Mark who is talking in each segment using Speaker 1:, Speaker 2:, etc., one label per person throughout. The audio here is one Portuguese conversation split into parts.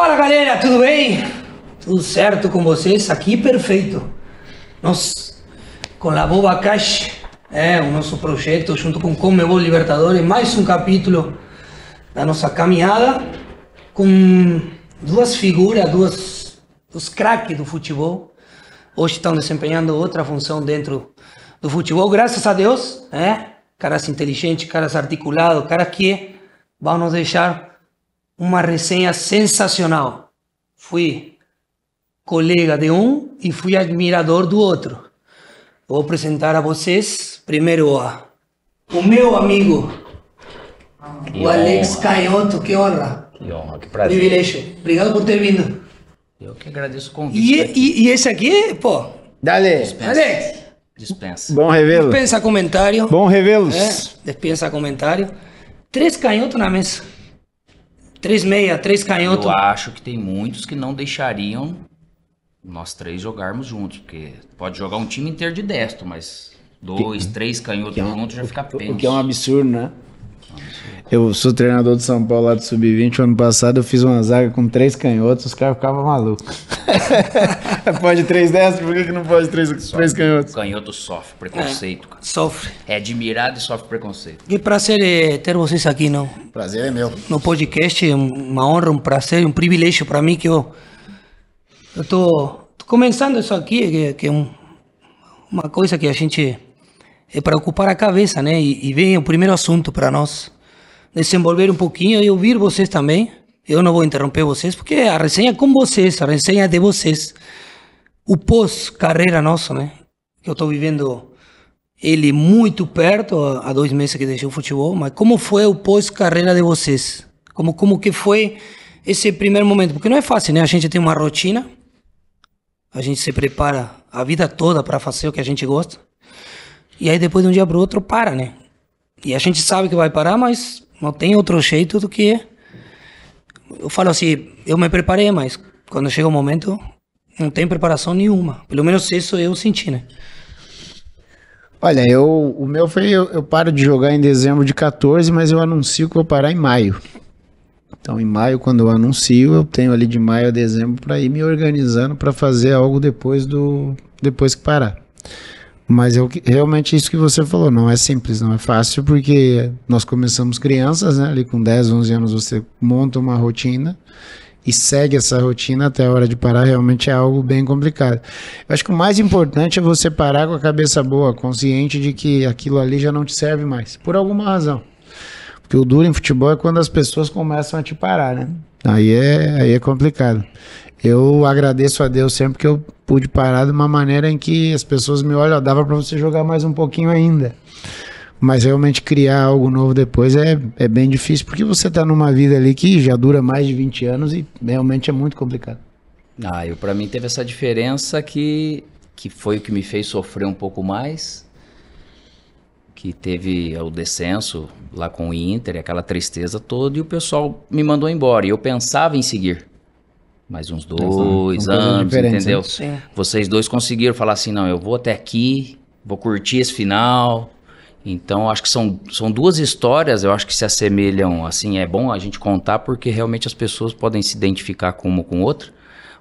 Speaker 1: Fala galera, tudo bem? Tudo certo com vocês? Aqui perfeito. Nós, com a Boba Cash, é, o nosso projeto junto com Comebol Libertadores, mais um capítulo da nossa caminhada com duas figuras, duas, dos craques do futebol. Hoje estão desempenhando outra função dentro do futebol, graças a Deus, é Caras inteligentes, caras articulados, caras que vão nos deixar uma resenha sensacional. Fui colega de um e fui admirador do outro. Vou apresentar a vocês primeiro a o meu amigo, que o honra. Alex Canhoto. Que honra!
Speaker 2: Que honra, que prazer. Privilégio.
Speaker 1: Obrigado por ter vindo.
Speaker 2: Eu que agradeço o convite.
Speaker 1: E, e, e esse aqui, pô. Dale. Dispensa. Alex.
Speaker 2: Dispensa. Bom revê-los. Dispensa
Speaker 1: comentário. Bom revê-los. É, dispensa comentário.
Speaker 2: Três canhotos na mesa. Três meia, três canhoto. Eu acho que tem muitos que não deixariam nós três jogarmos juntos, porque pode jogar um time inteiro de destro, mas dois, que, três canhotos é um, juntos já fica penso. O que é um
Speaker 3: absurdo, né? É um absurdo. Eu sou treinador do São Paulo lá do Sub-20. Ano passado eu fiz uma zaga com três canhotos, os caras ficavam malucos. pode três destros, por que, que não pode três, canhotos? três canhotos?
Speaker 2: Canhoto sofre preconceito, é. Sofre. É admirado e sofre preconceito.
Speaker 3: Que prazer
Speaker 1: é ter vocês aqui, não? Prazer é meu. No podcast, uma honra, um prazer, um privilégio para mim que eu. Eu tô, tô começando isso aqui, que, que é um, uma coisa que a gente. É para ocupar a cabeça, né? E, e vem o primeiro assunto para nós desenvolver um pouquinho e ouvir vocês também. Eu não vou interromper vocês, porque a resenha é com vocês, a resenha é de vocês. O pós-carreira nosso, né? Que eu estou vivendo ele muito perto, há dois meses que deixei o futebol, mas como foi o pós-carreira de vocês? Como, como que foi esse primeiro momento? Porque não é fácil, né? A gente tem uma rotina, a gente se prepara a vida toda para fazer o que a gente gosta. E aí depois de um dia para o outro para, né? E a gente sabe que vai parar, mas não tem outro jeito do que. Eu falo assim, eu me preparei, mas quando chega o momento, não tem preparação nenhuma. Pelo menos isso eu senti, né?
Speaker 3: Olha, eu, o meu foi. Eu, eu paro de jogar em dezembro de 14, mas eu anuncio que vou parar em maio. Então, em maio, quando eu anuncio, eu tenho ali de maio a dezembro para ir me organizando para fazer algo depois do depois que parar. Mas é que realmente isso que você falou, não é simples, não é fácil, porque nós começamos crianças, né? Ali com 10, 11 anos você monta uma rotina e segue essa rotina até a hora de parar, realmente é algo bem complicado. Eu acho que o mais importante é você parar com a cabeça boa, consciente de que aquilo ali já não te serve mais, por alguma razão. Porque o duro em futebol é quando as pessoas começam a te parar, né? Aí é, aí é complicado eu agradeço a Deus sempre que eu pude parar de uma maneira em que as pessoas me olham, dava para você jogar mais um pouquinho ainda. Mas realmente criar algo novo depois é, é bem difícil, porque você está numa vida ali que já dura mais de 20 anos e realmente é muito complicado.
Speaker 2: Ah, eu para mim teve essa diferença que que foi o que me fez sofrer um pouco mais, que teve o descenso lá com o Inter, aquela tristeza toda e o pessoal me mandou embora. E eu pensava em seguir mais uns dois anos, entendeu? Né? É. Vocês dois conseguiram falar assim, não, eu vou até aqui, vou curtir esse final. Então, acho que são, são duas histórias, eu acho que se assemelham, assim, é bom a gente contar porque realmente as pessoas podem se identificar com uma ou com outra.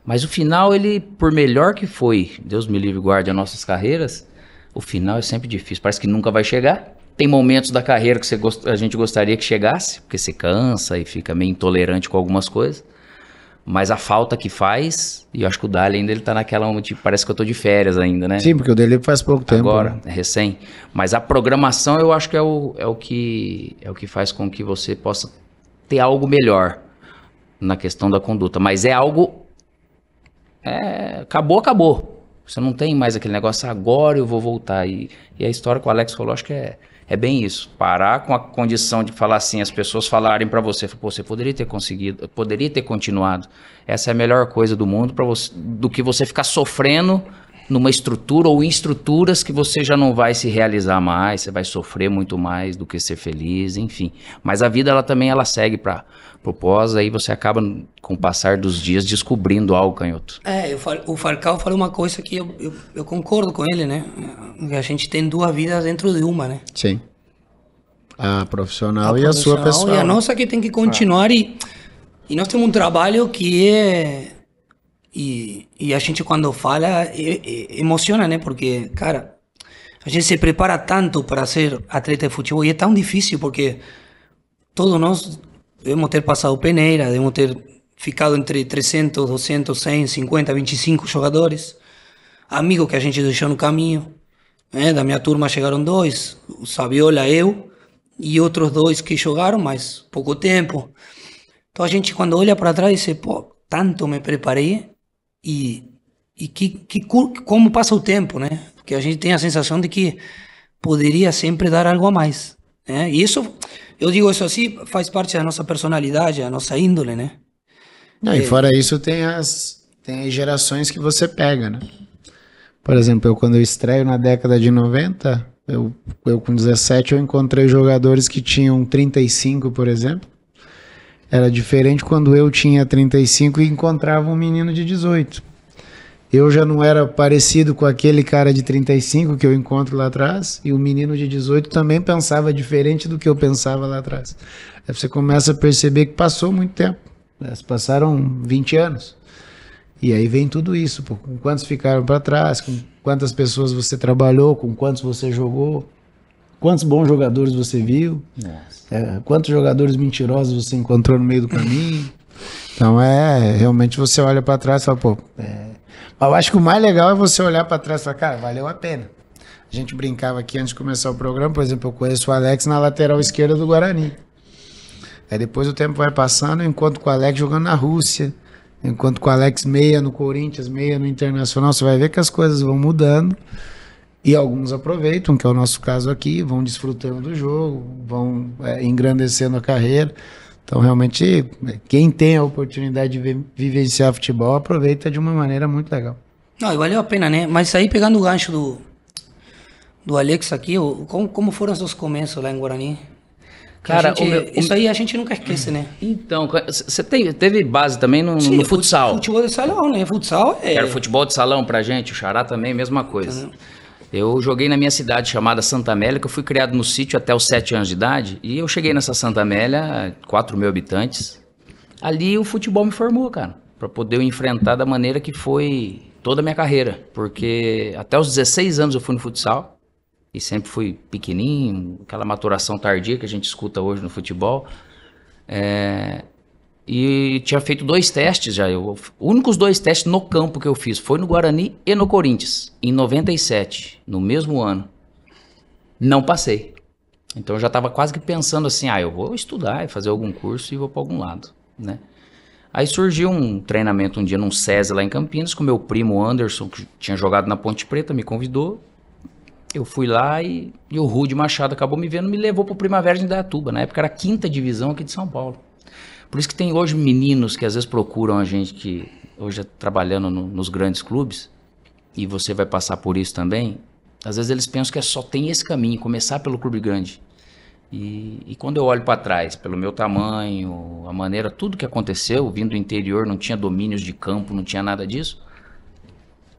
Speaker 2: Mas o final, ele, por melhor que foi, Deus me livre guarde as nossas carreiras, o final é sempre difícil, parece que nunca vai chegar. Tem momentos da carreira que você, a gente gostaria que chegasse, porque você cansa e fica meio intolerante com algumas coisas. Mas a falta que faz, e eu acho que o Dali ainda ele tá naquela tipo, parece que eu tô de férias ainda, né? Sim, porque o
Speaker 3: dele faz pouco tempo. Agora, né?
Speaker 2: É recém. Mas a programação eu acho que é o, é o que é o que faz com que você possa ter algo melhor na questão da conduta. Mas é algo. É, acabou, acabou. Você não tem mais aquele negócio, agora eu vou voltar. E, e a história que o Alex falou, acho que é é bem isso. Parar com a condição de falar assim, as pessoas falarem para você, Pô, você poderia ter conseguido, poderia ter continuado. Essa é a melhor coisa do mundo para você, do que você ficar sofrendo numa estrutura ou em estruturas que você já não vai se realizar mais, você vai sofrer muito mais do que ser feliz, enfim. Mas a vida ela também ela segue para propósito, aí você acaba com o passar dos dias descobrindo algo, canhoto.
Speaker 1: É, eu falo, o Farcal falou uma coisa que eu, eu, eu concordo com ele, né? Que a gente tem duas vidas dentro de uma, né?
Speaker 3: Sim. A profissional a e profissional a sua pessoal. E a nossa que tem que continuar
Speaker 1: ah. e, e nós temos um trabalho que é e, e a gente quando fala emociona, né? Porque, cara, a gente se prepara tanto para ser atleta de futebol e é tão difícil porque todos nós devemos ter passado peneira, devemos ter ficado entre 300, 200, 100, 50, 25 jogadores, amigos que a gente deixou no caminho. Né? Da minha turma chegaram dois, o Saviola, eu, e outros dois que jogaram, mas pouco tempo. Então a gente quando olha para trás e diz, pô, tanto me preparei e, e que, que como passa o tempo, né? Porque a gente tem a sensação de que poderia sempre dar algo a mais. Né? E isso, eu digo isso assim, faz parte da nossa personalidade, da nossa índole, né?
Speaker 3: Não, e é. fora isso tem as, tem as gerações que você pega, né? Por exemplo, eu quando eu estreio na década de 90, eu, eu com 17 eu encontrei jogadores que tinham 35, por exemplo, era diferente quando eu tinha 35 e encontrava um menino de 18. Eu já não era parecido com aquele cara de 35 que eu encontro lá atrás, e o menino de 18 também pensava diferente do que eu pensava lá atrás. Aí você começa a perceber que passou muito tempo. Né? Passaram 20 anos. E aí vem tudo isso, pô. com quantos ficaram para trás, com quantas pessoas você trabalhou, com quantos você jogou. Quantos bons jogadores você viu? É, quantos jogadores mentirosos você encontrou no meio do caminho? Então é, realmente você olha para trás e fala, pô. É... Mas eu acho que o mais legal é você olhar para trás e falar, cara, valeu a pena. A gente brincava aqui antes de começar o programa, por exemplo, eu conheço o Alex na lateral esquerda do Guarani. Aí depois o tempo vai passando, eu encontro com o Alex jogando na Rússia, enquanto com o Alex meia no Corinthians, meia no Internacional, você vai ver que as coisas vão mudando. E alguns aproveitam, que é o nosso caso aqui, vão desfrutando do jogo, vão é, engrandecendo a carreira. Então, realmente, quem tem a oportunidade de vivenciar futebol, aproveita de uma maneira muito legal.
Speaker 1: Não, e valeu a pena, né? Mas aí, pegando o gancho do, do Alex aqui, como, como foram seus começos lá em Guarani?
Speaker 2: Cara, gente, meu, isso aí a gente nunca esquece, né? Então, você teve base também no, Sim, no futsal. Futebol de salão, né? Futsal é. Era futebol de salão pra gente, o Xará também, mesma coisa. Então, eu joguei na minha cidade chamada Santa Amélia, que eu fui criado no sítio até os 7 anos de idade. E eu cheguei nessa Santa Amélia, 4 mil habitantes. Ali o futebol me formou, cara, para poder enfrentar da maneira que foi toda a minha carreira. Porque até os 16 anos eu fui no futsal. E sempre fui pequenininho, aquela maturação tardia que a gente escuta hoje no futebol. É, e tinha feito dois testes já. Eu, únicos dois testes no campo que eu fiz foi no Guarani e no Corinthians, em 97, no mesmo ano. Não passei. Então eu já estava quase que pensando assim: ah, eu vou estudar e fazer algum curso e vou para algum lado, né? Aí surgiu um treinamento um dia num SESI lá em Campinas com meu primo Anderson, que tinha jogado na Ponte Preta, me convidou. Eu fui lá e, e o Rude Machado acabou me vendo, me levou para o Primavera de Indaiatuba. Na época era a quinta divisão aqui de São Paulo. Por isso que tem hoje meninos que às vezes procuram a gente que hoje é trabalhando no, nos grandes clubes, e você vai passar por isso também, às vezes eles pensam que é só tem esse caminho, começar pelo clube grande. E, e quando eu olho para trás, pelo meu tamanho, a maneira, tudo que aconteceu, vindo do interior, não tinha domínios de campo, não tinha nada disso,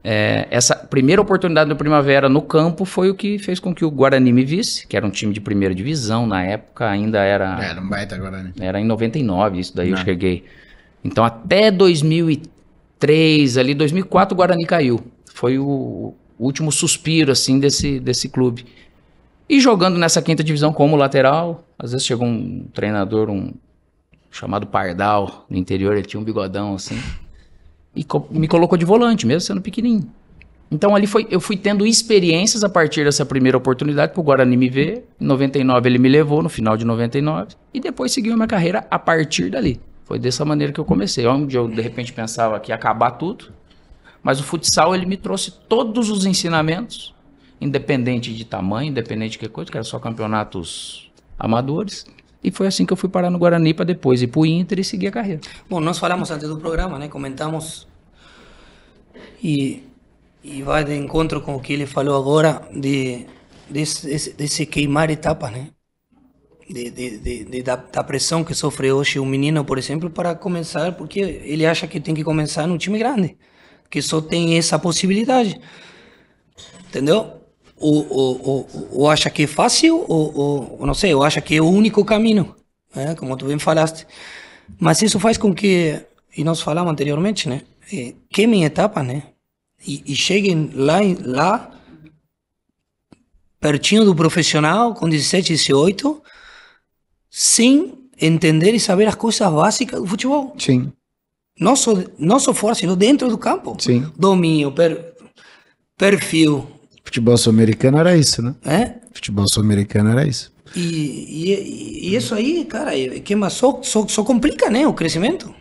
Speaker 2: é, essa primeira oportunidade do Primavera no campo foi o que fez com que o Guarani me visse, que era um time de primeira divisão na época, ainda era. É, era um
Speaker 3: baita Guarani.
Speaker 2: Era em 99, isso daí Não. eu é. cheguei. Então até 2003, ali, 2004, o Guarani caiu. Foi o último suspiro, assim, desse, desse clube. E jogando nessa quinta divisão como lateral, às vezes chegou um treinador, um chamado Pardal, no interior, ele tinha um bigodão assim e co me colocou de volante, mesmo sendo pequenininho. Então ali foi, eu fui tendo experiências a partir dessa primeira oportunidade para o Guarani me ver. Em 99 ele me levou no final de 99 e depois seguiu minha carreira a partir dali. Foi dessa maneira que eu comecei, é onde eu de repente pensava que ia acabar tudo. Mas o futsal ele me trouxe todos os ensinamentos, independente de tamanho, independente de que coisa, que era só campeonatos amadores. E foi assim que eu fui parar no Guarani para depois ir para o Inter e seguir a carreira. Bom, nós falamos antes do programa, né?
Speaker 1: Comentamos e, e vai de encontro com o que ele falou agora de desse, desse queimar etapas, né? De, de, de, de da, da, pressão que sofre hoje o menino, por exemplo, para começar, porque ele acha que tem que começar num time grande, que só tem essa possibilidade, entendeu? ou, ou, ou, ou acha que é fácil, ou, ou, não sei, ou acha que é o único caminho, né? como tu bem falaste. Mas isso faz com que, e nós falamos anteriormente, né? É, queimem etapas, né? E, e cheguem lá, lá, pertinho do profissional, com 17, 18, sem entender e saber as coisas básicas do futebol. Sim. Não só, não só fora, sino dentro do campo. Sim. Domínio, per, perfil,
Speaker 3: Futebol sul-americano era isso, né? É? Futebol sul-americano era isso.
Speaker 1: E, e, e, isso aí, cara, queima, só, só, só complica, né, o crescimento.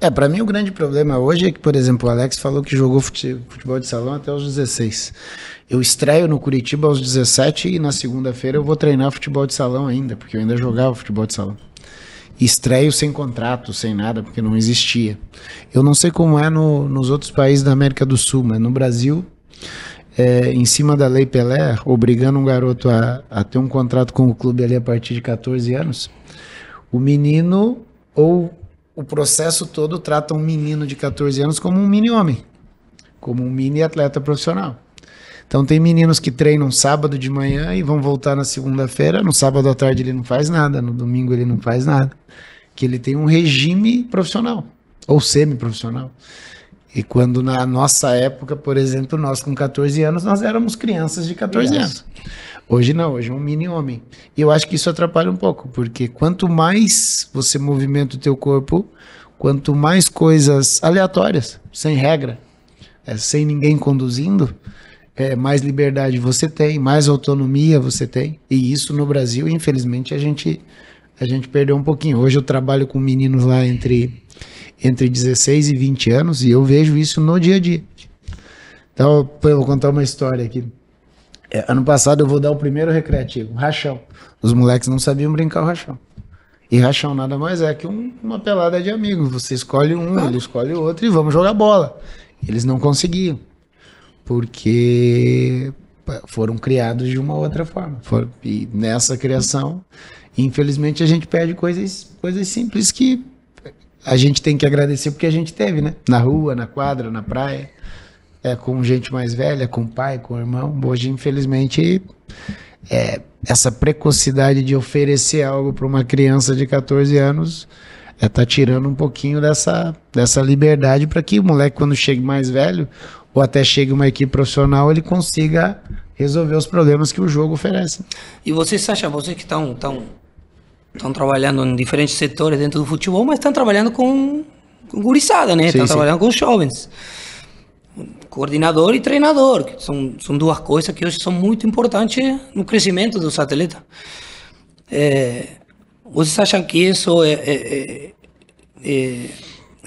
Speaker 3: É, para mim o grande problema hoje é que, por exemplo, o Alex falou que jogou futebol de salão até os 16. Eu estreio no Curitiba aos 17 e na segunda-feira eu vou treinar futebol de salão ainda, porque eu ainda jogava futebol de salão. Estreio sem contrato, sem nada, porque não existia. Eu não sei como é no, nos outros países da América do Sul, mas no Brasil é, em cima da Lei Pelé, obrigando um garoto a, a ter um contrato com o clube ali a partir de 14 anos, o menino ou o processo todo trata um menino de 14 anos como um mini homem, como um mini atleta profissional. Então tem meninos que treinam sábado de manhã e vão voltar na segunda-feira, no sábado à tarde ele não faz nada, no domingo ele não faz nada. Que ele tem um regime profissional ou semi-profissional. E quando na nossa época, por exemplo, nós com 14 anos, nós éramos crianças de 14 anos. Hoje não, hoje é um mini homem. E eu acho que isso atrapalha um pouco, porque quanto mais você movimenta o teu corpo, quanto mais coisas aleatórias, sem regra, é, sem ninguém conduzindo, é, mais liberdade você tem, mais autonomia você tem. E isso no Brasil, infelizmente, a gente a gente perdeu um pouquinho. Hoje eu trabalho com meninos lá entre entre 16 e 20 anos e eu vejo isso no dia a dia. Então, eu vou contar uma história aqui. É, ano passado eu vou dar o primeiro recreativo, rachão. Os moleques não sabiam brincar o rachão. E rachão nada mais é que um, uma pelada de amigos. Você escolhe um, ele escolhe o outro e vamos jogar bola. Eles não conseguiam. Porque foram criados de uma outra forma. e nessa criação, infelizmente, a gente perde coisas, coisas simples que a gente tem que agradecer porque a gente teve, né? Na rua, na quadra, na praia, é, com gente mais velha, com pai, com irmão. Hoje, infelizmente, é, essa precocidade de oferecer algo para uma criança de 14 anos é tá tirando um pouquinho dessa, dessa liberdade para que o moleque, quando chegue mais velho, ou até chegue uma equipe profissional, ele consiga resolver os problemas que o jogo oferece.
Speaker 1: E você, Sacha, você que está um, tá um, estão trabalhando em diferentes setores dentro do futebol, mas estão trabalhando com, com guriçada, né? Sim, estão sim. trabalhando com jovens. Coordenador e treinador, que são, são duas coisas que hoje são muito importantes no crescimento dos atletas. É, vocês acham que isso é, é, é, é,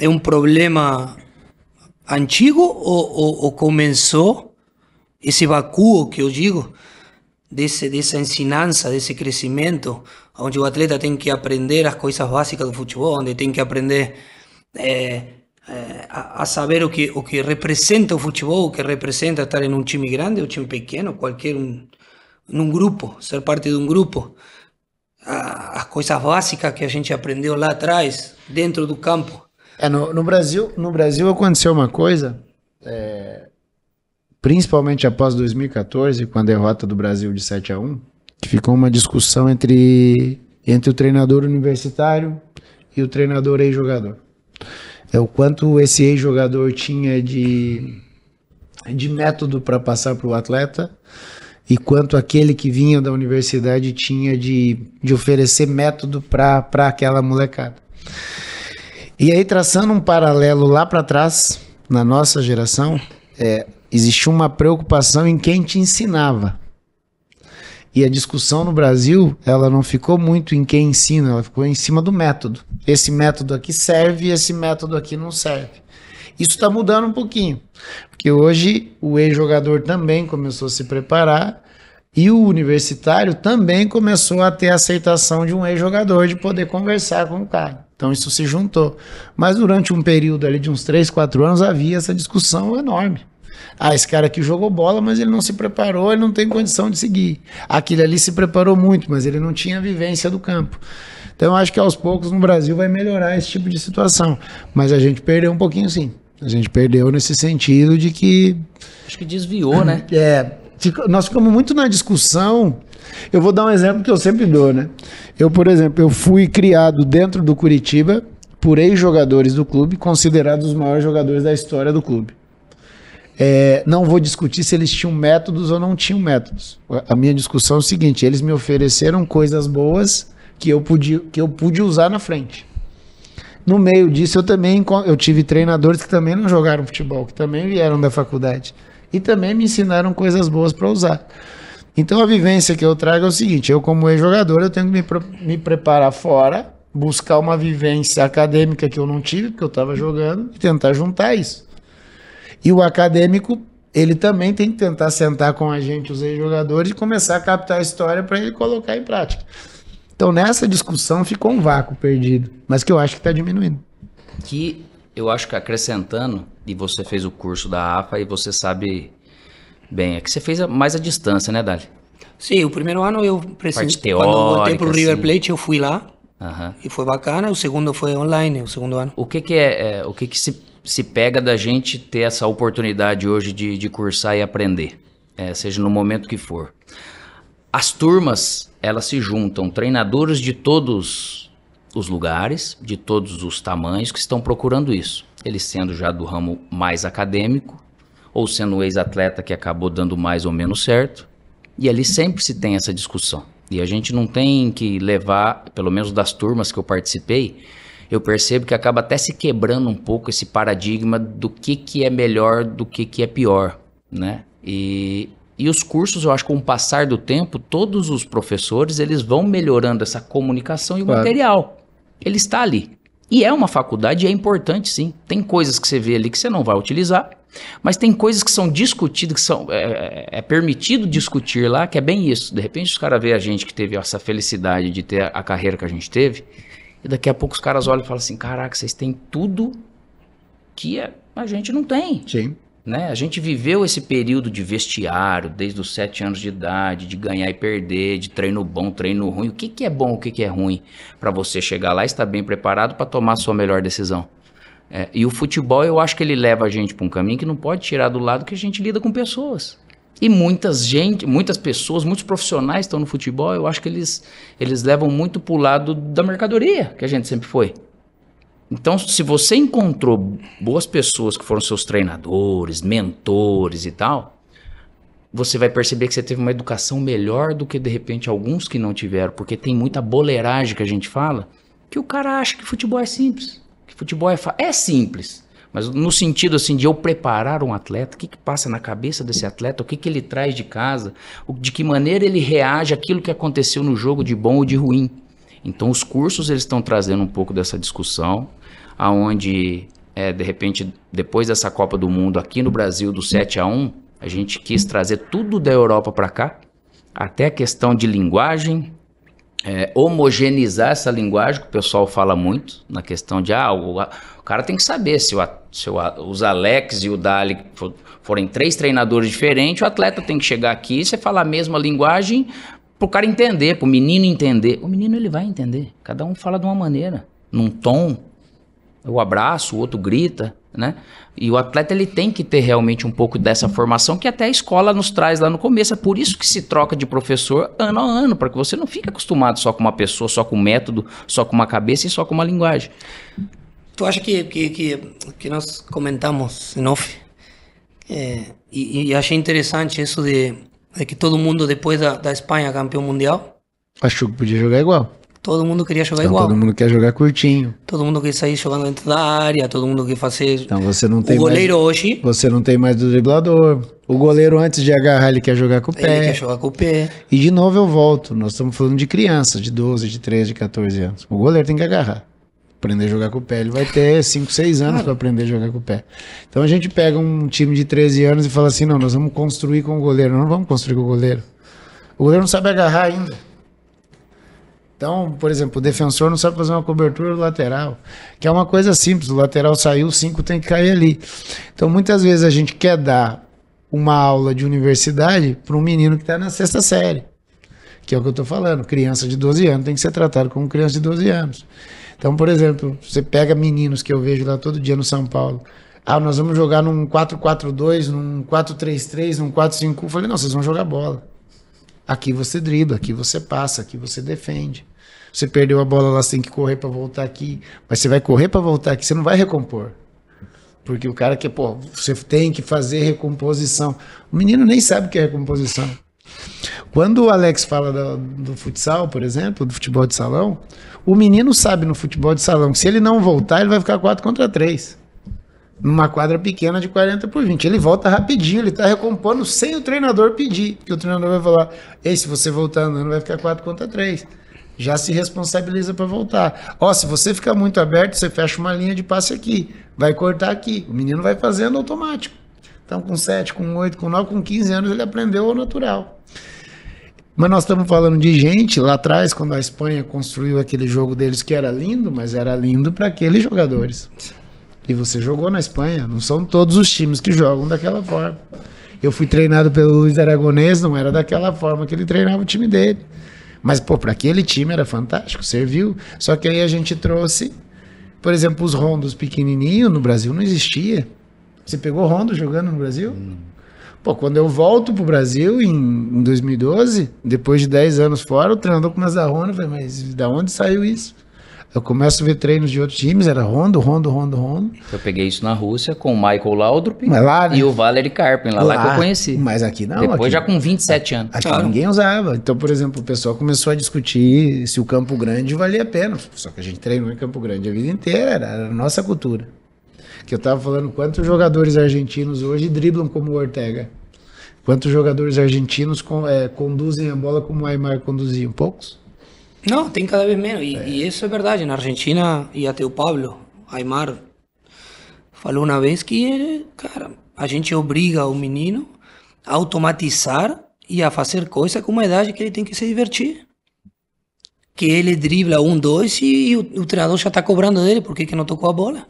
Speaker 1: é um problema antigo ou, ou, ou, começou esse vacuo que eu digo, desse, dessa ensinança, desse crescimento? onde o atleta tem que aprender as coisas básicas do futebol, onde tem que aprender é, é, a, saber o que, o que representa o futebol, o que representa estar em um time grande, um time pequeno, qualquer um, num grupo, ser parte de um grupo. A, as coisas básicas que a gente aprendeu lá atrás, dentro do campo. É,
Speaker 3: no, no Brasil, no Brasil aconteceu uma coisa, é, principalmente após 2014, com a derrota do Brasil de 7 a 1 que ficou uma discussão entre, entre o treinador universitário e o treinador ex-jogador. É o quanto esse ex-jogador tinha de, de método para passar para o atleta e quanto aquele que vinha da universidade tinha de, de oferecer método para aquela molecada. E aí, traçando um paralelo lá para trás, na nossa geração, é, existia uma preocupação em quem te ensinava. E a discussão no Brasil, ela não ficou muito em quem ensina, ela ficou em cima do método. Esse método aqui serve, esse método aqui não serve. Isso está mudando um pouquinho, porque hoje o ex-jogador também começou a se preparar e o universitário também começou a ter a aceitação de um ex-jogador de poder conversar com o cara. Então isso se juntou. Mas durante um período ali de uns 3, 4 anos havia essa discussão enorme. Ah, esse cara aqui jogou bola, mas ele não se preparou, ele não tem condição de seguir. Aquele ali se preparou muito, mas ele não tinha vivência do campo. Então, eu acho que aos poucos no Brasil vai melhorar esse tipo de situação. Mas a gente perdeu um pouquinho, sim. A gente perdeu nesse sentido de que. Acho que desviou, né? É. Nós ficamos muito na discussão. Eu vou dar um exemplo que eu sempre dou, né? Eu, por exemplo, eu fui criado dentro do Curitiba por ex-jogadores do clube, considerados os maiores jogadores da história do clube. É, não vou discutir se eles tinham métodos ou não tinham métodos. A minha discussão é o seguinte: eles me ofereceram coisas boas que eu pude, que eu pude usar na frente. No meio disso, eu também eu tive treinadores que também não jogaram futebol, que também vieram da faculdade e também me ensinaram coisas boas para usar. Então a vivência que eu trago é o seguinte: eu como ex-jogador, eu tenho que me, me preparar fora, buscar uma vivência acadêmica que eu não tive porque eu estava jogando e tentar juntar isso. E o acadêmico, ele também tem que tentar sentar com a gente, os jogadores e começar a captar a história para ele colocar em prática. Então, nessa discussão ficou um vácuo perdido, mas que eu acho que está diminuindo. Que eu acho que acrescentando,
Speaker 2: e você fez o curso da AFA e você sabe bem, é que você fez mais a distância, né, Dali? Sim, o primeiro ano eu precisei. Teórica, quando voltei para o River assim. Plate, eu fui lá. Uhum.
Speaker 1: E foi bacana. O segundo foi online, o segundo ano.
Speaker 2: O que, que é, é, o que, que se se pega da gente ter essa oportunidade hoje de, de cursar e aprender, é, seja no momento que for. As turmas, elas se juntam, treinadores de todos os lugares, de todos os tamanhos que estão procurando isso. Eles sendo já do ramo mais acadêmico, ou sendo ex-atleta que acabou dando mais ou menos certo. E ali sempre se tem essa discussão. E a gente não tem que levar, pelo menos das turmas que eu participei, eu percebo que acaba até se quebrando um pouco esse paradigma do que, que é melhor, do que, que é pior, né? E, e os cursos, eu acho que com o passar do tempo, todos os professores, eles vão melhorando essa comunicação e claro. o material. Ele está ali. E é uma faculdade é importante, sim. Tem coisas que você vê ali que você não vai utilizar, mas tem coisas que são discutidas, que são é, é, é permitido discutir lá, que é bem isso. De repente os caras veem a gente que teve essa felicidade de ter a carreira que a gente teve, e daqui a pouco os caras olham e falam assim: caraca, vocês têm tudo que a gente não tem. Sim. Né? A gente viveu esse período de vestiário, desde os sete anos de idade, de ganhar e perder, de treino bom, treino ruim. O que, que é bom, o que, que é ruim para você chegar lá e estar bem preparado para tomar a sua melhor decisão. É, e o futebol, eu acho que ele leva a gente para um caminho que não pode tirar do lado que a gente lida com pessoas. E muitas gente, muitas pessoas, muitos profissionais estão no futebol, eu acho que eles, eles levam muito pro lado da mercadoria, que a gente sempre foi. Então, se você encontrou boas pessoas que foram seus treinadores, mentores e tal, você vai perceber que você teve uma educação melhor do que de repente alguns que não tiveram, porque tem muita boleiragem que a gente fala, que o cara acha que futebol é simples, que futebol é é simples. Mas no sentido assim de eu preparar um atleta, o que, que passa na cabeça desse atleta, o que, que ele traz de casa, de que maneira ele reage àquilo que aconteceu no jogo de bom ou de ruim. Então os cursos eles estão trazendo um pouco dessa discussão, aonde é, de repente depois dessa Copa do Mundo aqui no Brasil do 7 a 1, a gente quis trazer tudo da Europa para cá, até a questão de linguagem, é, homogeneizar essa linguagem que o pessoal fala muito na questão de ah, o, o cara tem que saber se, o, se o, os Alex e o Dali for, forem três treinadores diferentes, o atleta tem que chegar aqui e você falar a mesma linguagem para o cara entender, para o menino entender. O menino ele vai entender. Cada um fala de uma maneira, num tom. Eu abraço, o outro grita né? E o atleta ele tem que ter realmente um pouco dessa formação que até a escola nos traz lá no começo. É por isso que se troca de professor ano a ano, para que você não fique acostumado só com uma pessoa, só com um método, só com uma cabeça e só com uma linguagem. Tu acha que que, que, que nós
Speaker 1: comentamos em É, e, e, achei interessante isso de, de, que todo mundo depois da, da Espanha campeão mundial.
Speaker 3: Achou que podia jogar igual.
Speaker 1: Todo mundo queria jogar então, igual. Todo
Speaker 3: mundo quer jogar curtinho.
Speaker 1: Todo mundo quer sair jogando dentro da área, todo mundo quer fazer.
Speaker 3: Então você não tem o goleiro mais, hoje. Você não tem mais do driblador. O goleiro antes de agarrar ele quer jogar com o pé. Ele quer jogar com o pé. E de novo eu volto. Nós estamos falando de criança, de 12, de 13, de 14 anos. O goleiro tem que agarrar. Aprender a jogar com o pé. Ele vai ter 5, 6 anos para aprender a jogar com o pé. Então a gente pega um time de 13 anos e fala assim: não, nós vamos construir com o goleiro. Não, não vamos construir com o goleiro. O goleiro não sabe agarrar ainda. Então, por exemplo, o defensor não sabe fazer uma cobertura lateral, que é uma coisa simples, o lateral saiu, o 5 tem que cair ali. Então, muitas vezes a gente quer dar uma aula de universidade para um menino que está na sexta série, que é o que eu estou falando, criança de 12 anos tem que ser tratado como criança de 12 anos. Então, por exemplo, você pega meninos que eu vejo lá todo dia no São Paulo, ah, nós vamos jogar num 4-4-2, num 4-3-3, num 4-5, eu falei, não, vocês vão jogar bola. Aqui você dribla, aqui você passa, aqui você defende. Você perdeu a bola lá, você tem que correr para voltar aqui. Mas você vai correr para voltar aqui, você não vai recompor. Porque o cara que, pô, você tem que fazer recomposição. O menino nem sabe o que é recomposição. Quando o Alex fala do, do, futsal, por exemplo, do futebol de salão, o menino sabe no futebol de salão que se ele não voltar, ele vai ficar 4 contra 3 numa quadra pequena de 40 por 20. Ele volta rapidinho, ele tá recompondo sem o treinador pedir. Que o treinador vai falar: Ei, se você voltar andando, vai ficar 4 contra 3. Já se responsabiliza para voltar. Ó, se você ficar muito aberto, você fecha uma linha de passe aqui. Vai cortar aqui. O menino vai fazendo automático. Então, com 7, com 8, com 9, com 15 anos, ele aprendeu o natural. Mas nós estamos falando de gente lá atrás, quando a Espanha construiu aquele jogo deles que era lindo, mas era lindo para aqueles jogadores. E você jogou na Espanha, não são todos os times que jogam daquela forma. Eu fui treinado pelo Luiz Aragonês, não era daquela forma que ele treinava o time dele. Mas, pô, para aquele time era fantástico, serviu. Só que aí a gente trouxe, por exemplo, os rondos pequenininhos, no Brasil não existia. Você pegou rondo jogando no Brasil? Pô, quando eu volto pro Brasil em, em 2012, depois de 10 anos fora, o treinador com o eu falei, mas da onde saiu isso? Eu começo a ver treinos de outros times, era Rondo, Rondo, Rondo, Rondo.
Speaker 2: Eu peguei isso na Rússia com o Michael Laudrup lá, né? e o Valery Karpin, lá, lá, lá, que eu conheci.
Speaker 3: Mas aqui não. Depois aqui, já
Speaker 2: com 27 anos.
Speaker 4: Aqui ah. ninguém
Speaker 3: usava. Então, por exemplo, o pessoal começou a discutir se o Campo Grande valia a pena. Só que a gente treinou em Campo Grande a vida inteira, era a nossa cultura. Que eu tava falando quantos jogadores argentinos hoje driblam como o Ortega. Quantos jogadores argentinos é, conduzem a bola como o Aymar conduzia? Poucos.
Speaker 1: Não, tem cada vez menos. E, é. e, isso é verdade. Na Argentina, e até o Pablo Aymar falou uma vez
Speaker 4: que, cara,
Speaker 1: a gente obriga o menino a automatizar e a fazer coisa com uma idade que ele tem que se divertir. Que ele dribla um, dois e, o, o, treinador já está cobrando dele. porque que, não tocou a bola?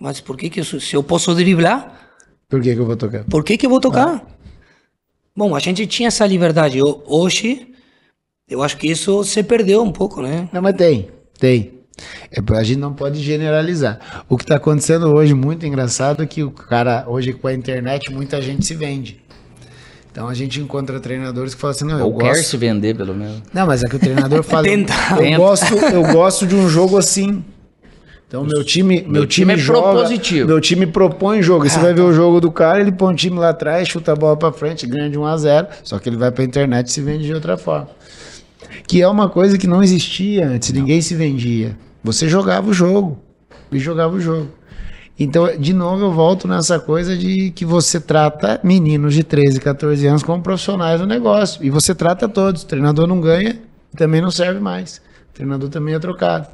Speaker 1: Mas por que, que eu, se eu posso driblar?
Speaker 3: Por que, que eu vou tocar? Por
Speaker 1: que, que eu vou tocar? Ah. Bom, a gente tinha essa liberdade. hoje eu acho que isso você perdeu um pouco, né?
Speaker 3: Não, mas tem, tem. É, a gente não pode generalizar. O que está acontecendo hoje, muito engraçado, é que o cara, hoje com a internet, muita gente se vende. Então a gente encontra treinadores que falam assim, não, eu Ou gosto... quer se
Speaker 2: vender, pelo menos.
Speaker 3: Não, mas é que o treinador fala, Tenta. eu, Tenta. gosto, eu gosto de um jogo assim. Então meu time, meu, meu time, time é joga, propositivo. meu time propõe jogo. você vai ver o jogo do cara, ele põe um time lá atrás, chuta a bola para frente, ganha de 1 a 0, só que ele vai para internet e se vende de outra forma. Que é uma coisa que não existia antes, não. ninguém se vendia. Você jogava o jogo e jogava o jogo. Então, de novo, eu volto nessa coisa de que você trata meninos de 13, 14 anos como profissionais do negócio. E você trata todos. O treinador não ganha, também não serve mais. O treinador também é trocado.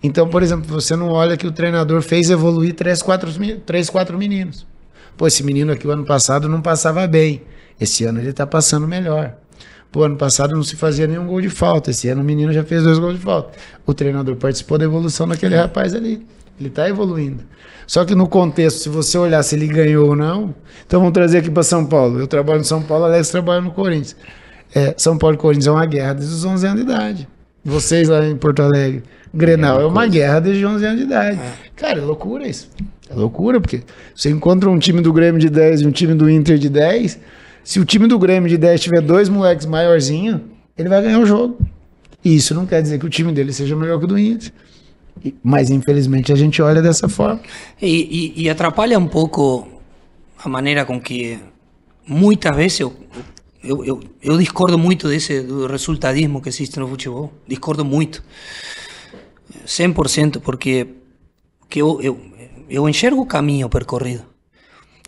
Speaker 3: Então, por exemplo, você não olha que o treinador fez evoluir 3, 4, 3, 4 meninos. Pô, esse menino aqui o ano passado não passava bem. Esse ano ele está passando melhor. Pô, ano passado não se fazia nenhum gol de falta. Esse ano o menino já fez dois gols de falta. O treinador participou da evolução daquele é. rapaz ali. Ele está evoluindo. Só que no contexto, se você olhar se ele ganhou ou não, então vamos trazer aqui para São Paulo. Eu trabalho no São Paulo, Alex trabalha no Corinthians. É, São Paulo e Corinthians é uma guerra desde os 11 anos de idade. Vocês lá em Porto Alegre, Grenal é, é uma guerra desde 11 anos de idade. É. Cara, é loucura isso. É loucura, porque você encontra um time do Grêmio de 10 e um time do Inter de 10, se o time do Grêmio de 10 tiver dois moleques maiorzinho, ele vai ganhar o jogo. E isso não quer dizer que o time dele seja melhor que o do Inter. Mas infelizmente a gente olha dessa forma.
Speaker 1: E, e, e atrapalha um pouco a maneira com que muitas vezes eu, eu, eu, eu, discordo muito desse do resultadismo que existe no futebol. Discordo muito. 100%, porque que eu, eu, eu enxergo o caminho percorrido.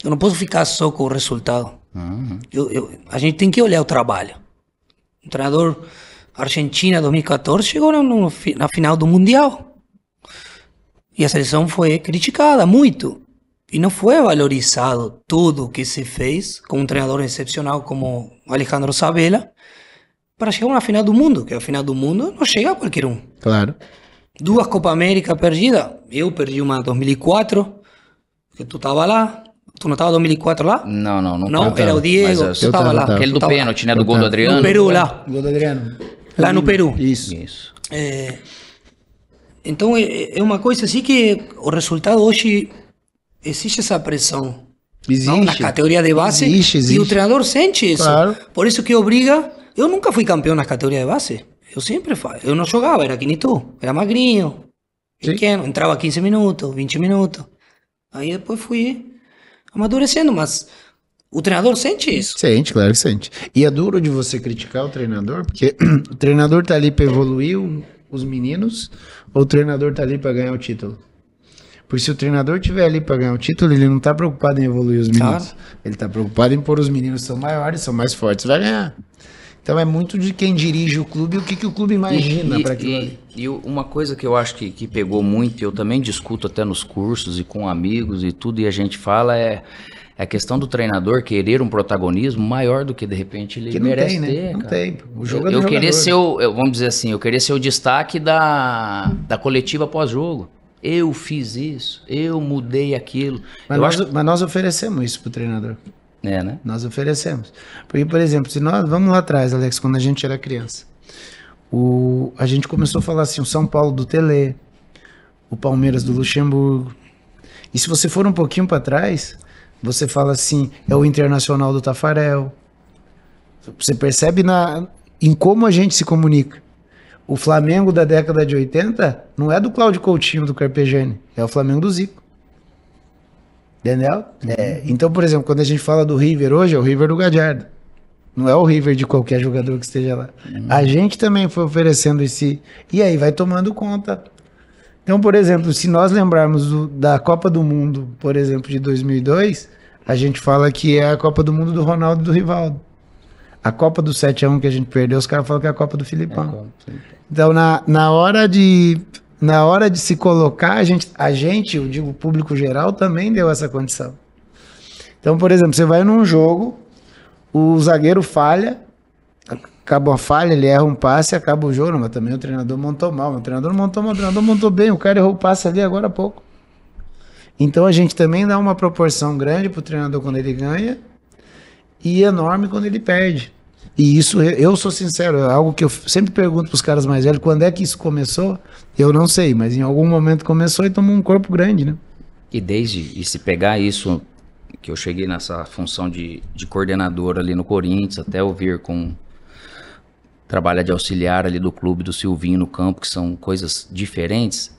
Speaker 1: Eu não posso ficar só com o resultado. Uhum. Eu, eu, a gente tem que olhar o trabalho. O treinador Argentina 2014 chegou no, na final do Mundial. E a seleção foi criticada muito. E não foi valorizado tudo o que se fez com um treinador excepcional como Alejandro Sabella para chegar na final do mundo, que a final do mundo não chega a qualquer um. Claro. Duas Copa América perdida. Eu perdi uma em 2004, que tu estava lá. Tu não estava em 2004 lá?
Speaker 2: Não, não, não. Não, era o Diego, mas, tu estava lá. Aquele do pênalti, né? Do gol do Adriano.
Speaker 1: No Peru, lá. Gol do Adriano. Lá no Peru.
Speaker 4: Isso. Isso. É,
Speaker 1: então eh, eh, é, uma coisa assim que o resultado hoje existe essa pressão. Existe. Não? Na categoria de base. Existe, existe. E o treinador sente isso. Claro. Por isso que obriga. Eu nunca fui campeão na categoria de base. Eu sempre eu não jogava, era quinito, era magrinho, Sim. pequeno, entrava 15 minutos, 20 minutos. Aí depois fui amadurecendo, mas o treinador sente isso.
Speaker 3: Sente, claro que sente. E é duro de você criticar o treinador, porque o treinador tá ali para evoluir os meninos, ou o treinador tá ali para ganhar o título? Porque se o treinador tiver ali para ganhar o título, ele não tá preocupado em evoluir os meninos. Claro. Ele tá preocupado em pôr os meninos são maiores, são mais fortes, vai ganhar. Então é muito de quem dirige o clube e o que, que o clube imagina para aquilo
Speaker 2: e, ali. E uma coisa que eu acho que, que pegou muito, eu também discuto até nos cursos e com amigos e tudo, e a gente fala é, é a questão do treinador querer um protagonismo maior do que de repente ele que merece tem, né? Não tem. O jogo eu, é eu querer ser né? o, eu, vamos dizer assim, eu querer ser o destaque da, da coletiva pós-jogo. Eu fiz isso, eu mudei aquilo. Mas, eu nós, acho...
Speaker 3: mas nós oferecemos isso pro treinador. É, né? Nós oferecemos. Porque, por exemplo, se nós vamos lá atrás, Alex, quando a gente era criança, o, a gente começou a falar assim, o São Paulo do Tele, o Palmeiras do Luxemburgo. E se você for um pouquinho para trás, você fala assim, é o Internacional do Tafarel. Você percebe na, em como a gente se comunica. O Flamengo da década de 80 não é do Cláudio Coutinho do Carpegiani, é o Flamengo do Zico. Entendeu? Uhum. É, então, por exemplo, quando a gente fala do River hoje, é o River do Gadiardo. Não é o River de qualquer jogador que esteja lá. Uhum. A gente também foi oferecendo esse. E aí vai tomando conta. Então, por exemplo, se nós lembrarmos do, da Copa do Mundo, por exemplo, de 2002, a gente fala que é a Copa do Mundo do Ronaldo e do Rivaldo. A Copa do 7x1 que a gente perdeu, os caras falam que é a Copa do Filipão. É a Copa, então, na, na hora de na hora de se colocar, a gente, a gente, eu digo o público geral, também deu essa condição. Então, por exemplo, você vai num jogo, o zagueiro falha, acaba a falha, ele erra um passe, acaba o jogo, mas também o treinador montou mal, o treinador montou mal, o treinador montou bem, o cara errou o passe ali agora há pouco. Então a gente também dá uma proporção grande pro treinador quando ele ganha e enorme quando ele perde. E isso, eu sou sincero, é algo que eu sempre pergunto para os caras mais velhos, quando é que isso começou? Eu não sei, mas em algum momento começou e tomou um corpo grande, né?
Speaker 2: E desde, e se pegar isso, que eu cheguei nessa função de, de coordenador ali no Corinthians, até eu vir com trabalhar de auxiliar ali do clube do Silvinho no campo, que são coisas diferentes,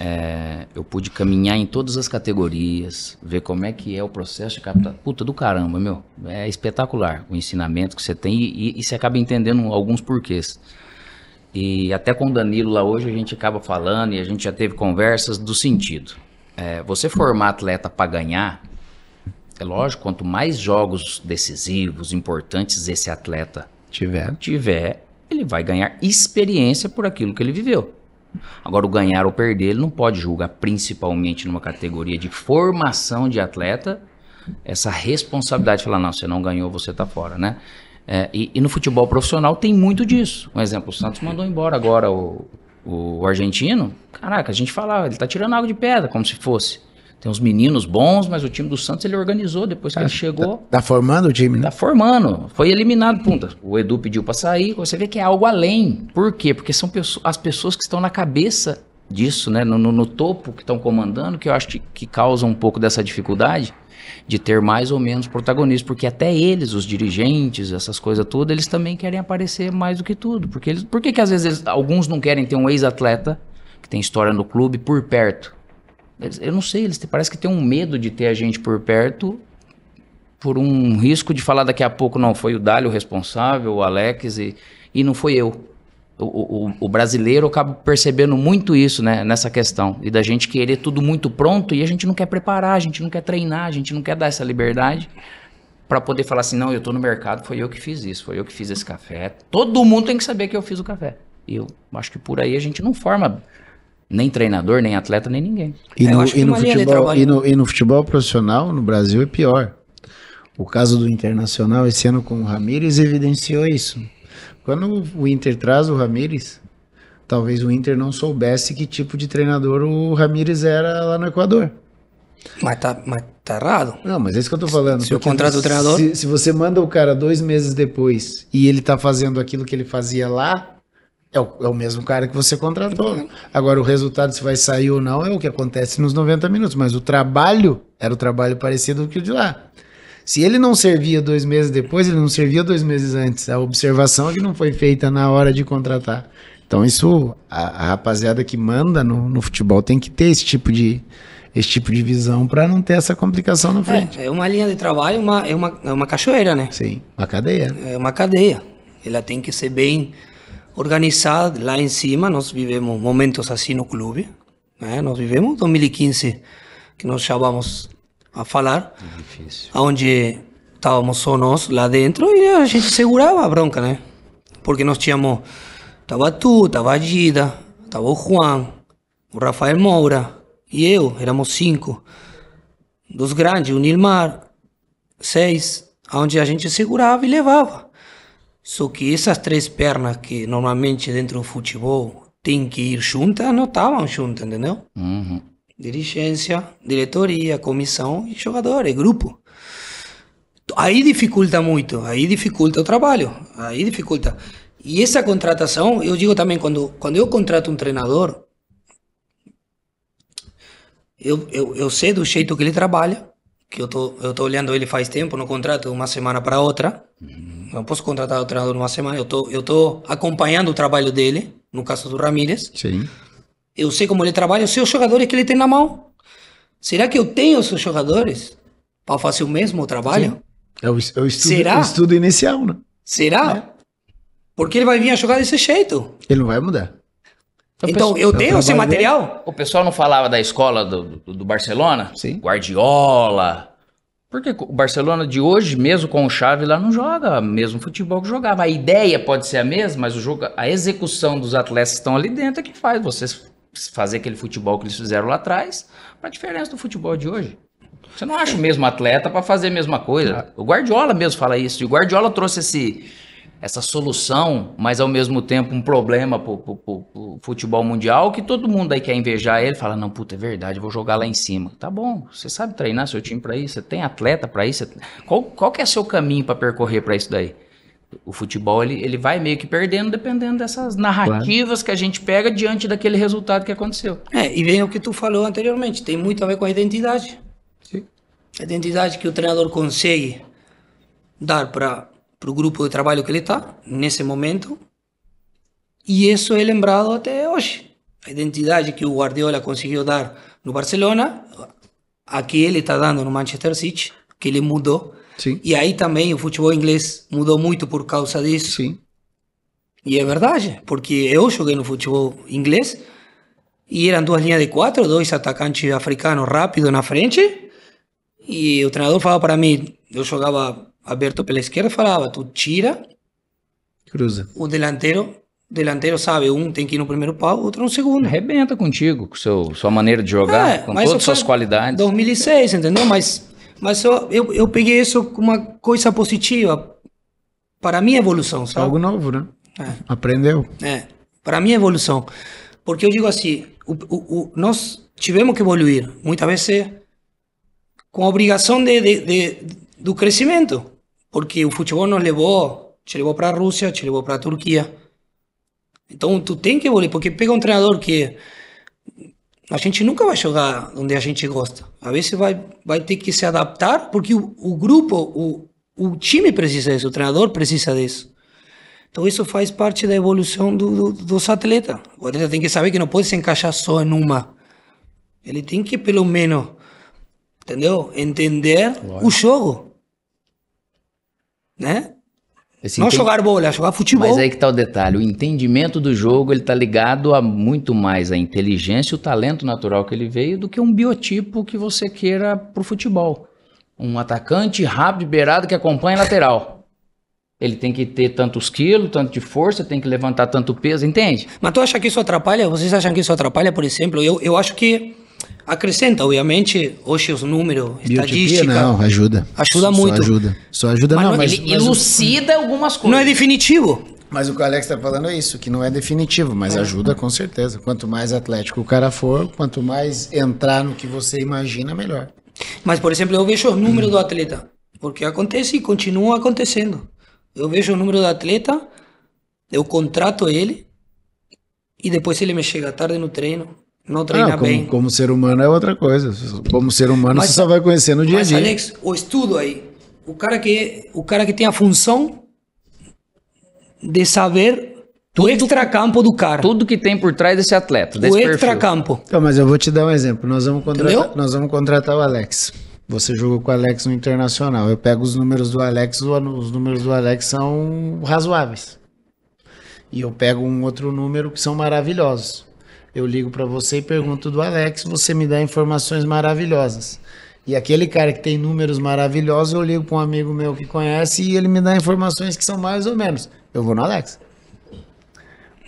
Speaker 2: é, eu pude caminhar em todas as categorias, ver como é que é o processo de captação. Puta do caramba, meu. É espetacular o ensinamento que você tem e, e, e você acaba entendendo alguns porquês. E até com o Danilo lá hoje a gente acaba falando e a gente já teve conversas do sentido. É, você formar atleta para ganhar, é lógico, quanto mais jogos decisivos, importantes esse atleta tiver, tiver ele vai ganhar experiência por aquilo que ele viveu. Agora, o ganhar ou perder, ele não pode julgar, principalmente numa categoria de formação de atleta, essa responsabilidade de falar: não, você não ganhou, você está fora, né? É, e, e, no futebol profissional tem muito disso. Um exemplo: o Santos mandou embora agora o, o argentino. Caraca, a gente falava, ah, ele está tirando água de pedra, como se fosse. Tem uns meninos bons, mas o time do Santos ele organizou depois que ah, ele chegou.
Speaker 3: Tá, tá, formando o time, né? Tá formando.
Speaker 2: Foi eliminado. Punta. O Edu pediu para sair. Você vê que é algo além. Por quê? Porque são pessoas, as pessoas que estão na cabeça disso, né? No, no, no topo que estão comandando, que eu acho que, que causa um pouco dessa dificuldade de ter mais ou menos protagonismo, porque até eles, os dirigentes, essas coisas todas, eles também querem aparecer mais do que tudo. Porque eles, por que, que às vezes eles, alguns não querem ter um ex-atleta que tem história no clube por perto? eu não sei, eles parece que tem um medo de ter a gente por perto por um risco de falar daqui a pouco, não, foi o Dálio o responsável, o Alex, e, e não foi eu. O, o, o, brasileiro acaba percebendo muito isso, né, nessa questão. E da gente querer tudo muito pronto e a gente não quer preparar, a gente não quer treinar, a gente não quer dar essa liberdade para poder falar assim, não, eu tô no mercado, foi eu que fiz isso, foi eu que fiz esse café. Todo mundo tem que saber que eu fiz o café. E eu acho que por aí a gente não forma nem treinador, nem atleta, nem ninguém. E é,
Speaker 3: no, e no futebol, e no, e no futebol profissional no Brasil é pior. O caso do Internacional esse ano com o Ramires evidenciou isso. Quando o Inter traz o Ramires, talvez o Inter não soubesse que tipo de treinador o Ramires era lá no Equador. Mas tá, mas tá errado. Não, mas é isso que eu tô falando. Se eu contrato o treinador. Se, se, você manda o cara dois meses depois e ele tá fazendo aquilo que ele fazia lá, é o, é o, mesmo cara que você contratou. Agora, o resultado, se vai sair ou não, é o que acontece nos 90 minutos. Mas o trabalho era o trabalho parecido com o de lá. Se ele não servia dois meses depois, ele não servia dois meses antes. A observação é que não foi feita na hora de contratar. Então, isso, a, a rapaziada que manda no, no futebol tem que ter esse tipo de, esse tipo de visão para não ter essa complicação na frente.
Speaker 1: É, é uma linha de trabalho, uma, é, uma, é uma cachoeira, né? Sim, uma cadeia. É uma cadeia. Ela tem que ser bem Organizada lá em cima. Nós vivemos momentos assim no clube. Né? Nós vivemos 2015, que nós já vamos a falar. É Onde estávamos só nós lá dentro e a gente segurava a bronca, né? Porque nós tínhamos... Tava tu, tava a Gida, tava o Juan, o Rafael Moura e eu, éramos cinco. Dos grandes, o Nilmar, seis, onde a gente segurava e levava. Só que essas três pernas que normalmente dentro do futebol tem que ir juntas, não estavam juntas, entendeu? Uhum. Dirigência, diretoria, comissão e jogadores, grupo. Aí dificulta muito, aí dificulta o trabalho, aí dificulta. E essa contratação, eu digo também, quando, quando eu contrato um treinador, eu, eu, eu sei do jeito que ele trabalha, que eu tô, eu tô olhando ele faz tempo no contrato, uma semana para outra. Uhum. Eu posso contratar o treinador numa semana. Eu tô, eu tô acompanhando o trabalho dele, no caso do Ramírez. Sim. Eu sei como ele trabalha, eu sei os jogadores que ele tem na mão. Será que eu tenho os jogadores para fazer o mesmo trabalho?
Speaker 3: É o, é o estudo, Será? O estudo
Speaker 1: inicial, né? Será? É. Porque ele vai vir a jogar desse jeito. Ele não vai mudar. Então, então, eu então, penso, eu tenho esse material?
Speaker 2: Dele. O pessoal não falava da escola do, do, do Barcelona? Sim. Guardiola. Porque o Barcelona de hoje, mesmo com o Xavi lá, não joga mesmo futebol que jogava. A ideia pode ser a mesma, mas o jogo, a execução dos atletas que estão ali dentro é que faz você fazer aquele futebol que eles fizeram lá atrás para a diferença do futebol de hoje. Você não acha o mesmo atleta para fazer a mesma coisa. Ah. O Guardiola mesmo fala isso. E o Guardiola trouxe esse essa solução, mas ao mesmo tempo um problema pro, pro, pro, pro, futebol mundial, que todo mundo aí quer invejar ele, fala, não, puta, é verdade, vou jogar lá em cima. Tá bom, você sabe treinar seu time para isso, você tem atleta para isso, você... qual, qual que é seu caminho para percorrer para isso daí? O futebol, ele, ele vai meio que perdendo dependendo dessas narrativas claro. que a gente pega diante daquele resultado que aconteceu.
Speaker 1: É, e vem o que tu falou anteriormente, tem muito a ver com a identidade. Sim. A identidade que o treinador consegue dar para para o grupo de trabalho que ele está, nesse momento, e isso é lembrado até hoje. A identidade que o Guardiola conseguiu dar no Barcelona, a que ele está dando no Manchester City, que ele mudou. Sim. E aí também o futebol inglês mudou muito por causa disso. Sim. E é verdade, porque eu joguei no futebol inglês e eram duas linhas de quatro, dois atacantes africanos rápidos na frente. E o treinador falava para mim, eu jogava aberto pela esquerda, falava, tu tira, cruza. O delanteiro, delanteiro sabe, um tem que ir no primeiro pau, outro no segundo. Arrebenta contigo, com
Speaker 2: seu, sua maneira de jogar, é, com todas as suas
Speaker 1: qualidades. 2006, entendeu? Mas, mas eu, eu, eu peguei isso como uma coisa positiva para a minha evolução, sabe? Algo novo, né? É. Aprendeu. É, para a minha evolução. Porque eu digo assim, o, o, o, nós tivemos que evoluir, muitas vezes com a obrigação de, de, de do crescimento. Porque o futebol nos levou, te levou para a Rússia, te levou para a Turquia. Então tu tem que evoluir, porque pega um treinador que a gente nunca vai jogar onde a gente gosta. Às vezes vai, vai ter que se adaptar, porque o, o grupo, o, o time precisa disso, o treinador precisa disso. Então isso faz parte da evolução do, do, dos atletas. O atleta tem que saber que não pode se encaixar só em uma. Ele tem que, pelo menos, entendeu? Entender o jogo
Speaker 2: né? Esse não enten... jogar bola, é jogar futebol. Mas aí que tá o detalhe, o entendimento do jogo, ele tá ligado a muito mais a inteligência e o talento natural que ele veio do que um biotipo que você queira pro futebol. Um atacante rápido, beirado, que acompanha lateral. Ele tem que ter tantos quilos, tanto de força, tem que levantar tanto peso, entende? Mas tu acha que isso atrapalha? Vocês acham que isso atrapalha, por exemplo?
Speaker 1: Eu, eu acho que Acrescenta, obviamente, hoje os números, Biotipia, estatística. Não,
Speaker 3: ajuda. Ajuda muito. Só ajuda. Só ajuda mas não, mas, ele mas elucida
Speaker 2: algumas coisas. Não é
Speaker 3: definitivo. Mas o que o Alex está falando é isso, que não é definitivo, mas é. ajuda com certeza. Quanto mais atlético o cara for, quanto mais entrar no que você imagina, melhor.
Speaker 1: Mas, por exemplo, eu vejo o número hum. do atleta, porque acontece e continua acontecendo. Eu vejo o número do atleta, eu contrato ele, e depois ele me chega tarde no treino, não treina ah, como, bem.
Speaker 3: Como ser humano é outra coisa. Como ser humano mas, você só vai conhecer no dia a dia. Mas Alex,
Speaker 1: o estudo aí, o cara que o cara que tem a função
Speaker 2: de saber tudo, o extracampo do cara. Tudo que tem por trás desse atleta,
Speaker 1: desse o
Speaker 3: extracampo. Então, mas eu vou te dar um exemplo. Nós vamos contratar, Entendeu? nós vamos contratar o Alex. Você jogou com o Alex no Internacional. Eu pego os números do Alex, os números do Alex são razoáveis. E eu pego um outro número que são maravilhosos. Eu ligo para você e pergunto do Alex, você me dá informações maravilhosas. E aquele cara que tem números maravilhosos, eu ligo para um amigo meu que conhece e ele me dá informações que são mais ou menos. Eu vou no Alex.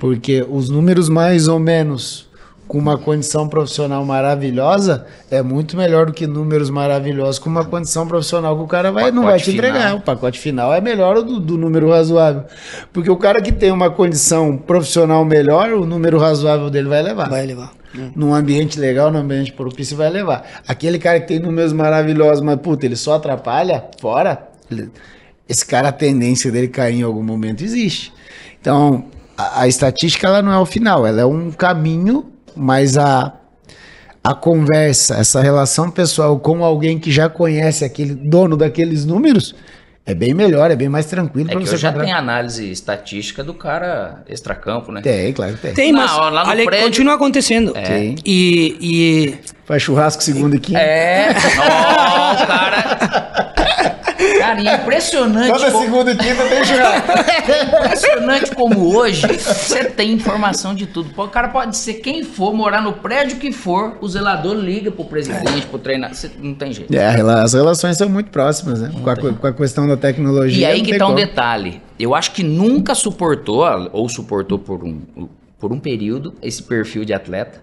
Speaker 3: Porque os números mais ou menos com uma condição profissional maravilhosa é muito melhor do que números maravilhosos com uma condição profissional que o cara vai, o não vai te final. entregar. O pacote final é melhor do, do número razoável. Porque o cara que tem uma condição profissional melhor, o número razoável dele vai levar. Vai levar. Né? Num ambiente legal, num ambiente propício, vai levar. Aquele cara que tem números maravilhosos, mas puta, ele só atrapalha, fora. Esse cara, a tendência dele cair em algum momento existe. Então, a, a estatística ela não é o final, ela é um caminho mas a, a conversa, essa relação pessoal com alguém que já conhece aquele dono daqueles números, é bem melhor, é bem mais tranquilo. É que você já comprar. tem
Speaker 2: análise estatística do cara extracampo, né?
Speaker 3: Tem, claro que tem. Tem, mas
Speaker 2: lá no olha, prédio... continua acontecendo.
Speaker 3: É. Tem. E, e... Faz churrasco segunda e quinta. É. Oh,
Speaker 2: cara... Cara, e é impressionante. Toda como... segunda e quinta tem churrasco. É impressionante como hoje você tem informação de tudo. O cara pode ser quem for, morar no prédio que for, o zelador liga pro presidente, pro treinador. Não tem jeito. É,
Speaker 3: as relações são muito próximas, né? Com a, com a, questão da tecnologia. E aí que tá um
Speaker 2: detalhe. Eu acho que nunca suportou, ou suportou por um, por um período, esse perfil de atleta.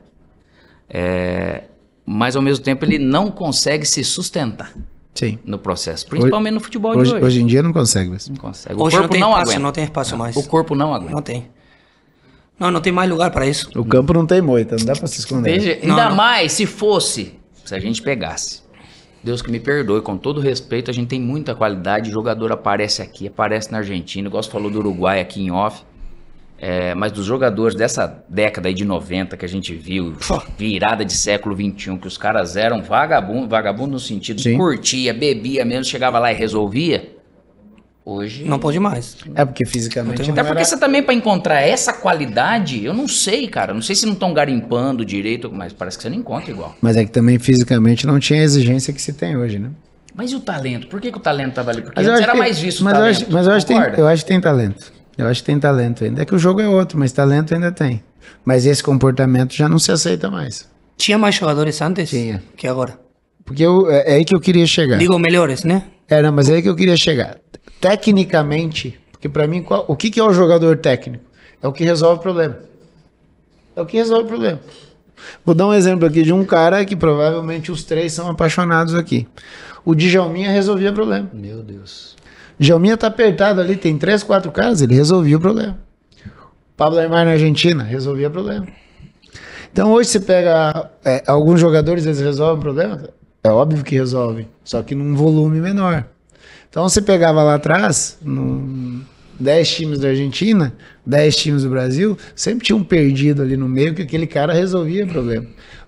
Speaker 2: É, mas ao mesmo tempo ele não consegue se sustentar. Sim. no
Speaker 3: processo. Principalmente hoje, no futebol de hoje, hoje. Hoje em dia não consegue. Mas... Não consegue. O hoje corpo não tem não espaço, aguenta. não tem espaço mais. O corpo não aguenta. Não tem. Não, não tem mais lugar para isso. O campo não tem moita, não dá para se esconder. Veja, ainda não, não.
Speaker 2: mais se fosse, se a gente pegasse. Deus que me perdoe, com todo respeito, a gente tem muita qualidade. O jogador aparece aqui, aparece na Argentina, igual você falou do Uruguai aqui em off. É, mas dos jogadores dessa década aí de 90 que a gente viu, virada de século 21, que os caras eram vagabundo, vagabundo no sentido Sim. curtia, bebia mesmo, chegava lá e resolvia. Hoje. Não pode
Speaker 1: mais. É porque fisicamente. Até porque era... você
Speaker 2: também, para encontrar essa qualidade, eu não sei, cara. Não sei se não estão garimpando direito, mas parece que você não encontra igual.
Speaker 3: Mas é que também fisicamente não tinha a exigência que se tem hoje, né?
Speaker 2: Mas e o talento? Por que, que o talento estava ali? Porque antes era que... mais visto. Mas, eu acho, mas eu, acho tem, eu
Speaker 3: acho que tem talento. Eu acho que tem talento ainda. É que o jogo é outro, mas talento ainda tem. Mas esse comportamento já não se aceita mais. Tinha mais jogadores antes? Tinha. Que agora? Porque eu, é, é aí que eu queria chegar. Digo melhores, né? É, mas é aí que eu queria chegar. Tecnicamente, porque para mim, qual, o que, que é o jogador técnico? É o que resolve o problema. É o que resolve o problema. Vou dar um exemplo aqui de um cara que provavelmente os três são apaixonados aqui. O Djalminha resolvia problema. Meu Deus. Gelminha tá apertado ali, tem três, quatro caras, ele resolvia o problema. Pablo Aymar na Argentina, resolvia o problema. Então hoje você pega é, alguns jogadores, eles resolvem o problema? É óbvio que resolve, só que num volume menor. Então você pegava lá atrás, no 10 times da Argentina, 10 times do Brasil, sempre tinha um perdido ali no meio que aquele cara resolvia o problema.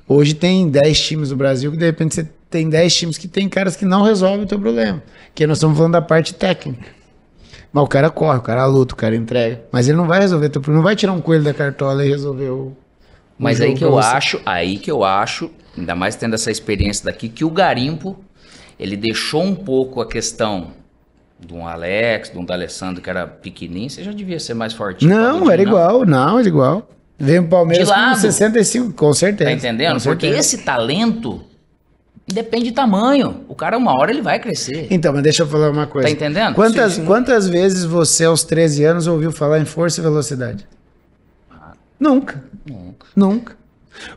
Speaker 3: Hoje tem 10 times do Brasil que de repente você tem 10 times que tem caras que não resolvem o teu problema. Porque nós estamos falando da parte técnica. Mas o cara corre, o cara luta, o cara entrega. Mas ele não vai resolver o teu problema, não vai tirar um coelho da cartola e resolver o. Mas aí que eu acho,
Speaker 2: aí que eu acho, ainda mais tendo essa experiência daqui, que o garimpo, ele deixou um pouco a questão de um Alex, de um D'Alessandro que era pequenininho, você já devia ser mais
Speaker 3: fortinho. Não, era né? igual, não, era igual. Veio o Palmeiras com 65, com tá certeza. Tá entendendo? Certeza. Porque esse
Speaker 2: talento Depende do tamanho. O cara, uma hora, ele vai crescer.
Speaker 3: Então, mas deixa eu falar uma coisa. Tá entendendo? Quantas, sim, sim. quantas vezes você, aos 13 anos, ouviu falar em força e velocidade? Ah, nunca. Nunca. Nunca.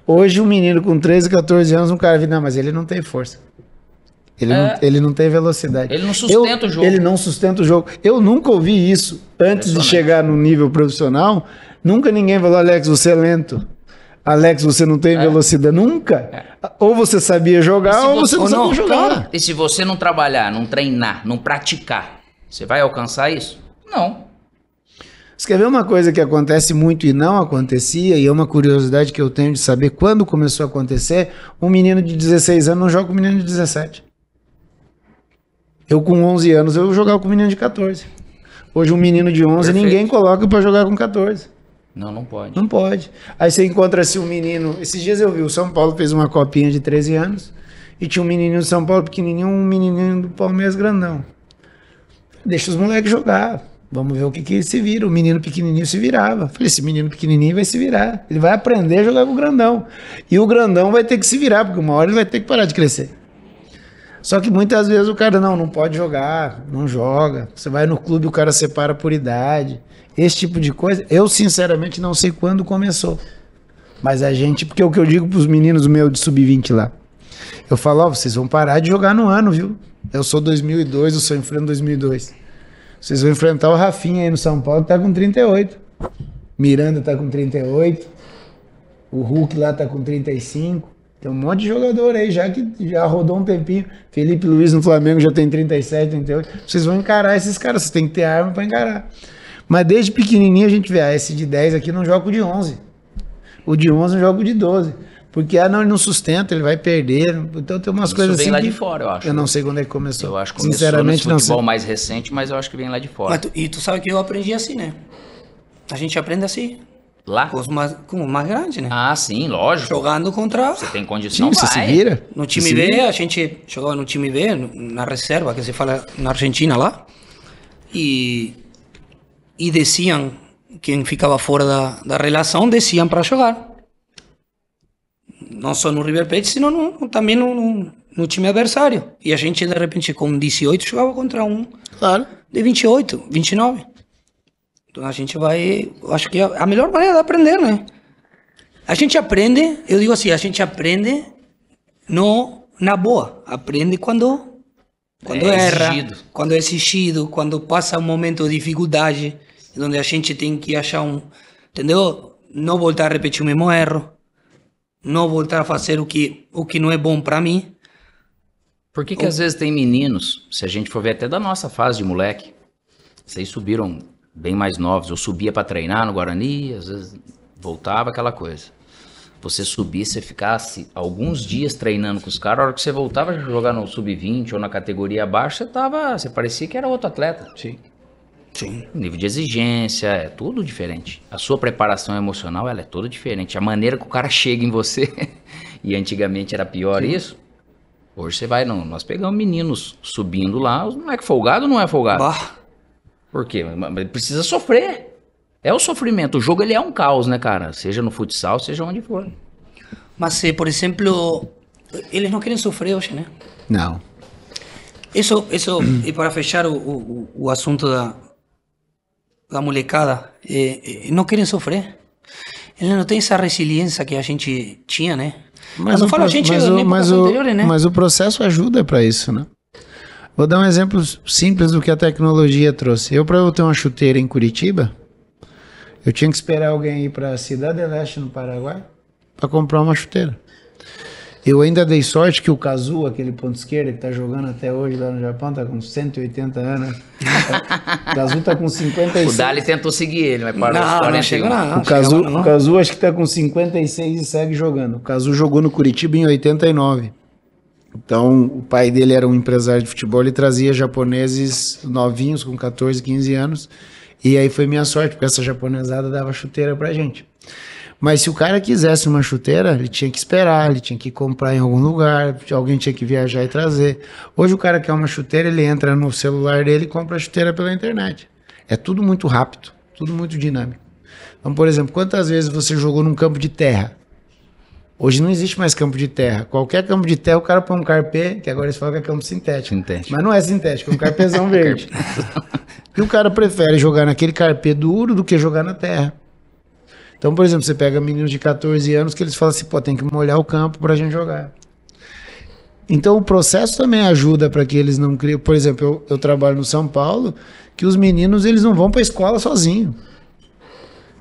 Speaker 3: Hoje, um menino com 13, 14 anos, um cara vira, não, mas ele não tem força. Ele, é, não, ele não tem velocidade. Ele não sustenta eu, o jogo. Ele não sustenta o jogo. Eu nunca ouvi isso antes de chegar no nível profissional. Nunca ninguém falou, Alex, você é lento. Alex, você não tem é. velocidade nunca. É. Ou você sabia jogar ou você, você não sabia jogar.
Speaker 2: e se você não trabalhar, não treinar, não praticar, você vai alcançar isso?
Speaker 3: Não. Você quer ver uma coisa que acontece muito e não acontecia, e é uma curiosidade que eu tenho de saber quando começou a acontecer, um menino de 16 anos não joga com um menino de 17. Eu com 11 anos, eu jogava com um menino de 14. Hoje um menino de 11 Perfeito. ninguém coloca para jogar com 14. Não, não pode. Não pode. Aí você encontra assim um menino. Esses dias eu vi, o São Paulo fez uma copinha de 13 anos e tinha um menino do São Paulo pequenininho, um menininho do Palmeiras grandão. Deixa os moleques jogar. Vamos ver o que, que ele se vira. O menino pequenininho se virava. Falei, esse menino pequenininho vai se virar. Ele vai aprender a jogar com o grandão. E o grandão vai ter que se virar, porque uma hora ele vai ter que parar de crescer. Só que muitas vezes o cara, não, não pode jogar, não joga. Você vai no clube, o cara separa por idade esse tipo de coisa, eu sinceramente não sei quando começou. Mas a gente, porque é o que eu digo pros meninos meus de sub-20 lá. Eu falo, ó, vocês vão parar de jogar no ano, viu? Eu sou 2002, eu sou enfrentando 2002. Vocês vão enfrentar o Rafinha aí no São Paulo, tá com 38. Miranda tá com 38. O Hulk lá tá com 35. Tem um monte de jogador aí já que já rodou um tempinho. Felipe Luiz no Flamengo já tem 37, 38. Vocês vão encarar esses caras, vocês têm que ter arma para encarar. Mas desde pequenininho a gente vê, ah, esse de 10 aqui não joga o de 11. O de 11 não joga o de 12. Porque, ah, não, ele não sustenta, ele vai perder. Então tem umas Isso coisas assim. vem lá de fora, eu acho. Eu não sei quando é que começou. Eu acho
Speaker 2: que começou Sinceramente, futebol não sei. mais recente, mas eu acho que vem lá de fora. Tu, e tu sabe que eu aprendi assim, né?
Speaker 1: A gente aprende assim. Lá? Com os mais, mais grande, né? Ah, sim, lógico. Jogando contra.
Speaker 2: Você tem condição, time, Você se vira? No time se B, vira?
Speaker 1: a gente jogava no time B, na reserva, que se fala na Argentina lá. E e desciam, quem ficava fora da, da relação, desciam para jogar. Não só no River Plate, sino no, também no, no, no, time adversário. E a gente, de repente, com 18, jogava contra um claro. de 28, 29. Então a gente vai. Acho que é a melhor maneira de aprender, né? A gente aprende, eu digo assim, a gente aprende no, na boa. Aprende quando,
Speaker 4: quando é erra, exigido.
Speaker 1: quando é exigido, quando passa um momento de dificuldade onde a gente tem que achar um. Entendeu? Não voltar a repetir o mesmo erro. Não voltar
Speaker 2: a fazer o que, o que não é bom para mim. Por que, que às vezes tem meninos, se a gente for ver até da nossa fase de moleque, vocês subiram bem mais novos. Eu subia para treinar no Guarani, às vezes voltava aquela coisa. Você subisse, você ficasse alguns dias treinando com os caras, a hora que você voltava a jogar no sub-20 ou na categoria abaixo, você tava, você parecia que era outro atleta. Sim. Sim. O nível de exigência, é tudo diferente. A sua preparação emocional, ela é toda diferente. A maneira que o cara chega em você, e antigamente era pior Sim. isso, hoje você vai, não, nós pegamos meninos subindo lá, não é que folgado ou não é folgado? Bah. Por quê? Mas precisa sofrer. É o sofrimento. O jogo ele é um caos, né, cara? Seja no futsal, seja onde for. Mas se, eh, por exemplo, eles não querem sofrer hoje, né? Não. Isso,
Speaker 1: isso e para fechar o, o, o assunto da, da molecada, é, eh, é, eh, não querem sofrer. Eles não têm essa resiliência que a gente tinha, né? Ah, mas, não fala a gente mas, o, mas, o, né? mas
Speaker 3: o processo ajuda para isso, né? Vou dar um exemplo simples do que a tecnologia trouxe. Eu, para eu ter uma chuteira em Curitiba, eu tinha que esperar alguém ir para a Cidade Leste, no Paraguai, para comprar uma chuteira. Eu ainda dei sorte que o Kazu, aquele ponto esquerdo que tá jogando até hoje lá no Japão, tá com 180 anos. o Kazu tá com 56. O Dali
Speaker 2: tentou seguir
Speaker 3: ele, mas parou não, não chegou não, o, Kazu, não. o Kazu acho que tá com 56 e segue jogando. O Kazu jogou no Curitiba em 89. Então, o pai dele era um empresário de futebol, e trazia japoneses novinhos com 14, 15 anos. E aí foi minha sorte, porque essa japonesada dava chuteira pra gente. Mas se o cara quisesse uma chuteira, ele tinha que esperar, ele tinha que comprar em algum lugar, alguém tinha que viajar e trazer. Hoje o cara quer uma chuteira, ele entra no celular dele e compra a chuteira pela internet. É tudo muito rápido, tudo muito dinâmico. Então, por exemplo, quantas vezes você jogou num campo de terra? Hoje não existe mais campo de terra. Qualquer campo de terra, o cara põe um carpê, que agora eles falam que é campo sintético. sintético. Mas não é sintético, é um carpezão verde. e o cara prefere jogar naquele carpê duro do que jogar na terra. Então, por exemplo, você pega meninos de 14 anos que eles falam assim, pô, tem que molhar o campo para a gente jogar. Então o processo também ajuda para que eles não criem. Por exemplo, eu, eu, trabalho no São Paulo, que os meninos eles não vão para a escola sozinho.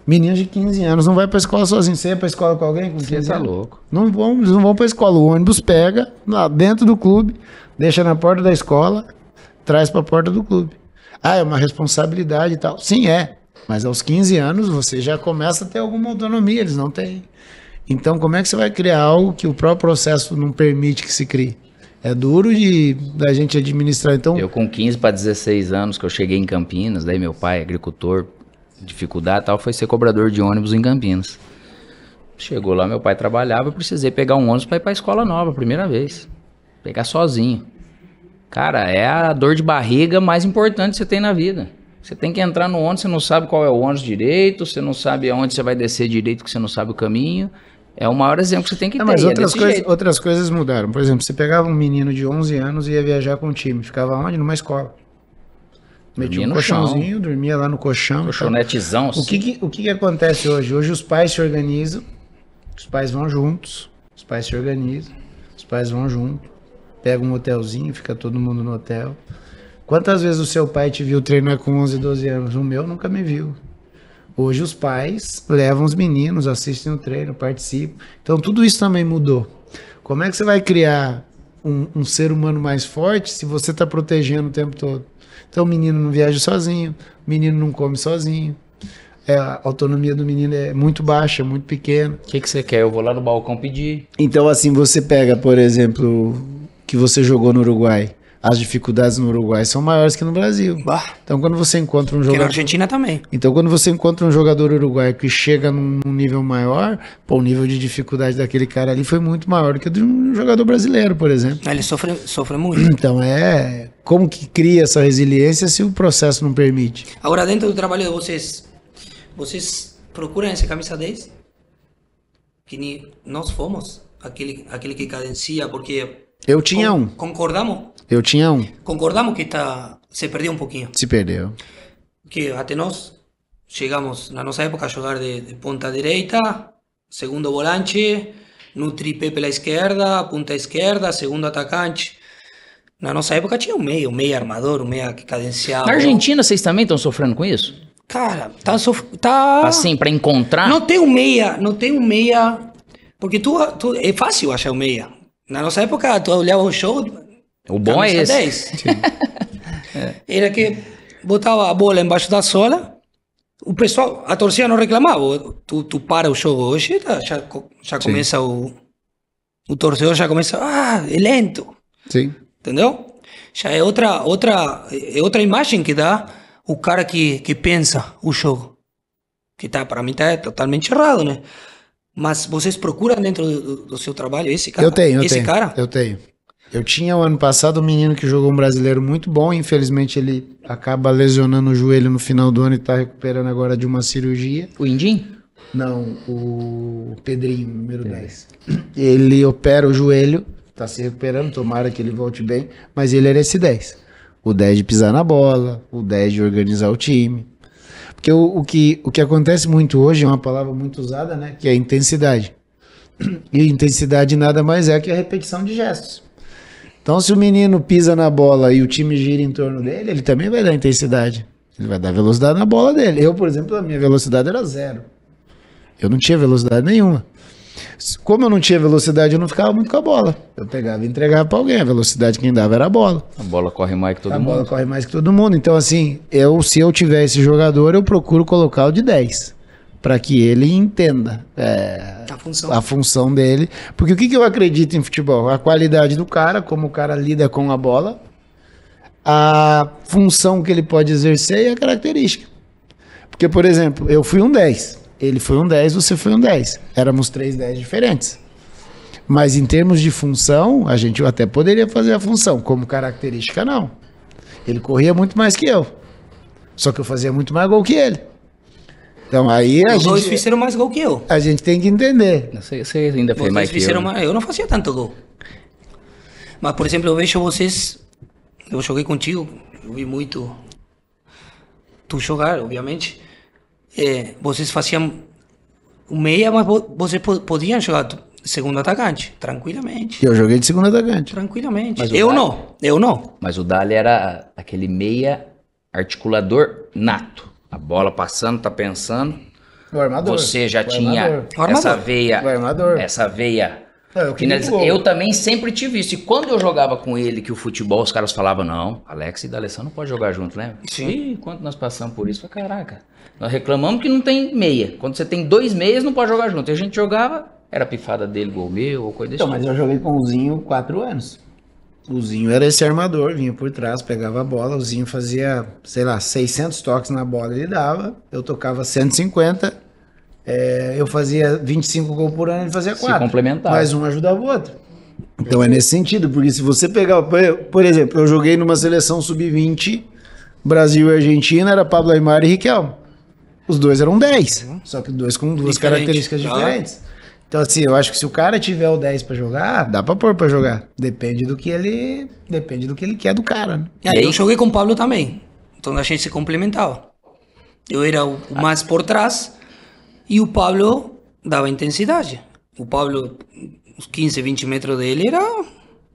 Speaker 3: Meninos de 15 anos não vai para a escola sozinho. Você ia para a escola com alguém com 15 Você tá anos? louco. Não vão, eles não vão para a escola. O ônibus pega lá dentro do clube, deixa na porta da escola, traz para a porta do clube. Ah, é uma responsabilidade e tal. Sim, é. Mas aos 15 anos você já começa a ter alguma autonomia, eles não têm. Então, como é que você vai criar algo que o próprio processo não permite que se crie? É duro de da gente administrar. Então,
Speaker 2: eu com 15 para 16 anos que eu cheguei em Campinas, daí meu pai, agricultor, dificuldade tal, foi ser cobrador de ônibus em Campinas. Chegou lá, meu pai trabalhava, eu precisei pegar um ônibus para ir para a escola nova, primeira vez. Pegar sozinho. Cara, é a dor de barriga mais importante que você tem na vida. Você tem que entrar no ônibus, você não sabe qual é o ônibus direito, você não sabe aonde você vai descer direito, que você não sabe o caminho. É o maior exemplo que você tem que ter. Mas é outras, é coisa,
Speaker 3: outras coisas mudaram. Por exemplo, você pegava um menino de 11 anos e ia viajar com um time. Ficava onde? Numa escola. Metia um colchãozinho, chão. dormia lá no colchão. Colchonetezão. O, que, que, o que, que acontece hoje? Hoje os pais se organizam, os pais vão juntos, os pais se organizam, os pais vão junto, pega um hotelzinho, fica todo mundo no hotel. Quantas vezes o seu pai te viu treinar com 11, 12 anos? O meu nunca me viu. Hoje os pais levam os meninos, assistem o treino, participam. Então tudo isso também mudou. Como é que você vai criar um, um ser humano mais forte se você está protegendo o tempo todo? Então o menino não viaja sozinho, o menino não come sozinho. É, a autonomia do menino é muito baixa, muito pequena. O que, que você quer? Eu vou lá no balcão pedir. Então, assim, você pega, por exemplo, que você jogou no Uruguai as dificuldades no Uruguai são maiores que no Brasil. Bah. Então, quando você encontra um jogador. Que na
Speaker 1: Argentina também.
Speaker 3: Então, quando você encontra um jogador uruguaio que chega num, nível maior, pô, o nível de dificuldade daquele cara ali foi muito maior do que de um jogador brasileiro, por exemplo. Ele sofre, sofre muito. Então, é. Como que cria essa resiliência se o processo não permite?
Speaker 1: Agora, dentro do trabalho de vocês, vocês procuram essa camisa 10? Que nós fomos aquele, aquele que cadencia, porque. Eu tinha um. Concordamos eu tinha um. Concordamos que está se perdeu um pouquinho. Se perdeu. Porque até nós chegamos, na nossa época, a jogar de, de ponta direita, segundo volante, no tripé pela esquerda, ponta esquerda, segundo atacante. Na nossa época tinha um meio, um meio armador, um meio que cadenciava. Na Argentina
Speaker 2: vocês também estão sofrendo com isso? Cara, tá sof... tá assim para encontrar. Não tem
Speaker 1: um meia, não tem um meia, porque tu, tu é fácil achar um meia. Na nossa época tu olhava o show, o bom é Camisa é esse. 10. é. Era que botava a bola embaixo da sola, o pessoal, a torcida não reclamava. Tu, tu para o jogo hoje, tá, já, já começa Sim. o. O torcedor já começa. Ah, é lento. Sim. Entendeu? Já é outra, outra, é outra imagem que dá o cara que, que pensa o jogo. Que tá, para mim tá totalmente errado, né? Mas vocês procuram dentro do, do seu trabalho esse cara? Eu tenho, eu esse tenho, cara?
Speaker 3: Eu tenho. Eu tinha o ano passado um menino que jogou um brasileiro muito bom, infelizmente ele acaba lesionando o joelho no final do ano e tá recuperando agora de uma cirurgia. O Indim? Não, o Pedrinho, número 10. Ele opera o joelho, tá se recuperando, tomara que ele volte bem, mas ele era esse 10. O 10 de pisar na bola, o 10 de organizar o time. Porque o, o, que, o que acontece muito hoje é uma palavra muito usada, né? Que é intensidade. E intensidade nada mais é que a repetição de gestos. Então, se o menino pisa na bola e o time gira em torno dele, ele também vai dar intensidade. Ele vai dar velocidade na bola dele. Eu, por exemplo, a minha velocidade era zero. Eu não tinha velocidade nenhuma. Como eu não tinha velocidade, eu não ficava muito com a bola. Eu pegava e entregava para alguém. A velocidade quem dava era a bola.
Speaker 2: A bola corre mais que todo a mundo. A bola
Speaker 3: corre mais que todo mundo. Então, assim, eu, se eu tiver esse jogador, eu procuro colocar o de 10 para que ele entenda é, a, função. a, função. dele. Porque o que, que, eu acredito em futebol? A qualidade do cara, como o cara lida com a bola, a função que ele pode exercer e a característica. Porque, por exemplo, eu fui um 10, ele foi um 10, você foi um 10. Éramos três 10 diferentes. Mas em termos de função, a gente até poderia fazer a função, como característica, não. Ele corria muito mais que eu. Só que eu fazia muito mais gol que ele. Então aí a Os gente. Os dois fizeram mais gol que eu. A gente tem que entender. Não sei, você ainda fez mais que eu. Né? Mais,
Speaker 1: eu não fazia tanto gol. Mas, por exemplo, eu vejo vocês. Eu joguei contigo, eu vi muito tu jogar, obviamente. É, vocês faziam meia, mas vocês podiam jogar segundo atacante,
Speaker 2: tranquilamente.
Speaker 3: Eu joguei de segundo atacante. Tranquilamente. Eu Dali, não,
Speaker 2: eu não. Mas o Dali era aquele meia articulador nato. A bola passando, tá pensando.
Speaker 3: O armador. Você já tinha armador. essa armador. veia. O armador. Essa veia. Não, é, eu, finaliza... eu,
Speaker 2: também sempre tive isso. E quando eu jogava com ele, que o futebol, os caras falavam, não, Alex e D'Alessandro não pode jogar junto, né? Sim. E quando nós passamos por isso, falei, caraca, nós reclamamos que não tem meia. Quando você tem dois meias, não pode jogar junto. E a gente jogava, era pifada dele, gol meu, ou coisa então, desse Então, mas
Speaker 3: tipo. eu joguei com o Zinho quatro anos. O Zinho era esse armador, vinha por trás, pegava a bola, o Zinho fazia, sei lá, 600 toques na bola, ele dava, eu tocava 150, é, eu fazia 25 gols por ano, ele fazia 4. complementar. Mas um ajudava o outro. Então é nesse sentido, porque se você pegar, por exemplo, eu joguei numa seleção sub-20, Brasil e Argentina, era Pablo Aymar e Riquelme. Os dois eram 10, uhum. só que dois com duas Diferente. características diferentes. Ah. Então, assim, eu acho que se o cara tiver o 10 para jogar, dá pra pôr pra jogar. Depende do que ele. Depende do que ele quer do cara, né? E aí eu joguei
Speaker 1: com o Pablo também. Então a gente se complementava. Eu era o mais por trás e o Pablo dava intensidade. O Pablo, os 15, 20 metros dele, era.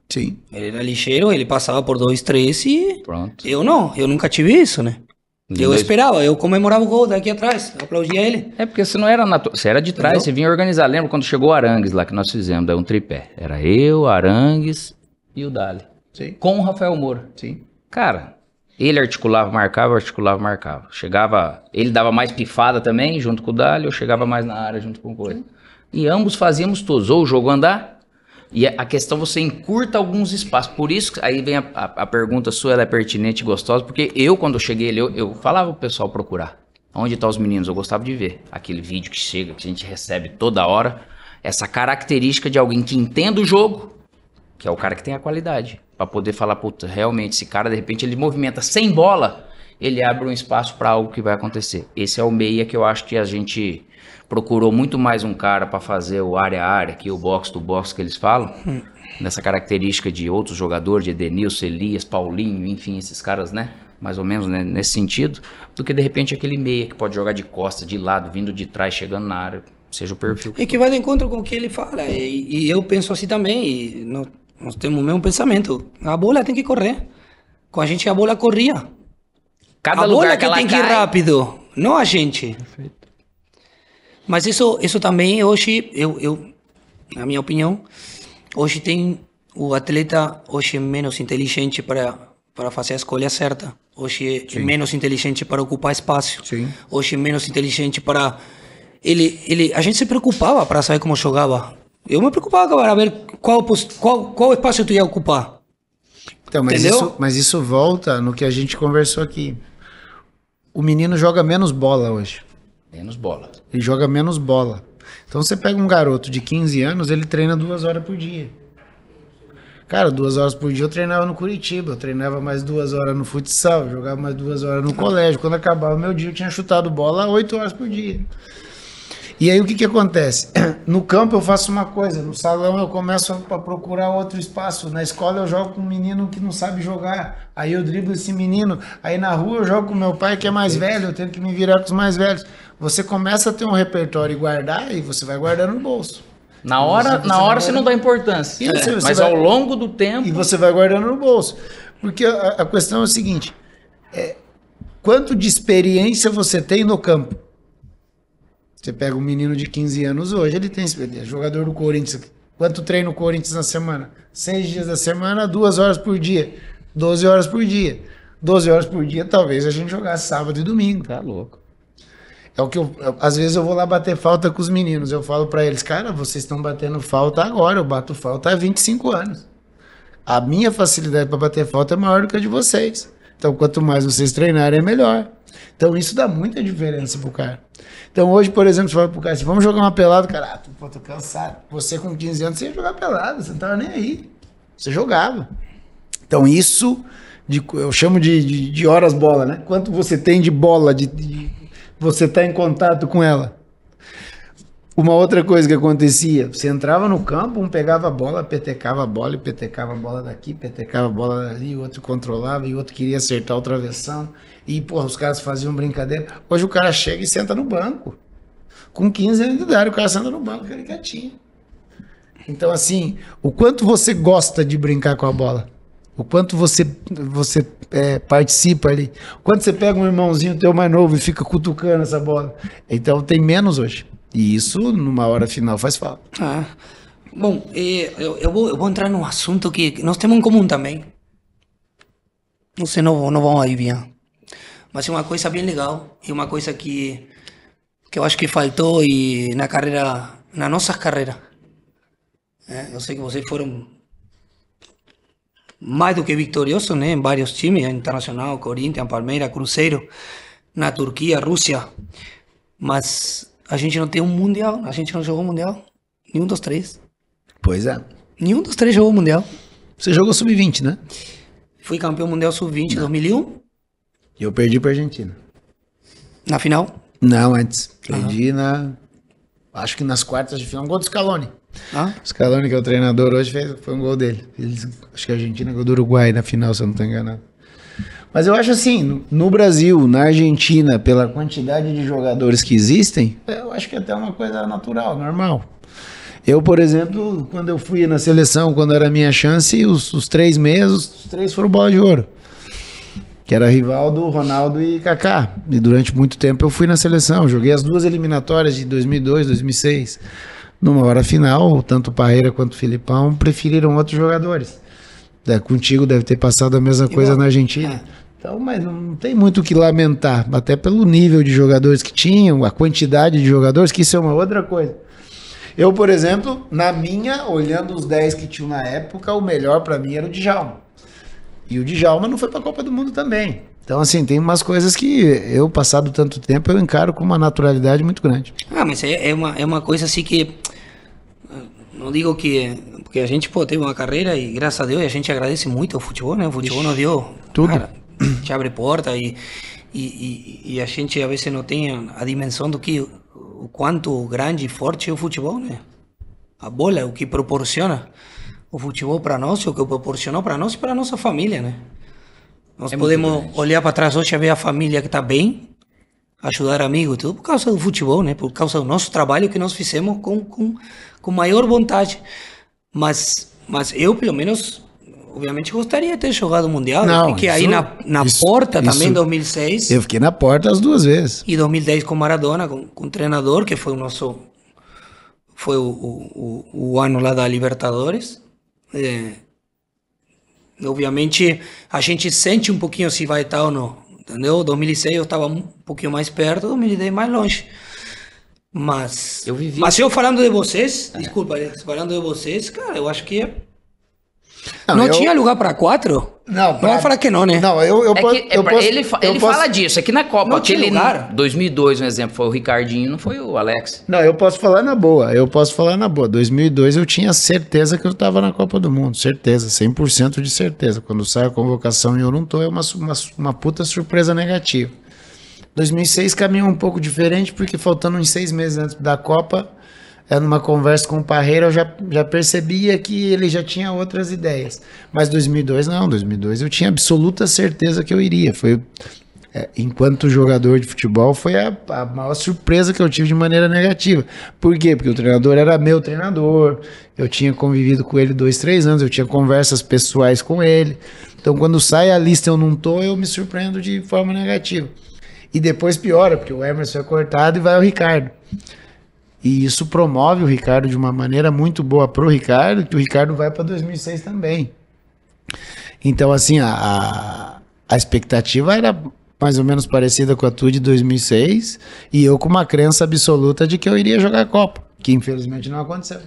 Speaker 1: Sim. Ele era ligeiro, ele passava por dois, três e.
Speaker 2: Pronto. Eu não, eu nunca tive isso, né? Eu esperava, eu comemorava o gol daqui atrás, aplaudia ele. É porque você não era natural, você era de trás, Entendeu? você vinha organizar. Lembra quando chegou o Arangues lá que nós fizemos, daí é um tripé. Era eu, Arangues e o Dali. Sim. Com o Rafael Moura. Sim. Cara, ele articulava, marcava, articulava, marcava. Chegava, ele dava mais pifada também junto com o Dali, eu chegava mais na área junto com o Sim. E ambos fazíamos todos, ou o jogo andar, e a questão você encurta alguns espaços. Por isso, aí vem a, a, a pergunta sua, ela é pertinente e gostosa, porque eu, quando cheguei ali, eu, eu falava o pessoal procurar. Onde estão tá os meninos? Eu gostava de ver aquele vídeo que chega, que a gente recebe toda hora. Essa característica de alguém que entenda o jogo, que é o cara que tem a qualidade, para poder falar, puta, realmente, esse cara, de repente, ele movimenta sem bola, ele abre um espaço para algo que vai acontecer. Esse é o meia que eu acho que a gente procurou muito mais um cara para fazer o área a área, que o box do box que eles falam, hum. nessa característica de outros jogadores, de Edenilson, Elias, Paulinho, enfim, esses caras, né? Mais ou menos né? nesse sentido, do que de repente aquele meia que pode jogar de costa, de lado, vindo de trás, chegando na área, seja o perfil.
Speaker 1: E que vai de encontro com o que ele fala.
Speaker 2: E, e eu penso
Speaker 1: assim também, nós, nós temos o mesmo pensamento. A bola tem que correr. Com a gente a bola corria. Cada a bola é que, que tem cai. que ir rápido, não a gente. Perfeito. Mas isso, isso também hoje, eu, eu, na minha opinião, hoje tem o atleta hoje é menos inteligente para para fazer a escolha certa. Hoje é Sim. menos inteligente para ocupar espaço. Sim. Hoje é menos inteligente para ele ele a gente se preocupava para saber como jogava. Eu me preocupava para ver
Speaker 3: qual qual qual espaço tu ia ocupar. Então, mas Entendeu? isso, mas isso volta no que a gente conversou aqui. O menino joga menos bola hoje. Menos bola. Ele joga menos bola. Então você pega um garoto de 15 anos, ele treina duas horas por dia. Cara, duas horas por dia eu treinava no Curitiba, eu treinava mais duas horas no futsal, jogava mais duas horas no colégio. Quando acabava o meu dia, eu tinha chutado bola oito horas por dia. E aí o que, que acontece? No campo eu faço uma coisa, no salão eu começo a procurar outro espaço, na escola eu jogo com um menino que não sabe jogar, aí eu driblo esse menino, aí na rua eu jogo com meu pai que é mais velho, eu tenho que me virar com os mais velhos você começa a ter um repertório e guardar e você vai guardando no bolso. Na hora, você, na hora você não dá importância. Isso, é. Mas vai... ao longo do tempo. E você vai guardando no bolso. Porque a, a questão é o seguinte: é, quanto de experiência você tem no campo? Você pega um menino de 15 anos hoje, ele tem experiência. É jogador do Corinthians. Quanto treina o Corinthians na semana? Seis dias da semana, duas horas por dia. doze horas por dia. doze horas por dia, talvez a gente jogasse sábado e domingo. Tá louco. É o que eu, às vezes eu vou lá bater falta com os meninos. Eu falo para eles, cara, vocês estão batendo falta agora. Eu bato falta há 25 anos. A minha facilidade para bater falta é maior do que a de vocês. Então, quanto mais vocês treinarem, é melhor. Então, isso dá muita diferença pro cara. Então, hoje, por exemplo, você fala pro cara assim, vamos jogar uma pelada, cara, ah, pô, tô cansado. Você com 15 anos, você ia jogar pelada, você não tava nem aí. Você jogava. Então, isso, de, eu chamo de, de, de horas bola, né? Quanto você tem de bola, de, de você está em contato com ela. Uma outra coisa que acontecia, você entrava no campo, um pegava a bola, petecava a bola, e petecava a bola daqui, petecava a bola dali, o outro controlava, e o outro queria acertar o travessão, e porra, os caras faziam brincadeira. Hoje o cara chega e senta no banco. Com 15 anos de idade, o cara senta no banco, ele quietinho. Então, assim, o quanto você gosta de brincar com a bola? o quanto você você é, participa ali. Quando você pega um irmãozinho teu mais novo e fica cutucando essa bola, então tem menos hoje. E isso numa hora final faz falta. Ah.
Speaker 1: Bom, eu, eu, vou, eu vou entrar num assunto que nós temos em comum também. Não sei, não, não vão adivinhar. Mas é uma coisa bem legal e uma coisa que que eu acho que faltou e na carreira, na nossas carreiras. É, eu sei que vocês foram mais do que vitorioso né, em vários times, Internacional, Corinthians, Palmeiras, Cruzeiro, na Turquia, Rússia. Mas a gente não tem um Mundial, a gente não jogou Mundial. Nenhum dos três. Pois é. Nenhum dos três jogou Mundial. Você jogou Sub-20, né? Fui campeão mundial Sub-20 em
Speaker 3: 2001. E eu perdi a Argentina. Na final? Não, antes. Perdi uhum. na... Acho que nas quartas de final, contra gol do Scaloni. Ah? Scaloni, que é o treinador hoje, fez, foi um gol dele. Eles, acho que a Argentina ganhou do Uruguai na final, se eu não estou enganado. Mas eu acho assim, no, no Brasil, na Argentina, pela quantidade de jogadores que existem, eu acho que é até uma coisa natural, normal. Eu, por exemplo, quando eu fui na seleção, quando era a minha chance, os, os três meses, os três foram bola de ouro. Que era rival do Ronaldo e Kaká. E durante muito tempo eu fui na seleção, joguei as duas eliminatórias de 2002, 2006. Numa hora final, tanto o Parreira quanto o Filipão preferiram outros jogadores. É, contigo deve ter passado a mesma coisa Igual. na Argentina. É. Então, mas não tem muito o que lamentar, até pelo nível de jogadores que tinham, a quantidade de jogadores, que isso é uma outra coisa. Eu, por exemplo, na minha, olhando os 10 que tinham na época, o melhor para mim era o Djalma. E o Djalma não foi para a Copa do Mundo também. Então, assim, tem umas coisas que eu, passado tanto tempo, eu encaro com uma naturalidade muito
Speaker 4: grande.
Speaker 1: Ah, mas é, é uma, é uma coisa assim que. Não digo que. Porque a gente, pô, teve uma carreira e, graças a Deus, a gente agradece muito ao futebol, né? O futebol nos deu. Tudo. Cara, te abre porta e, e, e, e a gente, às vezes, não tem a dimensão do que. O quanto grande e forte é o futebol, né? A bola, o que proporciona o futebol para nós, o que proporcionou para nós e para nossa família, né? Nós é podemos olhar para trás hoje e ver a família que está bem, ajudar amigos, tudo por causa do futebol, né? Por causa do nosso trabalho que nós fizemos com, com, com maior vontade. Mas, mas eu, pelo menos, obviamente gostaria de ter jogado o Mundial. Não, fiquei isso, aí na, na isso, porta isso, também, em 2006. Eu fiquei na porta as duas vezes. E 2010 com Maradona, com, com o treinador, que foi o nosso... Foi o, o, o, o ano lá da Libertadores. É, Obviamente, a gente sente um pouquinho se vai estar ou não, entendeu? 2006 eu estava um pouquinho mais perto, 2010 mais longe. Mas eu vivi. Mas eu falando de vocês, é. desculpa, falando de vocês, cara, eu acho que é não, não eu... tinha lugar para quatro. Não, não vai falar que não, né? Não, eu, eu, é posso, que, é posso, Ele, eu ele posso... fala disso,
Speaker 2: aqui na Copa. Não, aquele lugar. 2002, um exemplo, foi o Ricardinho, não foi o Alex.
Speaker 3: Não, eu posso falar na boa, eu posso falar na boa. 2002 eu tinha certeza que eu estava na Copa do Mundo, certeza, 100% de certeza. Quando sai a convocação e eu não tô, é uma, uma, uma puta surpresa negativa. 2006 caminhou um pouco diferente, porque faltando uns seis meses antes da Copa, é, numa conversa com o Parreira, eu já, já percebia que ele já tinha outras ideias. Mas 2002, não. 2002 eu tinha absoluta certeza que eu iria. Foi, é, enquanto jogador de futebol, foi a, a maior surpresa que eu tive de maneira negativa. Por quê? Porque o treinador era meu treinador, eu tinha convivido com ele dois, três anos, eu tinha conversas pessoais com ele. Então, quando sai a lista eu não tô, eu me surpreendo de forma negativa. E depois piora, porque o Emerson é cortado e vai o Ricardo. E isso promove o Ricardo de uma maneira muito boa pro Ricardo, que o Ricardo vai para 2006 também. Então, assim, a, a expectativa era mais ou menos parecida com a tua de 2006, e eu com uma crença absoluta de que eu iria jogar a Copa, que infelizmente não aconteceu.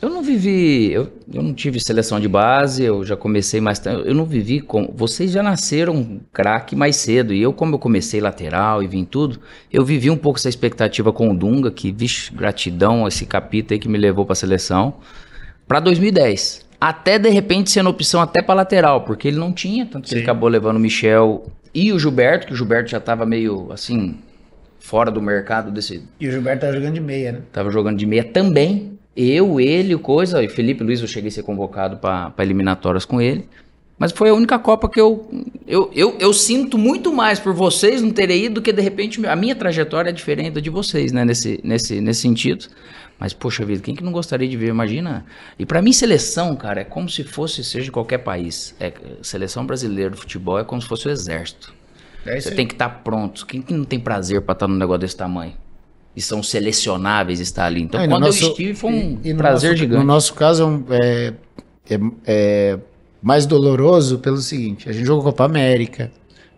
Speaker 3: Eu não vivi, eu,
Speaker 2: eu, não tive seleção de base, eu já comecei mais eu não vivi com, vocês já nasceram craque mais cedo, e eu como eu comecei lateral e vim tudo, eu vivi um pouco essa expectativa com o Dunga, que vixe, gratidão esse capítulo aí que me levou para a seleção, para 2010. Até de repente sendo opção até para lateral, porque ele não tinha, tanto que Sim. ele acabou levando o Michel e o Gilberto, que o Gilberto já estava meio assim fora do mercado desse.
Speaker 3: E o Gilberto tava jogando de meia, né?
Speaker 2: Tava jogando de meia também. Eu, ele, o Coisa, e Felipe Luiz, eu cheguei a ser convocado para eliminatórias com ele. Mas foi a única Copa que eu, eu eu, eu. sinto muito mais por vocês não terem ido do que, de repente, a minha trajetória é diferente da de vocês, né? Nesse, nesse, nesse sentido. Mas, poxa vida, quem que não gostaria de ver? Imagina. E para mim, seleção, cara, é como se fosse, seja de qualquer país. É, seleção brasileira de futebol é como se fosse o exército. É Você tem que estar tá pronto. Quem que não tem prazer para estar tá num negócio desse tamanho? e são selecionáveis estar ali. Então, é, quando nosso, eu estive, foi um e, e prazer nosso, gigante. No
Speaker 3: nosso caso, é, é, é, é, mais doloroso pelo seguinte: a gente jogou Copa América,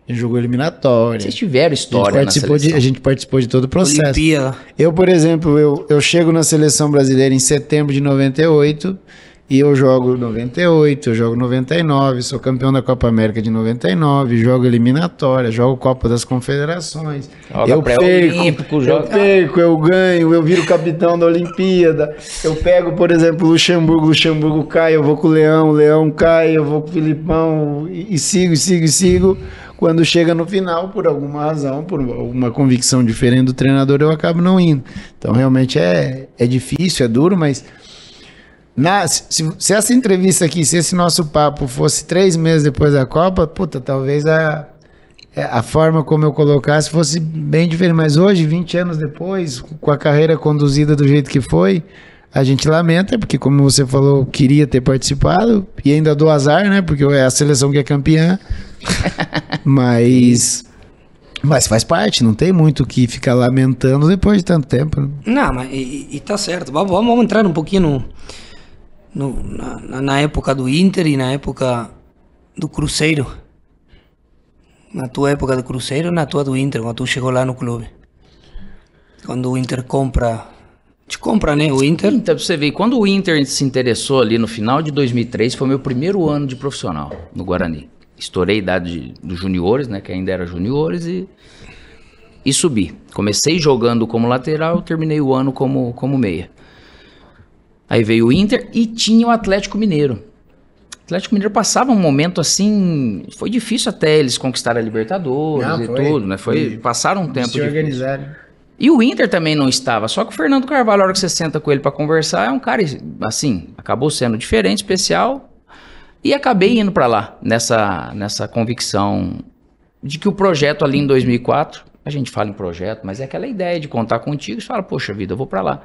Speaker 3: a gente jogou eliminatória. Vocês tiveram história, a gente participou, de, a gente participou de todo o processo. Olimpia. Eu, por exemplo, eu, eu chego na seleção brasileira em setembro de 98 e eu jogo 98, eu jogo 99, sou campeão da Copa América de 99, jogo eliminatória, jogo Copa das Confederações. Joga eu perco, joga... eu perco, eu ganho, eu viro capitão da Olimpíada. Eu pego, por exemplo, Luxemburgo, Luxemburgo cai, eu vou com o Leão, o Leão cai, eu vou com o Filipão e, e sigo, e sigo, e sigo. Quando chega no final, por alguma razão, por alguma convicção diferente do treinador, eu acabo não indo. Então realmente é, é difícil, é duro, mas na, se, se, essa entrevista aqui, se esse nosso papo fosse três meses depois da Copa, puta, talvez a, é, a forma como eu colocasse fosse bem diferente. Mas hoje, 20 anos depois, com a carreira conduzida do jeito que foi, a gente lamenta, porque como você falou, queria ter participado, e ainda do azar, né? Porque é a seleção que é campeã. mas. Mas faz parte, não tem muito o que ficar lamentando depois de tanto tempo. Né?
Speaker 1: Não, mas e, e tá certo. Vamos, vamos entrar um pouquinho no no, na, na, época do Inter e na época do Cruzeiro. Na tua época do Cruzeiro, na tua do Inter, quando tu chegou lá no clube. Quando o
Speaker 2: Inter compra. Te compra, né? O Inter. Então, pra você ver, quando o Inter se interessou ali no final de 2003, foi meu primeiro ano de profissional no Guarani. Estourei a idade dos juniores, né? Que ainda era juniores e. E subi. Comecei jogando como lateral, terminei o ano como, como meia. Aí veio o Inter e tinha o Atlético Mineiro. O Atlético Mineiro passava um momento assim. Foi difícil até eles conquistarem a Libertadores não, e foi, tudo, né? Foi, foi, passaram um tempo. Se organizaram. E o Inter também não estava, só que o Fernando Carvalho, a hora que você senta com ele para conversar, é um cara assim, acabou sendo diferente, especial, e acabei indo para lá, nessa, nessa convicção de que o projeto ali em 2004, a gente fala em projeto, mas é aquela ideia de contar contigo, e fala, poxa vida, eu vou para lá.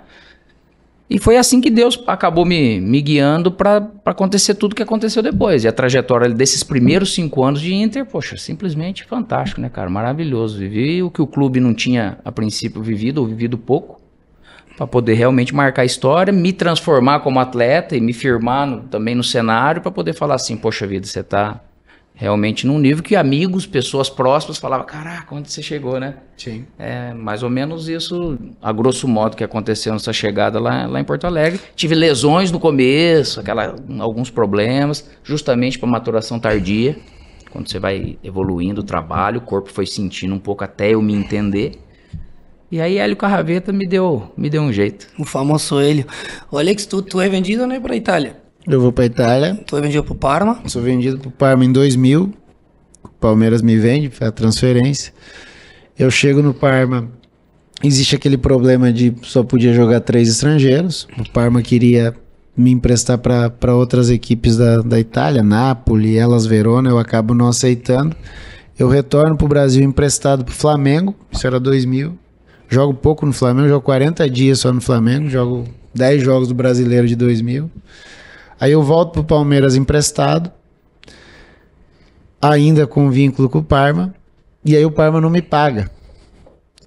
Speaker 2: E foi assim que Deus acabou me, me guiando para acontecer tudo que aconteceu depois. E a trajetória desses primeiros cinco anos de Inter, poxa, simplesmente fantástico, né, cara? Maravilhoso. Vivi o que o clube não tinha, a princípio, vivido, ou vivido pouco, para poder realmente marcar a história, me transformar como atleta e me firmar no, também no cenário, para poder falar assim: poxa vida, você está realmente num nível que amigos, pessoas próximas falavam, caraca, onde você chegou, né? Sim. É mais ou menos isso, a grosso modo, que aconteceu nessa chegada lá, lá em Porto Alegre. Tive lesões no começo, aquela, alguns problemas, justamente para maturação tardia, quando você vai evoluindo o trabalho, o corpo foi sentindo um pouco até eu me entender. E aí Hélio Carraveta
Speaker 3: me deu,
Speaker 1: me deu um jeito. O famoso Hélio. Olha que tu, tu é vendido né, para a Itália?
Speaker 3: Eu vou para Itália. Foi vendido pro Parma. Sou vendido pro Parma em 2000. O Palmeiras me vende, foi a transferência. Eu chego no Parma. Existe aquele problema de só podia jogar três estrangeiros. O Parma queria me emprestar para outras equipes da, da Itália, Nápoles, Elas Verona, eu acabo não aceitando. Eu retorno para o Brasil emprestado para o Flamengo, isso era 2000. Jogo pouco no Flamengo, jogo 40 dias só no Flamengo, jogo 10 jogos do Brasileiro de 2000. Aí eu volto para o Palmeiras emprestado, ainda com vínculo com o Parma, e aí o Parma não me paga.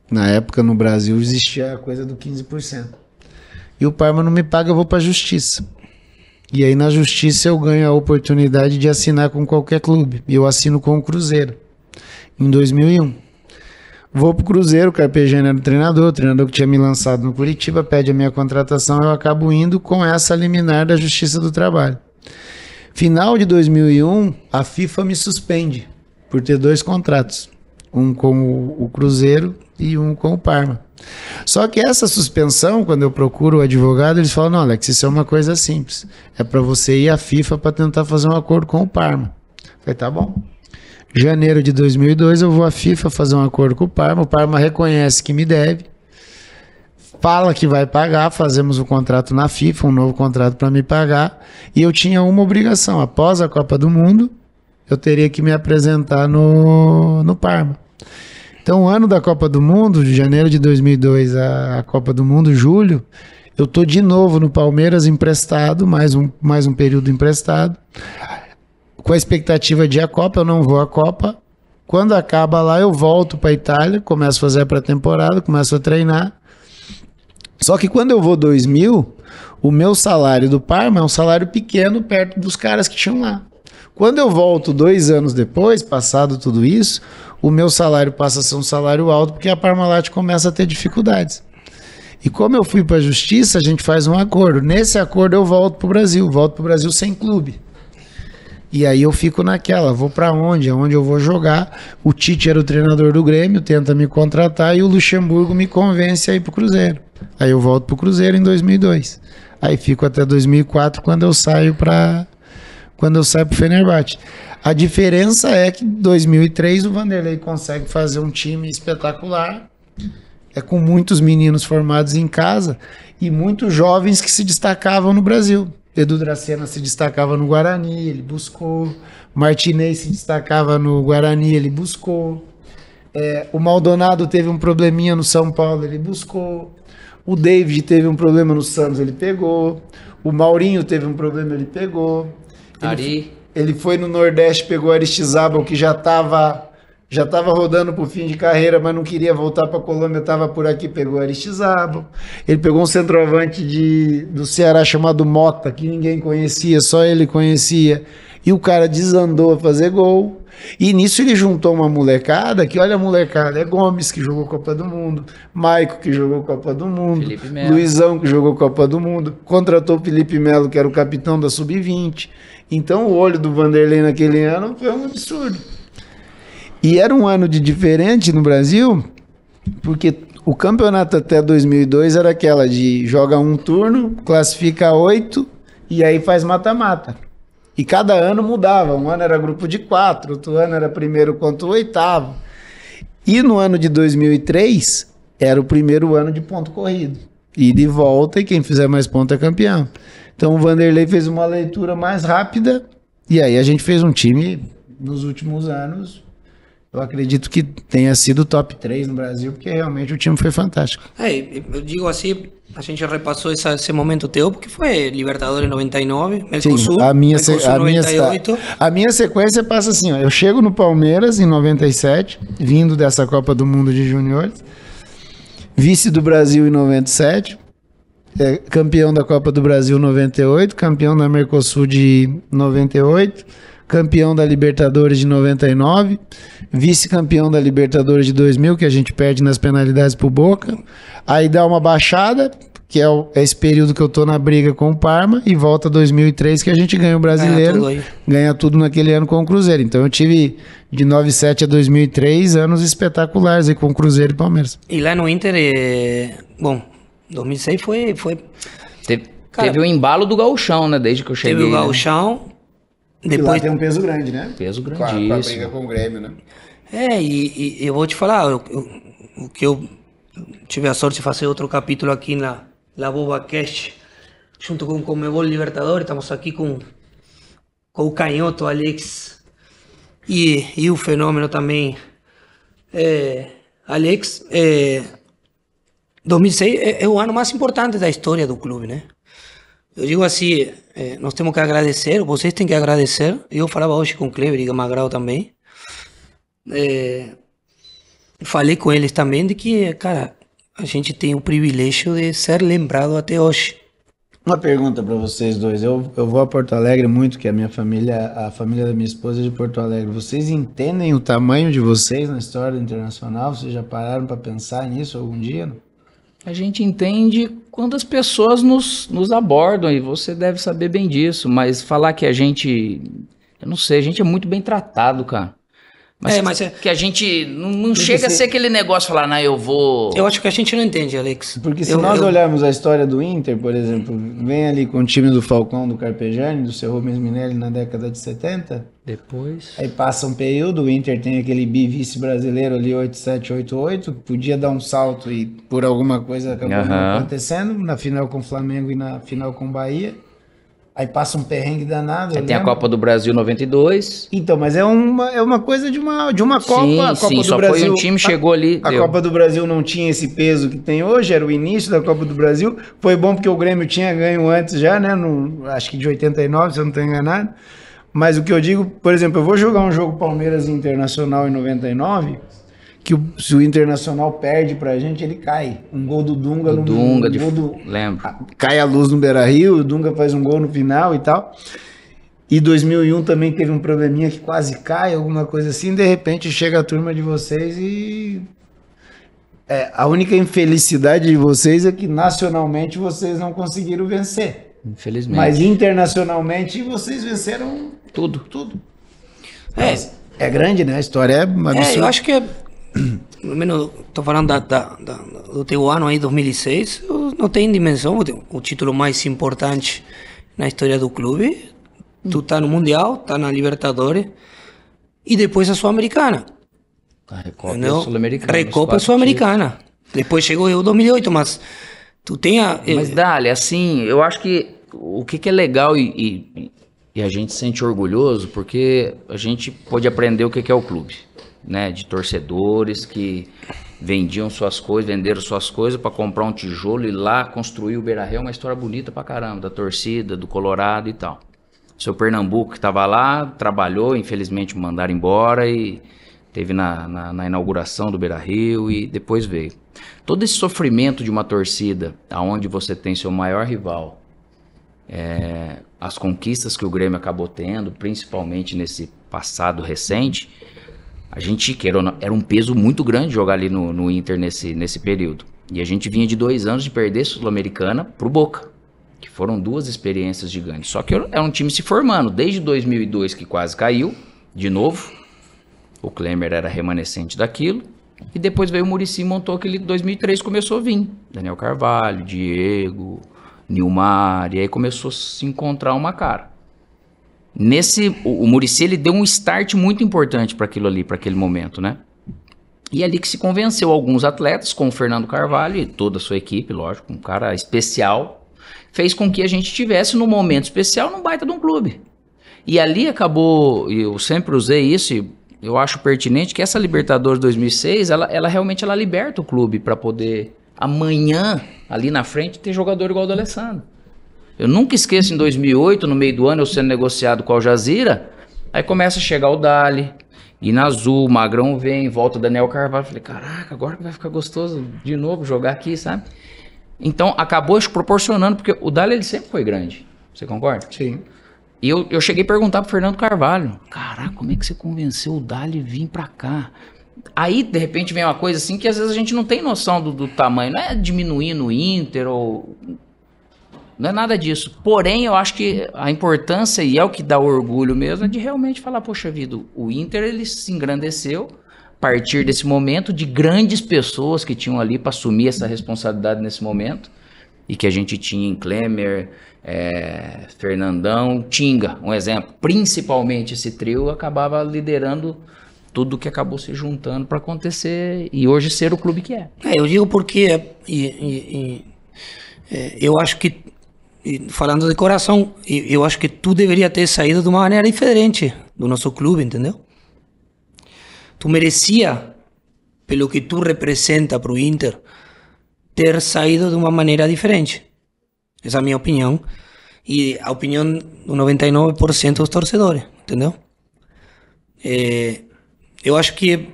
Speaker 3: Na época no Brasil existia a coisa do 15%. E o Parma não me paga, eu vou para a justiça. E aí na justiça eu ganho a oportunidade de assinar com qualquer clube. Eu assino com o Cruzeiro em 2001. Vou pro Cruzeiro, o Carpejano era o treinador, o treinador que tinha me lançado no Curitiba, pede a minha contratação, eu acabo indo com essa liminar da Justiça do Trabalho. Final de 2001, a FIFA me suspende por ter dois contratos, um com o Cruzeiro e um com o Parma. Só que essa suspensão, quando eu procuro o advogado, eles falam: não, Alex, isso é uma coisa simples. É para você ir à FIFA para tentar fazer um acordo com o Parma. Eu falei: tá bom. Janeiro de 2002, eu vou à FIFA fazer um acordo com o Parma. O Parma reconhece que me deve, fala que vai pagar. Fazemos o um contrato na FIFA, um novo contrato para me pagar. E eu tinha uma obrigação: após a Copa do Mundo, eu teria que me apresentar no, no Parma. Então, o ano da Copa do Mundo, de janeiro de 2002 a, a Copa do Mundo, julho, eu tô de novo no Palmeiras emprestado, mais um, mais um período emprestado com a expectativa de ir à Copa, eu não vou à Copa. Quando acaba lá, eu volto para Itália, começo a fazer a pré-temporada, começo a treinar. Só que quando eu vou 2000, o meu salário do Parma é um salário pequeno perto dos caras que tinham lá. Quando eu volto dois anos depois, passado tudo isso, o meu salário passa a ser um salário alto porque a Parmalat começa a ter dificuldades. E como eu fui para a justiça, a gente faz um acordo. Nesse acordo eu volto para o Brasil, volto para o Brasil sem clube. E aí eu fico naquela, vou para onde? Aonde eu vou jogar? O Tite era o treinador do Grêmio, tenta me contratar e o Luxemburgo me convence a ir pro Cruzeiro. Aí eu volto pro Cruzeiro em 2002. Aí fico até 2004 quando eu saio para quando eu saio pro Fenerbahçe. A diferença é que em 2003 o Vanderlei consegue fazer um time espetacular. É com muitos meninos formados em casa e muitos jovens que se destacavam no Brasil. Edu Dracena se destacava no Guarani, ele buscou. Martinez se destacava no Guarani, ele buscou. É, o Maldonado teve um probleminha no São Paulo, ele buscou. O David teve um problema no Santos, ele pegou. O Maurinho teve um problema, ele pegou. Ele, Ari. Ele foi no Nordeste, pegou Aristizábal, que já estava já estava rodando para o fim de carreira, mas não queria voltar para a Colômbia, estava por aqui, pegou Aristizábal. Ele pegou um centroavante de, do Ceará chamado Mota, que ninguém conhecia, só ele conhecia. E o cara desandou a fazer gol. E nisso ele juntou uma molecada que, olha a molecada, é Gomes que jogou Copa do Mundo, Maico que jogou Copa do Mundo, Luizão que jogou Copa do Mundo, contratou Felipe Melo, que era o capitão da Sub-20. Então o olho do Vanderlei naquele ano foi um absurdo. E era um ano de diferente no Brasil, porque o campeonato até 2002 era aquela de joga um turno, classifica oito e aí faz mata-mata. E cada ano mudava. Um ano era grupo de quatro, outro ano era primeiro contra o oitavo. E no ano de 2003 era o primeiro ano de ponto corrido. E de volta, e quem fizer mais ponto é campeão. Então o Vanderlei fez uma leitura mais rápida, e aí a gente fez um time nos últimos anos eu acredito que tenha sido top 3 no Brasil, porque realmente o time foi fantástico. É, eu
Speaker 1: digo assim, a gente repassou essa, esse momento teu, porque foi Libertadores 99, Mercosul, Sim, a minha, a 98.
Speaker 3: Minha, a minha sequência passa assim, ó, eu chego no Palmeiras em 97, vindo dessa Copa do Mundo de Juniores, vice do Brasil em 97, é, campeão da Copa do Brasil 98, campeão da Mercosul de 98, campeão da Libertadores de 99, vice-campeão da Libertadores de 2000, que a gente perde nas penalidades pro Boca. Aí dá uma baixada, que é, o, é, esse período que eu tô na briga com o Parma, e volta 2003 que a gente ganha o brasileiro, ganha tudo, ganha tudo naquele ano com o Cruzeiro. Então eu tive de 97 a 2003 anos espetaculares aí com o Cruzeiro e Palmeiras.
Speaker 1: E lá no Inter, é... bom,
Speaker 2: 2006 foi foi Teve, Cara, teve o embalo do gauchão, né? Desde que eu cheguei. Teve o né? gauchão,
Speaker 3: depois tem um peso grande, né? Peso grandíssimo. Para a, com briga com o Grêmio, né?
Speaker 1: É, e, e eu vou te falar, eu, eu, o que eu tive a sorte de fazer outro capítulo aqui na La Boba Cash, junto com o Comebol Libertadores, estamos aqui com, com o Canhoto Alex e, e o Fenômeno também. É, Alex, é, 2006 é, é o ano mais importante da história do clube, né? Eu digo assim, é, eh, nós temos que agradecer, vocês têm que agradecer. Eu falava hoje com o Kleber e Magrão também. É, eh, falei com eles também de que, cara, a gente tem o privilégio
Speaker 3: de ser lembrado até hoje. Uma pergunta para vocês dois. Eu, eu vou a Porto Alegre muito, que a minha família, a família da minha esposa é de Porto Alegre. Vocês entendem o tamanho de vocês na história internacional? Vocês já pararam para pensar nisso algum dia? Não?
Speaker 2: a gente entende quando as pessoas nos, nos abordam, e você deve saber bem disso, mas falar que a gente. Eu não sei, a gente é muito bem tratado, cara. Mas, é, mas é, que a gente não, não chega a ser aquele negócio falar, não, eu vou. Eu acho que a gente não entende, Alex. Porque se eu, nós eu...
Speaker 3: olharmos a história do Inter, por exemplo, vem ali com o time do Falcão, do Carpejani do seu Rubens Minelli na década de 70. Depois. Aí passa um período, o Inter tem aquele bi-vice brasileiro ali, 8788, podia dar um salto e por alguma coisa acabou não acontecendo, na final com o Flamengo e na final com o Bahia. Aí passa um perrengue danado. Aí tem lembro. a Copa do Brasil 92. Então, mas é uma, é uma coisa de uma, de uma Copa. Sim, Copa sim, só Brasil, foi um time, chegou ali. A, a Copa do Brasil não tinha esse peso que tem hoje, era o início da Copa do Brasil. Foi bom porque o Grêmio tinha ganho antes já, né? No, acho que de 89, se eu não estou enganado. Mas o que eu digo, por exemplo, eu vou jogar um jogo Palmeiras Internacional em 99 que o, se o Internacional perde pra gente, ele cai. Um gol do Dunga do no Dunga, um do, lembro. Cai a luz no Beira Rio, o Dunga faz um gol no final e tal. E 2001 também teve um probleminha que quase cai, alguma coisa assim. De repente chega a turma de vocês e. É, a única infelicidade de vocês é que nacionalmente vocês não conseguiram vencer. Infelizmente. Mas internacionalmente vocês venceram tudo. Tudo. É, é grande, né? A história é absurda. É, eu acho que é
Speaker 1: menos estou falando da, da, da, do teu ano aí, 2006, não tem dimensão, o título mais importante na história do clube. Tu tá no Mundial, tá na Libertadores e depois a Sul-Americana.
Speaker 2: A Recopa Sul-Americana. Recopa Sul-Americana. Depois chegou eu 2008, mas tu tem a... Eh, mas, Dali, assim, eu acho que o que, que é legal e, e, e a gente se sente orgulhoso, porque a gente pode aprender o que, que é o clube né, de torcedores que vendiam suas coisas, venderam suas coisas para comprar um tijolo e lá construir o Beira-Rio, uma história bonita pra caramba, da torcida, do Colorado e tal. O seu Pernambuco que estava lá, trabalhou, infelizmente mandaram embora e teve na, na, na inauguração do Beira-Rio e depois veio. Todo esse sofrimento de uma torcida, aonde você tem seu maior rival, é, as conquistas que o Grêmio acabou tendo, principalmente nesse passado recente, a gente, que era um peso muito grande jogar ali no, no Inter nesse, nesse período. E a gente vinha de dois anos de perder Sul-Americana pro Boca, que foram duas experiências gigantes. Só que era um time se formando, desde 2002 que quase caiu, de novo. O Klemer era remanescente daquilo. E depois veio o Murici e montou aquele 2003 começou a vir. Daniel Carvalho, Diego, Nilmar, e aí começou a se encontrar uma cara nesse o, o Murici ele deu um start muito importante para aquilo ali, para aquele momento, né? E ali que se convenceu alguns atletas, com o Fernando Carvalho e toda a sua equipe, lógico, um cara especial, fez com que a gente tivesse no momento especial num baita de um clube. E ali acabou, eu sempre usei isso e eu acho pertinente que essa Libertadores 2006, ela, ela realmente ela liberta o clube para poder amanhã ali na frente ter jogador igual o do Alessandro. Eu nunca esqueço em 2008, no meio do ano, eu sendo negociado com a Al Jazeera, aí começa a chegar o Dali, e na Azul, Magrão vem, volta Daniel Carvalho. Falei, caraca, agora que vai ficar gostoso de novo jogar aqui, sabe? Então acabou proporcionando, porque o Dali ele sempre foi grande. Você concorda? Sim. E eu, eu cheguei a perguntar pro Fernando Carvalho: Caraca, como é que você convenceu o Dali vir pra cá? Aí, de repente, vem uma coisa assim que às vezes a gente não tem noção do, do tamanho. Não é diminuindo o Inter ou não é nada disso. Porém, eu acho que a importância, e é o que dá orgulho mesmo, é de realmente falar, poxa vida, o Inter ele se engrandeceu a partir desse momento de grandes pessoas que tinham ali para assumir essa responsabilidade nesse momento. E que a gente tinha em Klemer, é, Fernandão, Tinga, um exemplo. Principalmente esse trio acabava liderando tudo que acabou se juntando para acontecer e hoje ser o clube que é. é eu digo porque e, e, e,
Speaker 1: é, eu acho que falando de coração, eu acho que tu deveria ter saído de uma maneira diferente do nosso clube, entendeu? Tu merecia, pelo que tu representa para o Inter, ter saído de uma maneira diferente. Essa é a minha opinião e a opinião do 99% dos torcedores, entendeu? É, eu acho que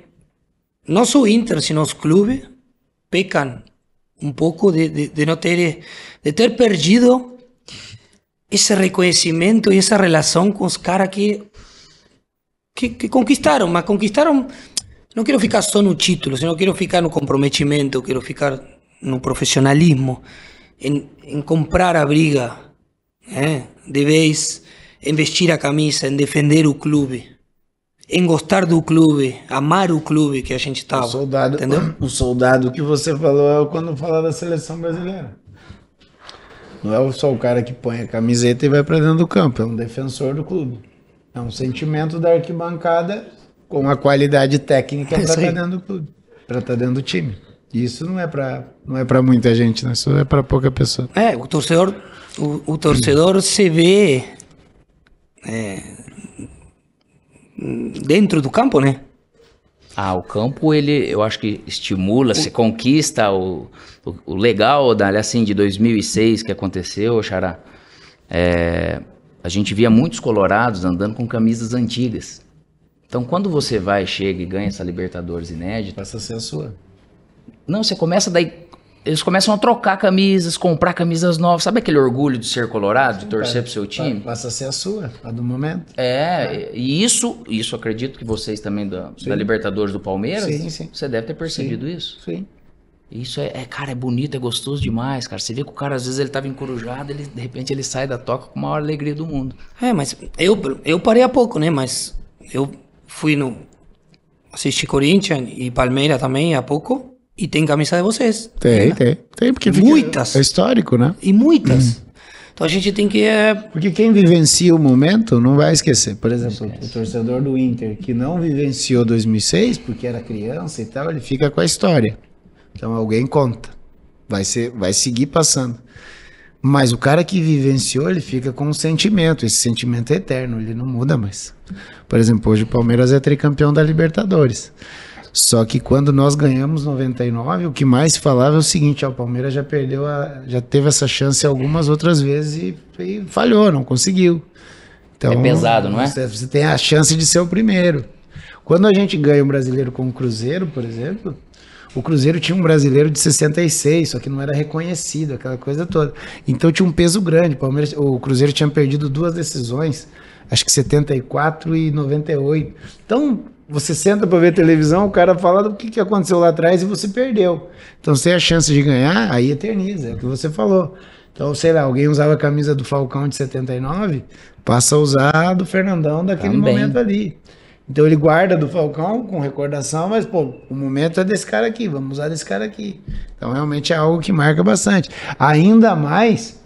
Speaker 1: não só o Inter, sino nosso clube pecam um pouco de, de, de não ter de ter perdido esse reconhecimento e essa relação com os caras que, que, que, conquistaram, mas conquistaram. Não quero ficar só no título, não quero ficar no comprometimento, quero ficar no profissionalismo, em, em comprar a briga né? de vez, em vestir a camisa, em defender o clube em gostar do clube, amar o clube que a gente estava. O soldado,
Speaker 3: entendeu? o soldado que você falou é quando fala da seleção brasileira. Não é só o cara que põe a camiseta e vai para dentro do campo, é um defensor do clube. É um sentimento da arquibancada com a qualidade técnica é para estar tá dentro do clube, para estar tá dentro do time. Isso não é para não é para muita gente, né? Isso é para pouca pessoa.
Speaker 1: É, o torcedor o, o torcedor se vê
Speaker 2: é, dentro do campo, né? Ah, o campo, ele, eu acho que estimula, se conquista o, o, o legal, da, assim, de 2006 que aconteceu, Xará. É, a gente via muitos colorados andando com camisas antigas. Então, quando você vai, chega e ganha essa Libertadores inédita... Passa a ser a sua. Não, você começa daí eles começam a trocar camisas, comprar camisas novas. Sabe aquele orgulho de ser colorado, de torcer tá. para o seu tá, time?
Speaker 3: Passa a ser a sua, a do momento.
Speaker 2: É, é, e isso, isso acredito que vocês também da, da Libertadores do Palmeiras, sim, sim. você deve ter percebido sim. isso. Sim. Isso é, é, cara, é bonito, é gostoso demais, cara. Você vê que o cara, às vezes, ele tava encorujado, ele, de repente ele sai da toca com a maior alegria do mundo. É, mas
Speaker 1: eu, eu parei há pouco, né? Mas eu fui no. Assisti Corinthians e Palmeiras também há pouco. E tem camisa de vocês.
Speaker 3: Tem, né? tem. Tem, porque muitas. é histórico, né? E muitas. Hum. Então a gente tem que. É... Porque quem vivencia o momento não vai esquecer. Por exemplo, o torcedor do Inter que não vivenciou 2006 porque era criança e tal, ele fica com a história. Então alguém conta. Vai, ser, vai seguir passando. Mas o cara que vivenciou, ele fica com um sentimento. Esse sentimento é eterno, ele não muda mais. Por exemplo, hoje o Palmeiras é tricampeão da Libertadores. Só que quando nós ganhamos 99, o que mais falava é o seguinte: ó, o Palmeiras já perdeu, a, já teve essa chance algumas outras vezes e, e falhou, não conseguiu.
Speaker 2: Então, é pesado, não é? Você, você
Speaker 3: tem a chance de ser o primeiro. Quando a gente ganha um brasileiro com o Cruzeiro, por exemplo, o Cruzeiro tinha um brasileiro de 66, só que não era reconhecido, aquela coisa toda. Então tinha um peso grande. Palmeiras, o Cruzeiro tinha perdido duas decisões, acho que 74 e 98. Então você senta para ver televisão, o cara fala do que, que aconteceu lá atrás e você perdeu. Então, se é a chance de ganhar, aí eterniza, é o que você falou. Então, sei lá, alguém usava a camisa do Falcão de 79, passa a usar a do Fernandão daquele Também. momento ali. Então ele guarda do Falcão com recordação, mas pô, o momento é desse cara aqui, vamos usar desse cara aqui. Então realmente é algo que marca bastante. Ainda mais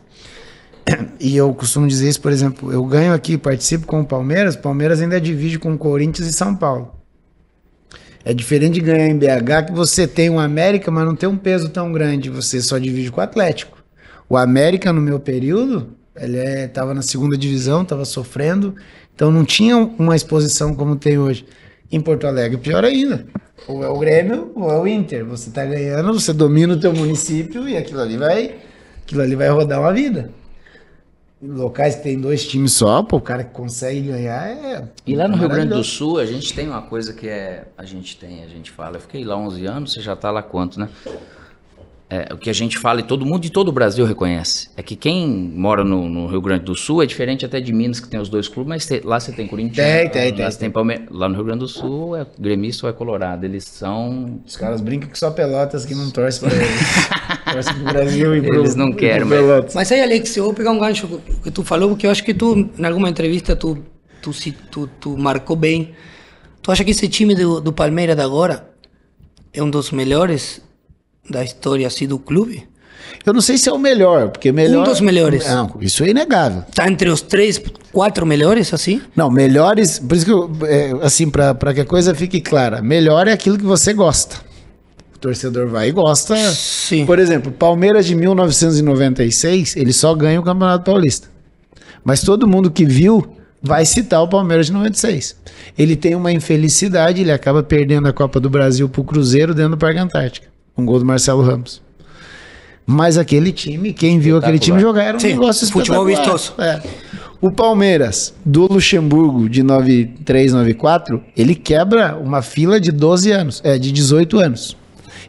Speaker 3: e eu costumo dizer isso, por exemplo, eu ganho aqui, participo com o Palmeiras, Palmeiras ainda divide com o Corinthians e São Paulo. É diferente de ganhar em BH que você tem um América, mas não tem um peso tão grande, você só divide com o Atlético. O América, no meu período, ele estava é, na segunda divisão, estava sofrendo, então não tinha uma exposição como tem hoje. Em Porto Alegre, pior ainda. Ou é o Grêmio ou é o Inter. Você está ganhando, você domina o teu município e aquilo ali vai, aquilo ali vai rodar uma vida. Em locais que tem dois times só, pô, o cara que consegue ganhar é. E lá no Rio Grande do
Speaker 2: Sul, a gente tem uma coisa que é. A gente tem, a gente fala. Eu fiquei lá 11 anos, você já tá lá quanto, né? É, o que a gente fala e todo mundo de todo o Brasil reconhece é que quem mora no, no, Rio Grande do Sul é diferente até de Minas, que tem os dois clubes, mas te, lá você tem Corinthians, tem, tem, lá, tem, lá tem. Palmeiras. Lá no Rio Grande do Sul é gremista ou é colorado,
Speaker 3: eles são... Os caras brincam que só pelotas que não torce pra eles. Brasil e pro Eles não querem, mas...
Speaker 1: mas aí, Alex, eu vou pegar um gancho que tu falou, porque eu acho que tu, em alguma entrevista, tu, tu, tu, tu marcou bem. Tu acha que esse time do, do Palmeiras agora é um dos melhores da história assim, do clube?
Speaker 3: Eu não sei se é o melhor, porque melhor. Um dos melhores. Não, isso é inegável. Tá entre os três, quatro melhores, assim? Não, melhores. Por isso que eu, é, assim, para que a coisa fique clara, melhor é aquilo que você gosta torcedor vai e gosta. Sim. Por exemplo, Palmeiras de 1996, ele só ganha o Campeonato Paulista. Mas todo mundo que viu vai citar o Palmeiras de 96. Ele tem uma infelicidade, ele acaba perdendo a Copa do Brasil pro Cruzeiro dentro do Parque Antártica. Um gol do Marcelo Ramos. Mas aquele time, quem viu aquele time jogar era um Sim, negócio espetacular. Futebol vistoso. É. O Palmeiras, do Luxemburgo, de 93, 94, ele quebra uma fila de 12 anos, é, de 18 anos.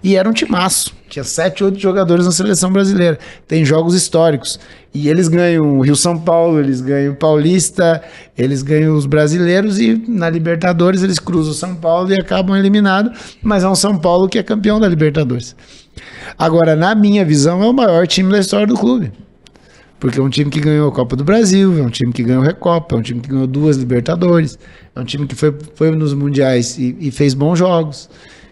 Speaker 3: E era um timaço. Tinha sete, oito jogadores na seleção brasileira. Tem jogos históricos. E eles ganham o Rio São Paulo, eles ganham o Paulista, eles ganham os brasileiros e na Libertadores eles cruzam o São Paulo e acabam eliminados. Mas é um São Paulo que é campeão da Libertadores. Agora, na minha visão, é o maior time da história do clube. Porque é um time que ganhou a Copa do Brasil, é um time que ganhou a Recopa, é um time que ganhou duas Libertadores, é um time que foi, foi nos Mundiais e, e fez bons jogos.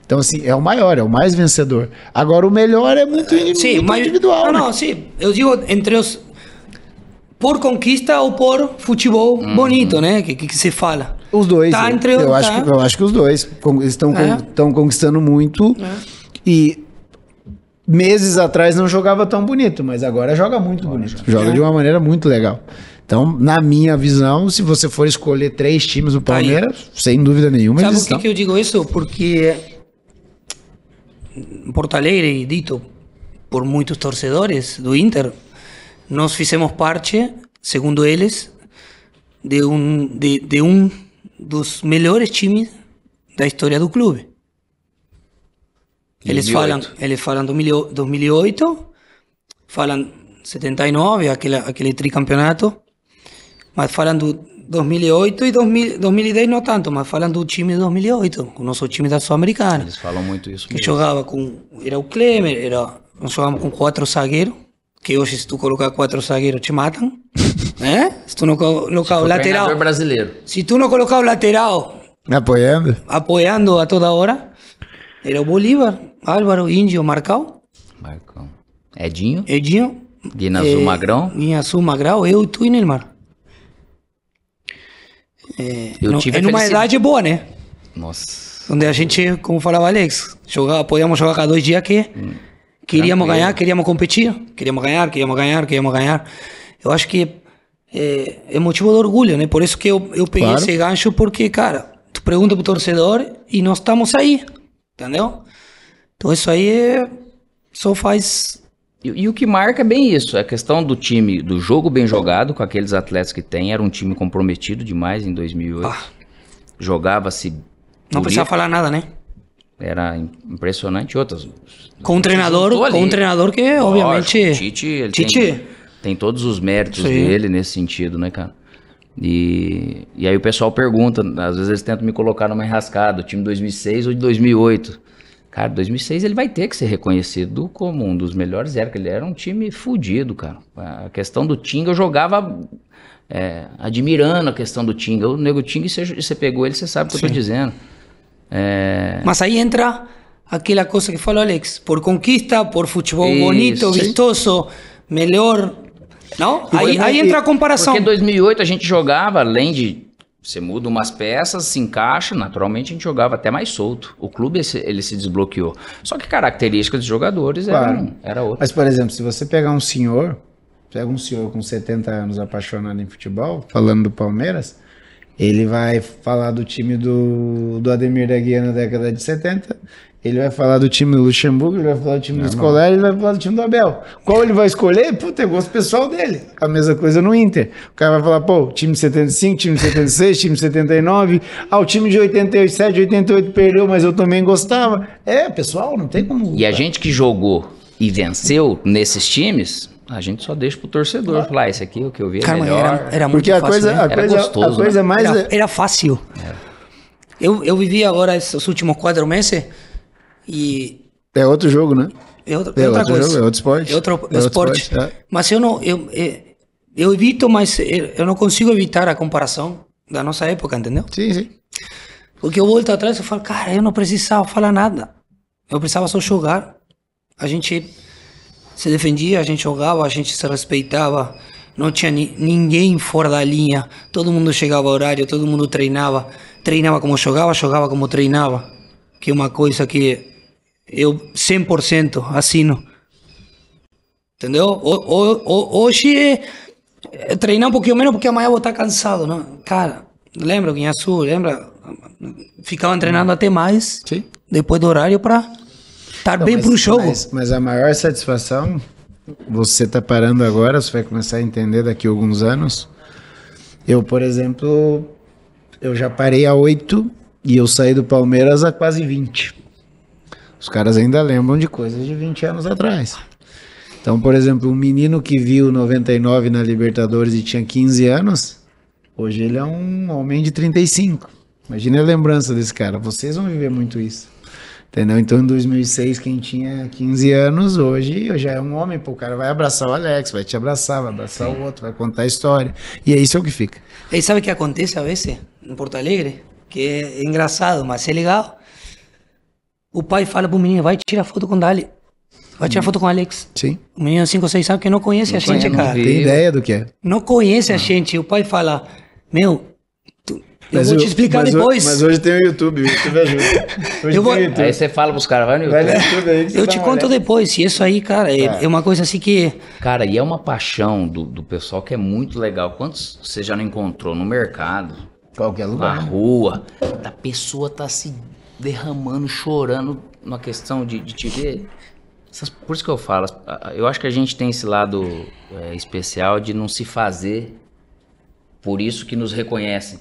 Speaker 3: Então, assim, é o maior, é o mais vencedor. Agora, o melhor é muito,
Speaker 4: é, sim, muito mas, individual. Não, né?
Speaker 3: não, sim.
Speaker 1: Eu digo entre os. Por conquista
Speaker 3: ou por futebol uhum.
Speaker 1: bonito, né? Que, que, se fala. Os dois. Tá, entre eu, tá. acho que, tá.
Speaker 3: eu acho que os dois estão, é. estão conquistando muito. É. E meses atrás não jogava tão bonito, mas agora joga muito bonito. Já. Joga é. de né? uma maneira muito legal. Então, na minha visão, se você for escolher três times do tá Palmeiras, Aí. sem dúvida nenhuma, Sabe por que, que eu digo isso? Porque
Speaker 1: Porto Alegre e dito por muitos torcedores do Inter, nós fizemos parte, segundo eles, de um, de, de um dos melhores times da história do clube. Eles falam, eles falam 2008, falam 79, aquele, aquele tricampeonato, mas falam do, 2008 e 2000, 2010 não tanto, mas falando do time de 2008, o nosso time da Sul-Americana.
Speaker 2: Eles falam muito isso. Que mesmo.
Speaker 1: jogava com. Era o Klemer, era, nós jogávamos com quatro zagueiros, que hoje se tu colocar quatro zagueiros te matam. né? Se tu não colocar o lateral. brasileiro. Se tu não colocar o lateral.
Speaker 3: Apoiando.
Speaker 1: Apoiando a toda hora. Era o Bolívar, Álvaro, Índio, Marcão. Marcão. Edinho. Edinho.
Speaker 2: Guinazul, é, Magrão.
Speaker 1: Guinazul, Magrão, eu e tu e Neymar.
Speaker 2: É, eu não, tive é numa idade boa, né? Nossa.
Speaker 1: Onde a gente, como falava Alex, jogava, podíamos jogar cada dois dias aqui. Hum. Queríamos Tranquilo. ganhar, queríamos competir. Queríamos ganhar, queríamos ganhar, queríamos ganhar. Eu acho que é, é motivo de orgulho, né? Por isso que eu, eu peguei claro. esse gancho, porque, cara, tu pergunta pro torcedor e nós estamos aí,
Speaker 2: entendeu? Então isso aí é, só faz e, e, o que marca é bem isso, é a questão do time, do jogo bem jogado, com aqueles atletas que tem, era um time comprometido demais em 2008. Ah. Jogava-se... Não precisava falar nada, né? Era impressionante. Outras... Com um treinador, com um treinador que, Lógico, obviamente... Tite, Tite... Tem, tem, todos os méritos Sim. dele nesse sentido, né, cara? E, e aí o pessoal pergunta, às vezes eles tentam me colocar numa enrascada, o time 2006 ou de 2008. Cara, 2006 ele vai ter que ser reconhecido como um dos melhores era que ele era um time fudido, cara. A questão do Tinga eu jogava é, admirando a questão do Tinga. O Nego Tinga, você, você pegou ele, você sabe o que Sim. eu tô dizendo. É... Mas aí
Speaker 1: entra aquela coisa que falou Alex, por conquista, por futebol Isso. bonito, vistoso,
Speaker 2: melhor, não? Aí, aí entra a comparação. Porque em 2008 a gente jogava, além de você muda umas peças, se encaixa, naturalmente a gente jogava até mais solto. O clube ele se desbloqueou. Só que características dos jogadores claro. eram,
Speaker 3: era outra. Mas, por exemplo, se você pegar um senhor, pega um senhor com 70 anos apaixonado em futebol, falando do Palmeiras, ele vai falar do time do, do Ademir da Guia na década de 70 ele vai falar do time do Luxemburgo, ele vai falar do time não, do Scolari, ele vai falar do time do Abel. Qual ele vai escolher? Puta, é gosto pessoal dele. A mesma coisa no Inter. O cara vai falar, pô, time de 75, time de 76, time de 79. Ah, o time de 87, 88 perdeu, mas eu também gostava. É, pessoal, não tem como.
Speaker 2: E a gente que jogou e venceu nesses times, a gente só deixa pro torcedor claro. falar, esse aqui é o que eu vi é Cara, melhor. Era, era muito Porque a fácil, coisa, né? a coisa, gostoso, a
Speaker 1: né? coisa né? mais... Era, é era fácil. É. Eu, eu vivi agora esses últimos quatro meses e
Speaker 3: é outro jogo, né? É outra, é, é outra outro coisa. Jogo, é outro esporte. É outro, é esporte. É.
Speaker 1: Mas eu não eu, é, eu evito, mas eu não consigo evitar a comparação da nossa época, entendeu? Sim, sim. Porque eu volto atrás e falo, cara, eu não precisava falar nada. Eu precisava só jogar. A gente se defendia, a gente jogava, a gente se respeitava. Não tinha ni ninguém fora da linha. Todo mundo chegava ao horário, todo mundo treinava. Treinava como jogava, jogava como treinava. Que é uma coisa que eu 100% assino. Entendeu? O, o, hoje é, é treinar um pouquinho menos porque amanhã vou estar cansado, né? Cara, lembra o Guinhaçu? lembra? Ficavam treinando até mais Sim. depois do horário para estar bem para pro jogo. Mas,
Speaker 3: mas a maior satisfação, você tá parando agora, você vai começar a entender daqui a alguns anos. Eu, por exemplo, eu já parei a 8 e eu saí do Palmeiras a quase 20. Os caras ainda lembram de coisas de 20 anos atrás. Então, por exemplo, um menino que viu 99 na Libertadores e tinha 15 anos, hoje ele é um homem de 35. Imagina a lembrança desse cara. Vocês vão viver muito isso. Entendeu? Então, em 2006, quem tinha 15 anos, hoje já é um homem. Pô, o cara vai abraçar o Alex, vai te abraçar, vai abraçar Sim. o outro, vai contar a história. E é isso é que fica. E sabe o que
Speaker 1: acontece a vezes em Porto Alegre? Que é engraçado, mas é legal. O pai fala pro menino, vai tirar foto com o Dali. Vai tirar foto com o Alex. Sim. O menino assim com seis sabe que não conhece não a gente, cara. Não tem ideia do que é. Não conhece não. a gente. O pai fala, meu,
Speaker 3: tu, eu vou te explicar mas depois. mas hoje tem o YouTube, o YouTube ajuda. Hoje eu vou... YouTube.
Speaker 1: Aí
Speaker 2: você fala pros caras, vai no YouTube. Vai no YouTube
Speaker 4: aí eu te conto né?
Speaker 2: depois. E isso aí, cara, é, tá. é uma coisa assim que... Cara, e é uma paixão do, do pessoal que é muito legal. Quantos você já não encontrou no mercado? Qualquer lugar. Na né? rua. A pessoa tá se derramando, chorando na questão de, de te ver. Essas, por isso que eu falo, eu acho que a gente tem esse lado é, especial de não se fazer por isso que nos reconhecem.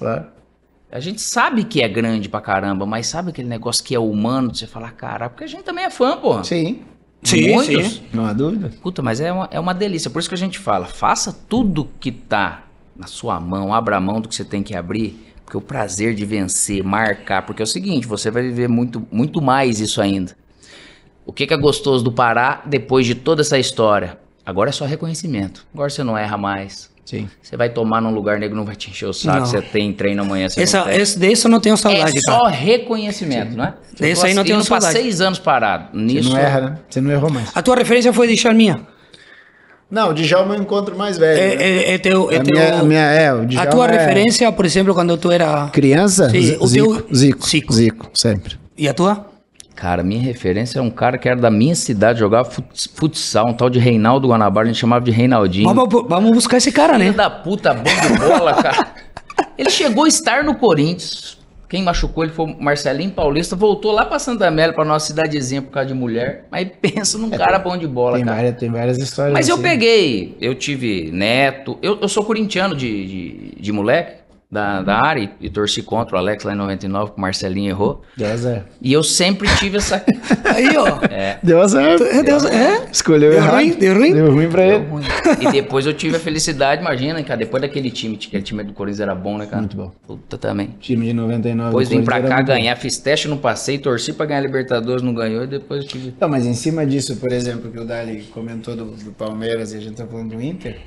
Speaker 2: A gente sabe que é grande pra caramba, mas sabe aquele negócio que é humano, de você falar, cara, porque a gente também é fã, pô. Sim.
Speaker 4: Sim, Muitos. sim.
Speaker 2: Não há dúvida. Puta, mas é uma, é uma delícia. Por isso que a gente fala, faça tudo que tá na sua mão, abra a mão do que você tem que abrir, porque o prazer de vencer, marcar, porque é o seguinte, você vai viver muito, muito mais isso ainda. O que, que é gostoso do Pará depois de toda essa história? Agora é só reconhecimento. Agora você não erra mais. Sim. Você vai tomar num lugar, negro não vai te encher o saco, não. você tem treino amanhã, você Essa, não Esse, desse eu não tenho saudade, É tá? só cara. reconhecimento, é? Sim. é? Desse aí não tenho saudade. passei seis anos parado. Nisso, você não erra, né? Você não errou mais. A tua referência foi de Charminha?
Speaker 3: Não, o Djalma é um encontro mais velho. É, né? é, é teu, é a teu... Minha, minha, é, o Djalma a tua é... referência, por
Speaker 1: exemplo, quando tu era...
Speaker 3: Criança? Sim, o Zico, teu... Zico, Zico, Zico, sempre. E a tua?
Speaker 2: Cara, minha referência é um cara que era da minha cidade, jogava futsal, um tal de Reinaldo Guanabara, a gente chamava de Reinaldinho. Vamos, vamos buscar esse cara, né? Filho da puta, bom de bola, cara. Ele chegou a estar no Corinthians. Quem machucou ele foi o Marcelinho Paulista, voltou lá para Santa Amélia, para nossa cidadezinha por causa de mulher. Mas pensa num é, cara
Speaker 3: bom de bola, tem cara. Várias, tem várias histórias. Mas assim. eu
Speaker 2: peguei, eu tive neto, eu, eu sou corintiano de, de, de moleque da, da área e, torci contra o Alex lá em 99, que o Marcelinho errou. Deu azar. E eu sempre tive essa. Aí, ó. É.
Speaker 3: Deu azar. Deu, deu azar. É? Escolheu deu errado. Ruim, deu ruim. Deu ruim pra deu ele. Ruim.
Speaker 2: E depois eu tive a felicidade, imagina, cara, depois daquele time, aquele time do Corinthians era bom, né, cara? Muito bom. Puta também.
Speaker 3: Time de 99.
Speaker 2: Depois vim pra cá ganhar, bom. fiz teste, não passei, torci pra ganhar Libertadores, não ganhou e depois eu tive.
Speaker 3: Não, mas em cima disso, por exemplo, que o Dali comentou do, do Palmeiras e a gente tá falando do Inter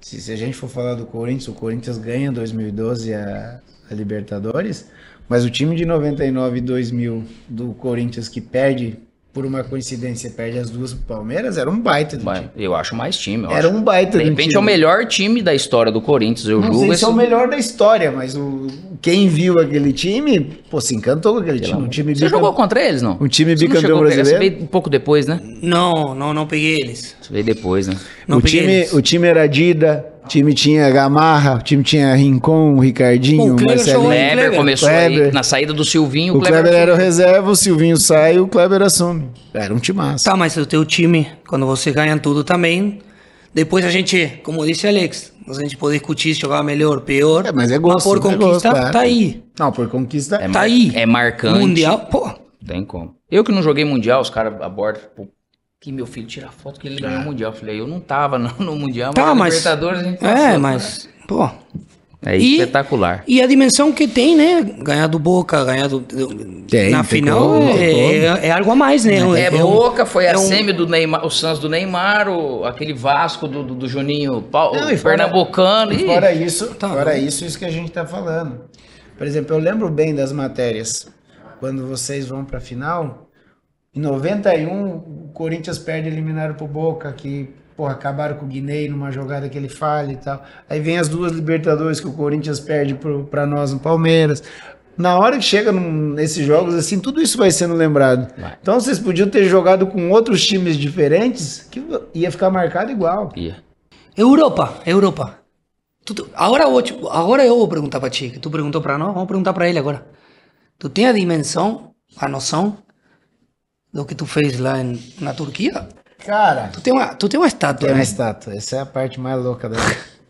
Speaker 3: se, se, a gente for falar do Corinthians, o Corinthians ganha 2012 a, a Libertadores, mas o time de 99 e 2000 do Corinthians que perde por uma coincidência, perde as duas pro Palmeiras, era um baita do time. Eu acho mais time. era acho. um baita de time. De repente é o melhor
Speaker 2: time da história do Corinthians, eu não julgo. Sei esse... é o melhor
Speaker 3: da história, mas o... quem viu aquele time, pô, se encantou com aquele time. Um time Você jogou contra eles, não? Um time bicampeão brasileiro? Você veio
Speaker 2: um pouco depois, né? Não, não, não peguei eles. Você veio depois, né?
Speaker 3: Não o, time, eles. o time era Dida, o time tinha Gamarra, o time tinha Rincon, Ricardinho, Bom, Marcelinho. O Kleber, começou Kleber.
Speaker 2: aí, na saída do Silvinho. O Kleber, Kleber era o
Speaker 3: reserva, o Silvinho sai
Speaker 1: o Kleber assume. Era um time massa. Tá, mas o teu time, quando você ganha tudo também, depois a gente, como disse Alex, a gente pode discutir se jogar melhor, pior. É, mas é gosto. Mas por é conquista, tá aí.
Speaker 3: Não, por conquista, é tá aí. É marcante. Mundial,
Speaker 2: pô. Tem como. Eu que não joguei Mundial, os caras abordam que meu filho tira foto que ele ganhou é. o Mundial. Eu falei, eu não tava no, no Mundial, tá, mas, mas Libertadores a gente é, passou, É, mas, né? pô... É e, espetacular.
Speaker 1: E a dimensão que tem, né? Ganhar do Boca, ganhar do, do tem, na final é,
Speaker 2: é,
Speaker 3: é, algo a mais, né? É, é, é Boca, foi a um... semi
Speaker 2: do Neymar, o Santos do Neymar, o, aquele Vasco do, do, do Juninho Paulo, Não, e fora, Pernambucano. E fora
Speaker 3: isso, tá, fora isso, isso que a gente tá falando. Por exemplo, eu lembro bem das matérias. Quando vocês vão pra final, em 91, o Corinthians perde eliminaram pro Boca, que porra, acabaram com o Guinei numa jogada que ele falha e tal. Aí vem as duas Libertadores que o Corinthians perde para nós no Palmeiras. Na hora que chega num, nesses jogos, assim, tudo isso vai sendo lembrado. Vai. Então vocês podiam ter jogado com outros times diferentes que ia ficar marcado igual. Ia. Europa, Europa. Tu, agora, agora eu vou perguntar para ti,
Speaker 1: que tu perguntou para nós, vamos perguntar para ele agora. Tu tem a dimensão, a noção
Speaker 3: do que tu fez lá em, na Turquia? Cara. Tu tem uma, tu tem uma estátua. Tem uma né? estátua. Essa é a parte mais louca da,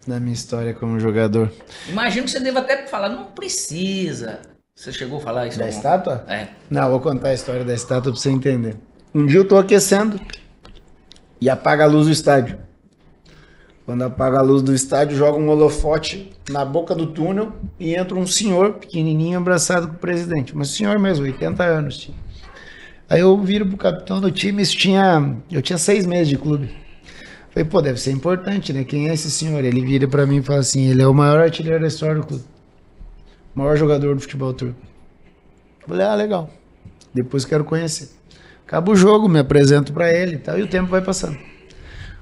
Speaker 3: da minha história como jogador.
Speaker 2: Imagino que você deva até falar, não precisa. Você chegou a falar isso? Da estátua? É.
Speaker 3: Não, vou contar a história da estátua pra você entender. Um dia eu tô aquecendo e apaga a luz do estádio. Quando apaga a luz do estádio, joga um holofote na boca do túnel e entra um senhor pequenininho abraçado com o presidente. Mas senhor mesmo, 80 anos tinha. Aí eu viro pro capitão do time, isso tinha. Eu tinha seis meses de clube. Falei, pô, deve ser importante, né? Quem é esse senhor? Ele vira para mim e fala assim: ele é o maior artilheiro da história do clube. maior jogador do futebol turco. Falei, ah, legal. Depois quero conhecer. Acaba o jogo, me apresento para ele e tal, e o tempo vai passando.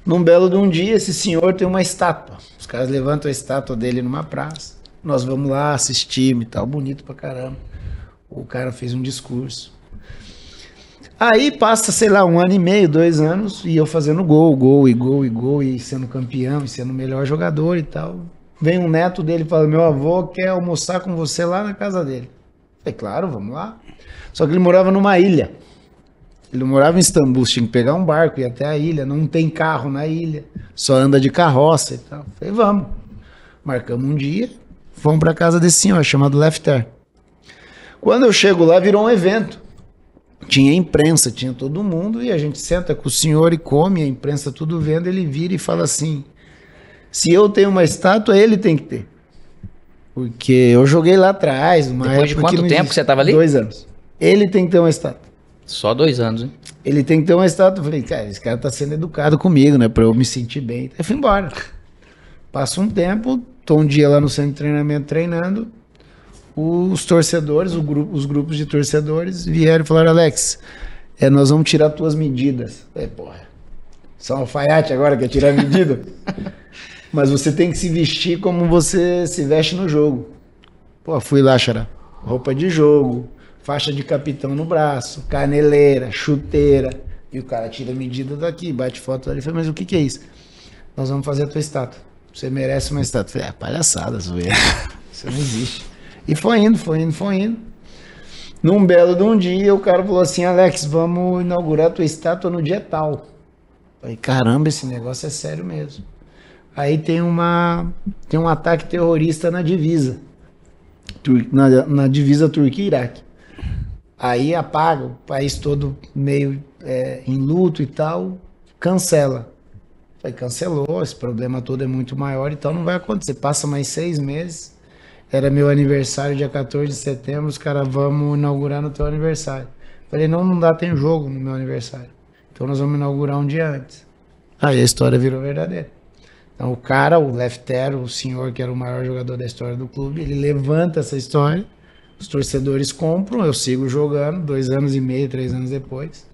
Speaker 3: Num belo de um dia, esse senhor tem uma estátua. Os caras levantam a estátua dele numa praça. Nós vamos lá, assistir, e tal, bonito pra caramba. O cara fez um discurso. Aí passa, sei lá, um ano e meio, dois anos, e eu fazendo gol, gol e gol e gol, e sendo campeão, e sendo o melhor jogador e tal. Vem um neto dele e fala: Meu avô quer almoçar com você lá na casa dele. Eu falei: Claro, vamos lá. Só que ele morava numa ilha. Ele morava em Istambul, tinha que pegar um barco e ir até a ilha. Não tem carro na ilha, só anda de carroça e tal. falei: Vamos. Marcamos um dia, fomos a casa desse senhor chamado Lefter. Quando eu chego lá, virou um evento tinha imprensa, tinha todo mundo, e a gente senta com o senhor e come, a imprensa tudo vendo, ele vira e fala assim: se eu tenho uma estátua, ele tem que ter. Porque eu joguei lá atrás. Depois de quanto que tempo que você estava ali? Dois anos. Ele tem que ter uma estátua.
Speaker 2: Só dois anos, hein?
Speaker 3: Ele tem que ter uma estátua. Eu falei, cara, esse cara tá sendo educado comigo, né? Pra eu me sentir bem. Aí fui embora. Passa um tempo, tô um dia lá no centro de treinamento treinando os torcedores, grupo, os grupos de torcedores vieram e falaram, Alex, é, nós vamos tirar tuas medidas. É, porra, São alfaiate agora quer tirar a medida? Mas você tem que se vestir como você se veste no jogo. Pô, fui lá, xará. Roupa de jogo, faixa de capitão no braço, caneleira, chuteira. E o cara tira a medida daqui, bate foto ali. Falei, mas o que, que é isso? Nós vamos fazer a tua estátua. Você merece uma estátua. Falei, é palhaçada, zoeira. Isso não existe. E foi indo, foi indo, foi indo. Num belo de um dia, o cara falou assim: Alex, vamos inaugurar a tua estátua no dia tal. Falei: caramba, esse negócio é sério mesmo. Aí tem, uma, tem um ataque terrorista na divisa. Na, na divisa Turquia-Iraque. Aí apaga, o país todo meio é, em luto e tal, cancela. Falei, cancelou, esse problema todo é muito maior e então tal, não vai acontecer. Passa mais seis meses, era meu aniversário, dia 14 de setembro. Os caras, vamos inaugurar no teu aniversário. Falei, não, não dá, tem jogo no meu aniversário. Então nós vamos inaugurar um dia antes. Aí a história virou verdadeira. Então o cara, o Leftero, o senhor que era o maior jogador da história do clube, ele levanta essa história. Os torcedores compram, eu sigo jogando. Dois anos e meio, três anos depois,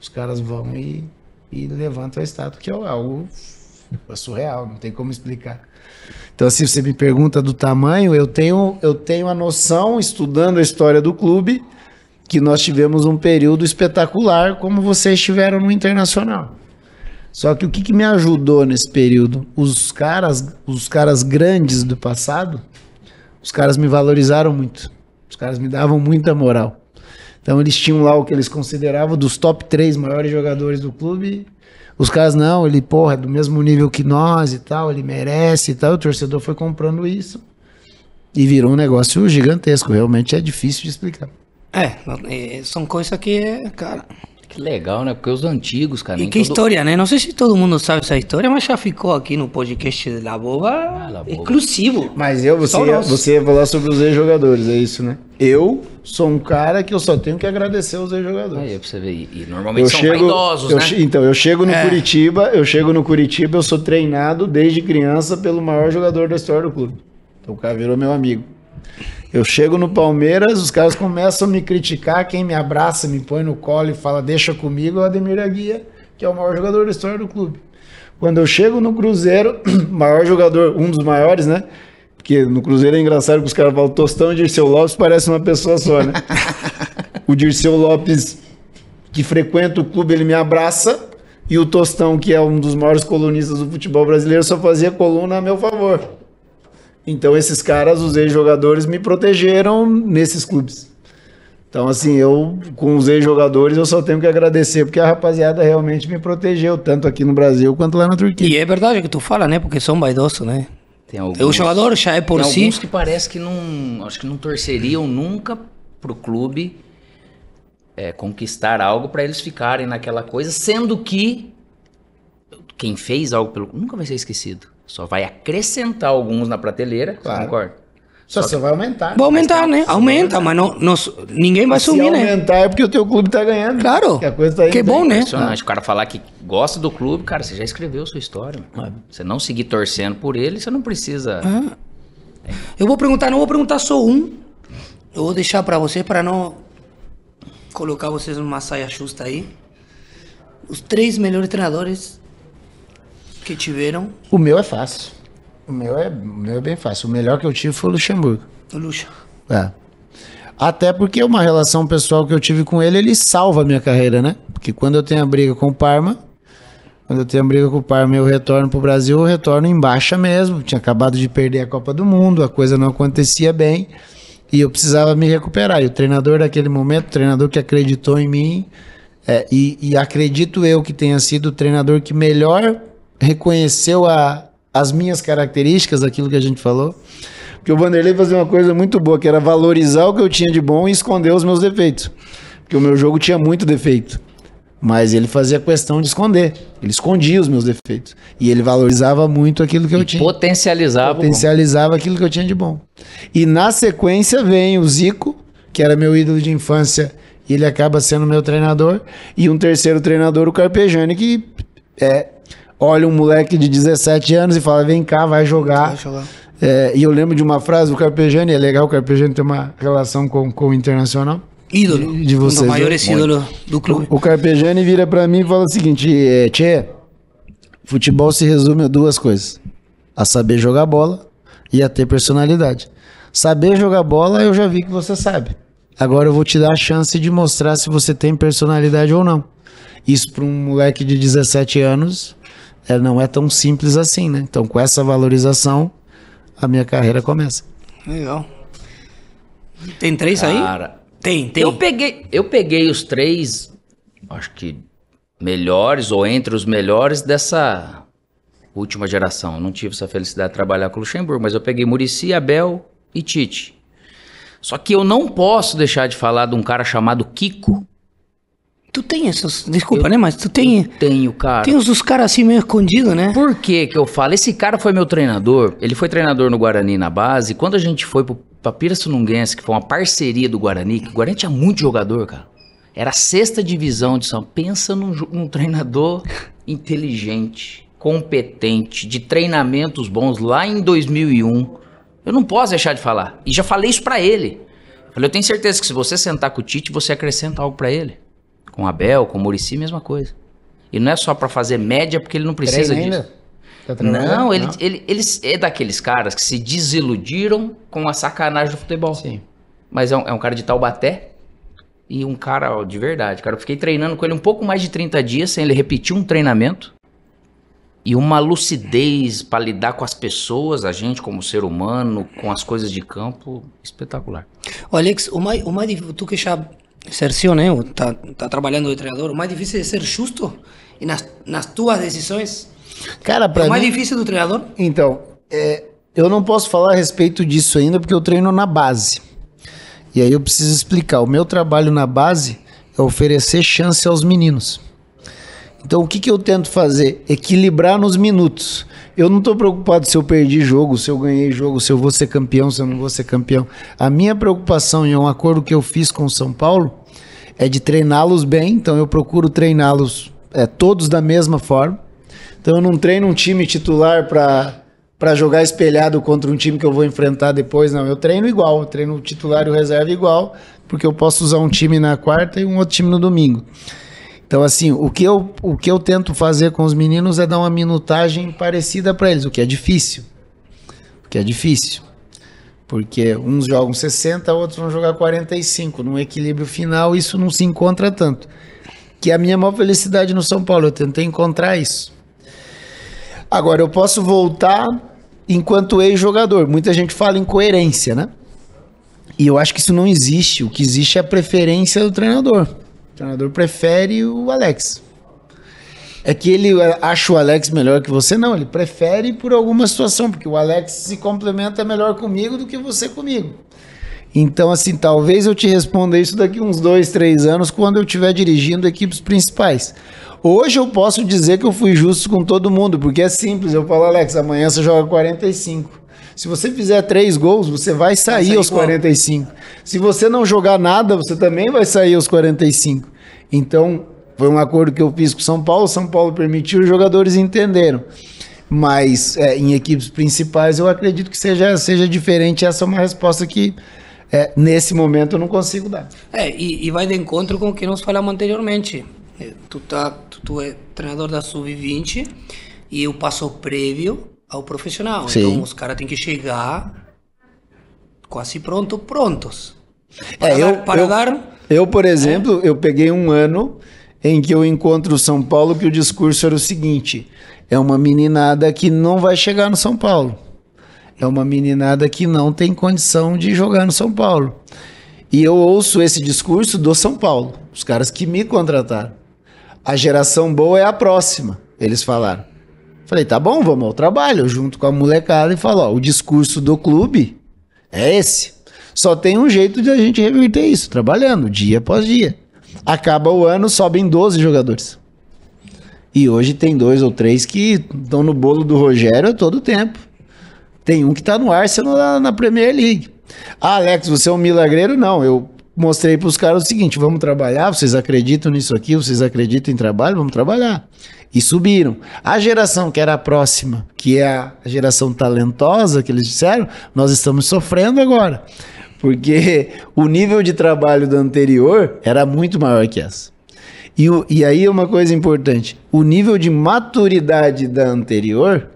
Speaker 3: os caras vão e, e levantam a estátua, que é algo é surreal, não tem como explicar. Então, assim, você me pergunta do tamanho, eu tenho, eu tenho a noção, estudando a história do clube, que nós tivemos um período espetacular, como vocês tiveram no Internacional. Só que o que, que me ajudou nesse período? Os caras, os caras grandes do passado, os caras me valorizaram muito. Os caras me davam muita moral. Então eles tinham lá o que eles consideravam dos top três maiores jogadores do clube os caras, não, ele, porra, é do mesmo nível que nós e tal, ele merece e tal. O torcedor foi comprando isso e virou um negócio gigantesco. Realmente é difícil de explicar. É, é são coisas que, cara,
Speaker 1: que legal, né? Porque os antigos, cara. E que todo... história, né? Não sei se todo mundo sabe essa história, mas já ficou aqui no podcast da Boba, ah, La Boba.
Speaker 3: exclusivo. Mas eu, você, ia, você ia falar sobre os ex-jogadores, é isso, né? Eu sou um cara que eu só tenho que agradecer os ex-jogadores. Aí, é pra você ver. E, e normalmente eu são chego, vaidosos, eu, né? Então, eu chego no é. Curitiba, eu chego no Curitiba, eu sou treinado desde criança pelo maior jogador da história do clube. Então o cara virou meu amigo. Eu chego no Palmeiras, os caras começam a me criticar, quem me abraça, me põe no colo e fala, deixa comigo, é o Ademir Aguia, que é o maior jogador da história do clube. Quando eu chego no Cruzeiro, maior jogador, um dos maiores, né? Porque no Cruzeiro é engraçado que os caras falam Tostão e Dirceu Lopes parece uma pessoa só, né? o Dirceu Lopes, que frequenta o clube, ele me abraça. E o Tostão, que é um dos maiores colunistas do futebol brasileiro, só fazia coluna a meu favor. Então esses caras, os ex-jogadores, me protegeram nesses clubes. Então, assim, eu, com os ex-jogadores, eu só tenho que agradecer, porque a rapaziada realmente me protegeu, tanto aqui no Brasil quanto lá na Turquia.
Speaker 1: E é verdade o que tu fala, né? Porque são vaidosos, né? Alguns, o jogador já é por tem si. alguns que
Speaker 2: parece que não. Acho que não torceriam nunca pro clube é, conquistar algo para eles ficarem naquela coisa, sendo que quem fez algo pelo nunca vai ser esquecido. Só vai acrescentar alguns na prateleira, claro. concorda? Só, Só você vai aumentar.
Speaker 3: Vai aumentar, né? Tá,
Speaker 2: Aumenta, mas não, não, ninguém vai sumir, né? Se
Speaker 3: aumentar é porque o teu clube tá ganhando. Claro. Que, a coisa tá que bom, né? Impressionante.
Speaker 2: O cara falar que gosta do clube, cara, você já escreveu sua história. Mano. Você não seguir torcendo por ele, você não precisa...
Speaker 1: Ah. É. Eu vou perguntar, não vou perguntar só um. Eu vou deixar para vocês, para não colocar vocês numa saia justa aí. Os três melhores treinadores que tiveram?
Speaker 3: O meu é fácil. O meu é, o meu é bem fácil. O melhor que eu tive foi o Luxemburgo. O Luxa. É. Até porque uma relação pessoal que eu tive com ele, ele salva a minha carreira, né? Porque quando eu tenho a briga com o Parma, quando eu tenho a briga com o Parma eu retorno pro Brasil, eu retorno em baixa mesmo. Tinha acabado de perder a Copa do Mundo, a coisa não acontecia bem e eu precisava me recuperar. E o treinador daquele momento, o treinador que acreditou em mim, é, e, e acredito eu que tenha sido o treinador que melhor reconheceu a, as minhas características daquilo que a gente falou. Porque o Vanderlei fazia uma coisa muito boa, que era valorizar o que eu tinha de bom e esconder os meus defeitos. Porque o meu jogo tinha muito defeito. Mas ele fazia questão de esconder. Ele escondia os meus defeitos. E ele valorizava muito aquilo que e eu tinha. Potencializava. Potencializava aquilo que eu tinha de bom. E na sequência vem o Zico, que era meu ídolo de infância, e ele acaba sendo meu treinador. E um terceiro treinador, o Carpejani, que é olha um moleque de 17 anos e fala: vem cá, vai jogar. Vai jogar. É, e eu lembro de uma frase do Carpegiani, é legal o Carpegiani ter uma relação com, com o internacional. Ídolo. De, de vocês. Um dos maiores né? do clube. O, o Carpegiani vira para mim e fala o seguinte: é, Tchê, futebol se resume a duas coisas: a saber jogar bola e a ter personalidade. Saber jogar bola eu já vi que você sabe. Agora eu vou te dar a chance de mostrar se você tem personalidade ou não. Isso para um moleque de 17 anos ela é, não é tão simples assim, né? Então, com essa valorização, a minha carreira começa.
Speaker 1: Legal.
Speaker 2: Tem três Cara, aí? Tem, tem. Eu peguei, eu peguei os três, acho que melhores ou entre os melhores dessa última geração. não tive essa felicidade de trabalhar com o Luxemburgo, mas eu peguei Murici, Abel e Tite. Só que eu não posso deixar de falar de um cara chamado Kiko, Tu tem essas. Desculpa, eu, né? Mas tu tem. Tenho, cara. Tem os, caras assim meio escondidos, né? Por que que eu falo? Esse cara foi meu treinador. Ele foi treinador no Guarani na base. Quando a gente foi pro Sununguense, que foi uma parceria do Guarani, que o Guarani tinha muito jogador, cara. Era a sexta divisão de São Pensa num, num treinador inteligente, competente, de treinamentos bons lá em 2001. Eu não posso deixar de falar. E já falei isso para ele. Eu falei, eu tenho certeza que se você sentar com o Tite, você acrescenta algo para ele. Com Abel, com Murici, mesma coisa. E não é só para fazer média, porque ele não precisa Treina disso. Ainda? Tá não, ele, não. Ele, ele, ele é daqueles caras que se desiludiram com a sacanagem do futebol. Sim. Mas é um, é um cara de Taubaté e um cara ó, de verdade. Cara, eu fiquei treinando com ele um pouco mais de 30 dias, sem ele repetir um treinamento. E uma lucidez para lidar com as pessoas, a gente como ser humano, com as coisas de campo, espetacular.
Speaker 1: Olha, Alex, o mais, tu que já Sergio, eh, né? Tá, tá trabalhando de treinador. O mais difícil é ser justo e nas, nas tuas decisões. Cara, para é o mais difícil
Speaker 3: do treinador. Então, é, eu não posso falar a respeito disso ainda porque eu treino na base. E aí eu preciso explicar. O meu trabalho na base é oferecer chance aos meninos. Então, o que, que eu tento fazer? Equilibrar nos minutos. Eu não estou preocupado se eu perdi jogo, se eu ganhei jogo, se eu vou ser campeão, se eu não vou ser campeão. A minha preocupação, e é um acordo que eu fiz com o São Paulo, é de treiná-los bem. Então eu procuro treiná-los é, todos da mesma forma. Então eu não treino um time titular para para jogar espelhado contra um time que eu vou enfrentar depois, não. Eu treino igual, eu treino o titular e o reserva igual, porque eu posso usar um time na quarta e um outro time no domingo. Então, assim, o que, eu, o que eu tento fazer com os meninos é dar uma minutagem parecida para eles, o que é difícil. O que é difícil. Porque uns jogam 60, outros vão jogar 45. Num equilíbrio final, isso não se encontra tanto. Que é a minha maior felicidade no São Paulo. Eu tentei encontrar isso. Agora, eu posso voltar enquanto ex-jogador. Muita gente fala em coerência, né? E eu acho que isso não existe. O que existe é a preferência do treinador treinador prefere o Alex. É que ele é, acha o Alex melhor que você? Não, ele prefere por alguma situação, porque o Alex se complementa melhor comigo do que você comigo. Então, assim, talvez eu te responda isso daqui uns dois, três anos, quando eu estiver dirigindo equipes principais. Hoje eu posso dizer que eu fui justo com todo mundo, porque é simples. Eu falo, Alex, amanhã você joga 45. Se você fizer três gols, você vai sair, vai sair aos igual. 45. Se você não jogar nada, você também vai sair aos 45. Então, foi um acordo que eu fiz com o São Paulo. São Paulo permitiu, os jogadores entenderam. Mas é, em equipes principais, eu acredito que seja, seja diferente. Essa é uma resposta que é, nesse momento eu não consigo dar.
Speaker 1: É, e, e vai de encontro com o que nós falamos anteriormente. É, tu, tá, tu, tu é treinador da Sub-20 e o passo prévio ao profissional. Sim. Então os caras têm que chegar quase pronto,
Speaker 3: prontos. Para, é, eu, dar, para eu, dar. Eu, por é. exemplo, é. eu peguei um ano em que eu encontro São Paulo que o discurso era o seguinte: é uma meninada que não vai chegar no São Paulo. É uma meninada que não tem condição de jogar no São Paulo. E eu ouço esse discurso do São Paulo, os caras que me contrataram. A geração boa é a próxima, eles falaram. Falei, tá bom, vamos ao trabalho, junto com a molecada e falo, ó, o discurso do clube é esse. Só tem um jeito de a gente reverter isso, trabalhando dia após dia. Acaba o ano, sobem 12 jogadores. E hoje tem dois ou três que estão no bolo do Rogério todo tempo. Tem um que está no Arsenal na, na Premier League. Ah, Alex, você é um milagreiro? Não, eu mostrei para os caras o seguinte: vamos trabalhar, vocês acreditam nisso aqui, vocês acreditam em trabalho, vamos trabalhar. E subiram. A geração que era a próxima, que é a geração talentosa que eles disseram, nós estamos sofrendo agora. Porque o nível de trabalho do anterior era muito maior que essa. E, o, e aí uma coisa importante: o nível de maturidade da anterior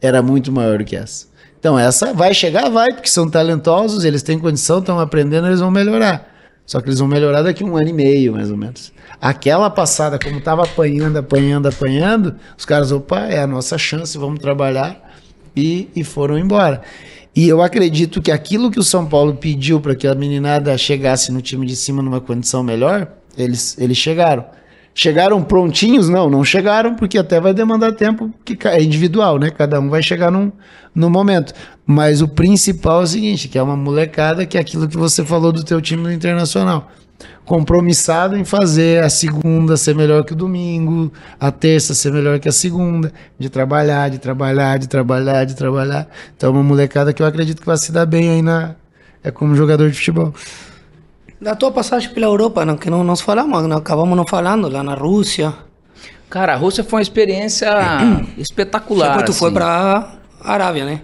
Speaker 3: era muito maior que essa. Então, essa vai chegar, vai, porque são talentosos, eles têm condição, estão aprendendo, eles vão melhorar. Só que eles vão melhorar daqui um ano e meio, mais ou menos. Aquela passada, como estava apanhando, apanhando, apanhando, os caras, opa, é a nossa chance, vamos trabalhar, e, e foram embora. E eu acredito que aquilo que o São Paulo pediu para que a meninada chegasse no time de cima numa condição melhor, eles, eles chegaram. Chegaram prontinhos? Não, não chegaram, porque até vai demandar tempo, que é individual, né? Cada um vai chegar num, num momento. Mas o principal é o seguinte, que é uma molecada, que é aquilo que você falou do teu time internacional compromissado em fazer a segunda ser melhor que o domingo, a terça ser melhor que a segunda, de trabalhar, de trabalhar, de trabalhar, de trabalhar. Então é uma molecada que eu acredito que vai se dar bem aí na é como jogador de futebol.
Speaker 1: Da tua passagem pela Europa, não, que não, nós falamos, não, né? acabamos não
Speaker 2: falando lá na Rússia. Cara, a Rússia foi uma experiência espetacular.
Speaker 1: Depois tu
Speaker 4: assim.
Speaker 2: foi pra Arábia, né?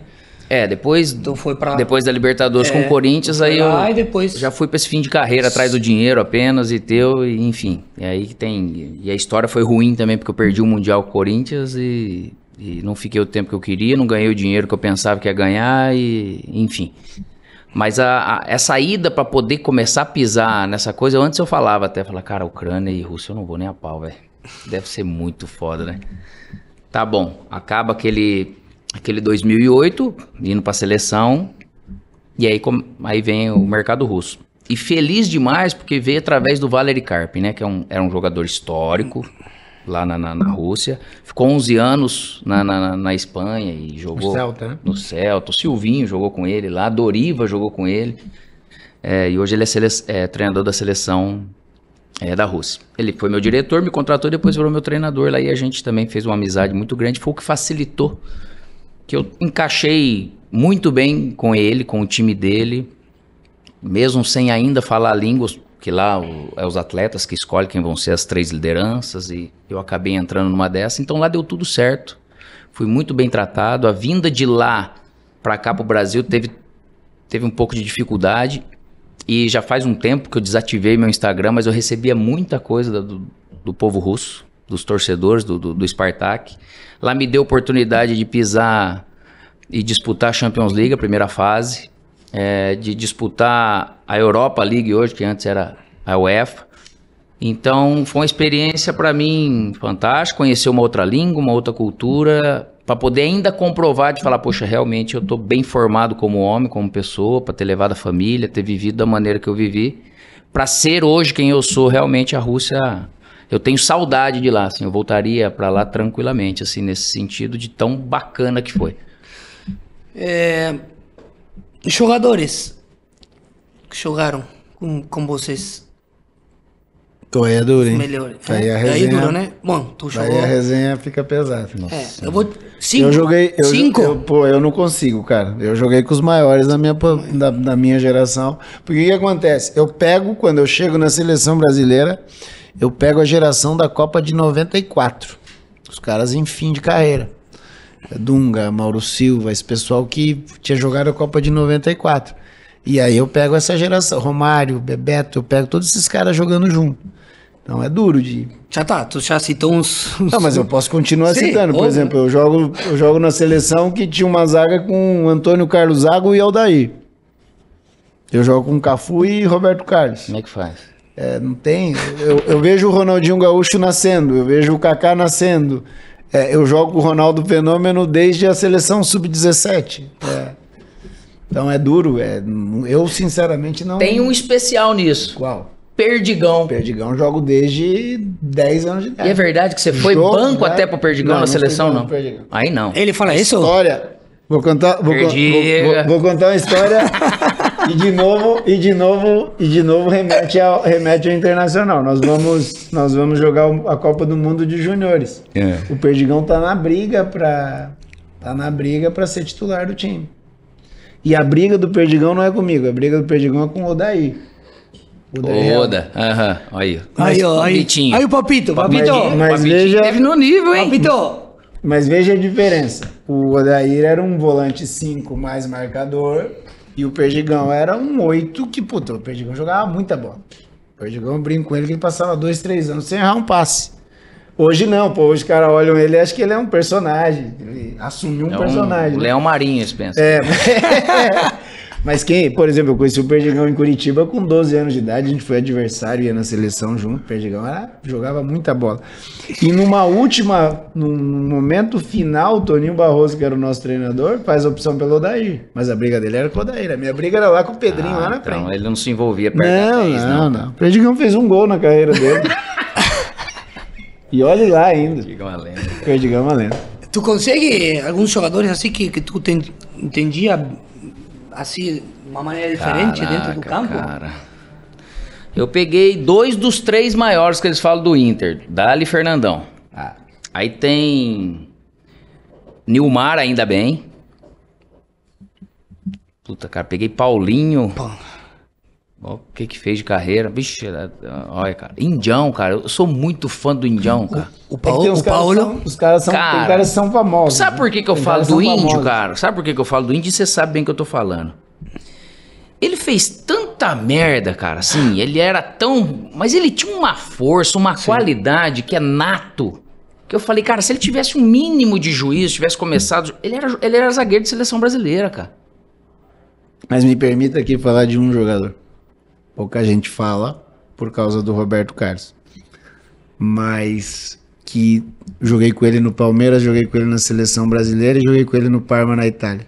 Speaker 2: É, depois, então foi pra, depois da Libertadores é, com o Corinthians, aí eu depois... já fui para esse fim de carreira atrás do dinheiro apenas e teu, e, enfim. E aí que tem. E a história foi ruim também, porque eu perdi o Mundial com o Corinthians e, e não fiquei o tempo que eu queria, não ganhei o dinheiro que eu pensava que ia ganhar, e enfim. Mas a, a essa ida para poder começar a pisar nessa coisa, antes eu falava até, falava, cara, Ucrânia e Rússia eu não vou nem a pau, velho. Deve ser muito foda, né? Tá bom, acaba aquele, aquele 2008, indo pra seleção, e aí, com, aí vem o mercado russo. E feliz demais porque veio através do Valery Karpin, né? Que é um, era um jogador histórico, lá na, na, na, Rússia. Ficou 11 anos na, na, na Espanha e jogou no Celta, né? no Celta. O Silvinho jogou com ele lá, a Doriva jogou com ele. É, e hoje ele é, sele... é, treinador da seleção é, da Rússia. Ele foi meu diretor, me contratou, depois virou meu treinador lá e a gente também fez uma amizade muito grande. Foi o que facilitou que eu encaixei muito bem com ele, com o time dele, mesmo sem ainda falar línguas porque lá o, é os atletas que escolhem quem vão ser as três lideranças e eu acabei entrando numa dessa. Então lá deu tudo certo. Fui muito bem tratado. A vinda de lá para cá para o Brasil teve, teve um pouco de dificuldade e já faz um tempo que eu desativei meu Instagram, mas eu recebia muita coisa do, do povo russo, dos torcedores do, do, do Spartak. Lá me deu oportunidade de pisar e disputar a Champions League, a primeira fase é, de disputar a Europa League hoje, que antes era a UEFA. Então foi uma experiência para mim fantástica, conhecer uma outra língua, uma outra cultura, para poder ainda comprovar de falar, poxa, realmente eu estou bem formado como homem, como pessoa, para ter levado a família, ter vivido da maneira que eu vivi, para ser hoje quem eu sou realmente a Rússia. Eu tenho saudade de lá, assim, eu voltaria para lá tranquilamente, assim, nesse sentido de tão bacana que foi.
Speaker 1: É, Jogadores que jogaram com, com vocês.
Speaker 3: Então aí é duro, hein? Melhor. Né? Aí é, a é resenha, aí é duro, né? Bom, tu jogou. Aí a resenha fica pesada. É, Nossa. É, eu vou. Cinco. Eu joguei. Eu, cinco? Eu, pô, eu não consigo, cara. Eu joguei com os maiores da minha, da, da minha geração. Porque o que acontece? Eu pego, quando eu chego na seleção brasileira, eu pego a geração da Copa de 94. Os caras em fim de carreira. Dunga, Mauro Silva, esse pessoal que tinha jogado a Copa de 94. E aí eu pego essa geração, Romário, Bebeto, eu pego todos esses caras jogando junto. Então é duro de. Já tá, tu já citou uns. Não, mas eu posso continuar Sim, citando. Por exemplo, eu jogo, eu jogo na seleção que tinha uma zaga com Antônio Carlos Zago e Aldair. Eu jogo com Cafu e Roberto Carlos. Como é que faz? É, não tem. Eu, eu vejo o Ronaldinho Gaúcho nascendo, eu vejo o Kaká nascendo. É, eu jogo o Ronaldo Fenômeno desde a seleção sub-17. É. Então é duro. É, eu, sinceramente, não. Tem um especial nisso. Qual? Perdigão. Perdigão jogo desde 10 anos de
Speaker 2: idade. E é verdade que você foi jogo, banco né? até pro Perdigão não, na seleção, não? Aí não. Ele fala
Speaker 3: isso? História. Vou contar, vou, vou, vou, vou contar uma história. E de novo, e de novo, e de novo remete ao, remete ao internacional. Nós vamos, nós vamos jogar a Copa do Mundo de Júniores. É. O Perdigão tá na briga para tá na briga para ser titular do time. E a briga do Perdigão não é comigo, a briga do Perdigão é com o Odaí. É
Speaker 2: Oda, aham, aí. aí, aí, aí o
Speaker 3: Papito, Papito. Mas, mas veja, teve no nível, hein? Papito. Mas veja a diferença. O Odair era um volante 5 mais marcador e o Perdigão era um oito que, puta, o Perdigão jogava muita bola. O Perdigão, eu brinco com ele que ele passava dois, três anos sem errar um passe. Hoje não, pô. Hoje os caras olham ele e acham que ele é um personagem. Ele assumiu um, é um personagem. Né? Leão
Speaker 2: Marinhos, pensa. É,
Speaker 3: é. Mas quem, por exemplo, eu conheci o Perdigão em Curitiba com 12 anos de idade, a gente foi adversário, ia na seleção junto, o Perdigão era, ah, jogava muita bola. E numa última, num momento final, o Toninho Barroso, que era o nosso treinador, faz a opção pelo Odair. Mas a briga dele era com o Odair, a minha briga era lá com o Pedrinho, ah, lá na
Speaker 2: então, frente. ele não se envolvia
Speaker 3: perto não, vez, não, não, tá. não. O Perdigão fez um gol na carreira dele. e olhe lá ainda. Perdigão é uma lenda. Perdigão é uma lenda.
Speaker 1: Tu consegue alguns jogadores assim que, que tu entendia assim, de uma maneira diferente Caraca,
Speaker 2: dentro do campo? Cara. Eu peguei dois dos três maiores que eles falam do Inter, Dali e Fernandão. Ah. Aí tem Nilmar ainda bem. Puta, cara, peguei Paulinho. Pô. O que que fez de carreira? Vixe, é, olha, cara. Indião, cara. Eu sou muito fã do Indião, cara. O,
Speaker 3: o, Paulo, é os Paulo... São, os caras são, cara, caras são famosos. Sabe por né? que, que eu tem
Speaker 2: falo do índio, famosos. cara? Sabe por que, que eu falo do índio? E você sabe bem o que eu tô falando. Ele fez tanta merda, cara. Assim, ele era tão. Mas ele tinha uma força, uma Sim. qualidade que é nato. Que eu falei, cara, se ele tivesse um mínimo de juízo, tivesse começado. Ele era, ele era zagueiro de seleção brasileira, cara.
Speaker 3: Mas me permita aqui falar de um jogador. Pouca gente fala por causa do Roberto Carlos. Mas que joguei com ele no Palmeiras, joguei com ele na seleção brasileira e joguei com ele no Parma na Itália,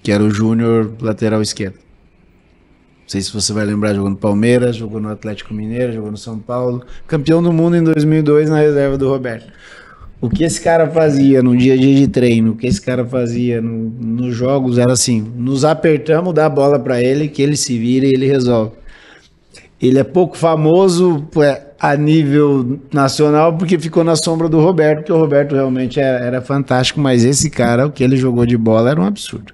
Speaker 3: que era o Júnior lateral esquerdo. Não sei se você vai lembrar, jogou no Palmeiras, jogou no Atlético Mineiro, jogou no São Paulo, campeão do mundo em 2002 na reserva do Roberto. O que esse cara fazia no dia a dia de treino, o que esse cara fazia no, nos jogos era assim: nos apertamos, dá a bola para ele, que ele se vira e ele resolve. Ele é pouco famoso é, a nível nacional porque ficou na sombra do Roberto, porque o Roberto realmente era, era fantástico, mas esse cara, o que ele jogou de bola era um absurdo.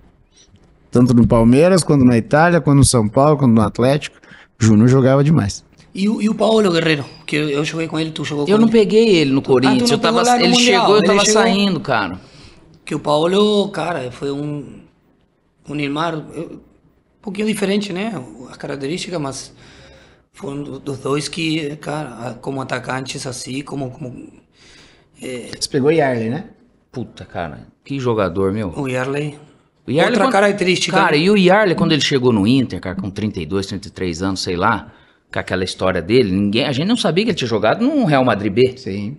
Speaker 3: Tanto no Palmeiras, quanto na Itália, quanto no São Paulo, quanto no Atlético. Júnior jogava demais.
Speaker 1: E o, e o Paulo Guerreiro, que eu, eu joguei com ele, tu jogou com eu ele. Eu não peguei ele no ah, Corinthians, ah, eu tava, ele mundial, chegou, eu tava chegou, saindo, cara. Que o Paulo, cara, foi um, um Neymar um pouquinho diferente, né? A característica, mas foi um dos dois que, cara, ah, como atacantes assim,
Speaker 3: como. como é... Você pegou Yarley, né?
Speaker 2: Puta, cara, que jogador, meu. O Yarley. O Yarley Outra quando... característica. É cara, e o Yarley, quando ele chegou no Inter, cara, com 32, 33 anos, sei lá, com aquela história dele, ninguém, a gente não sabia que ele tinha jogado no Real Madrid B. Sim.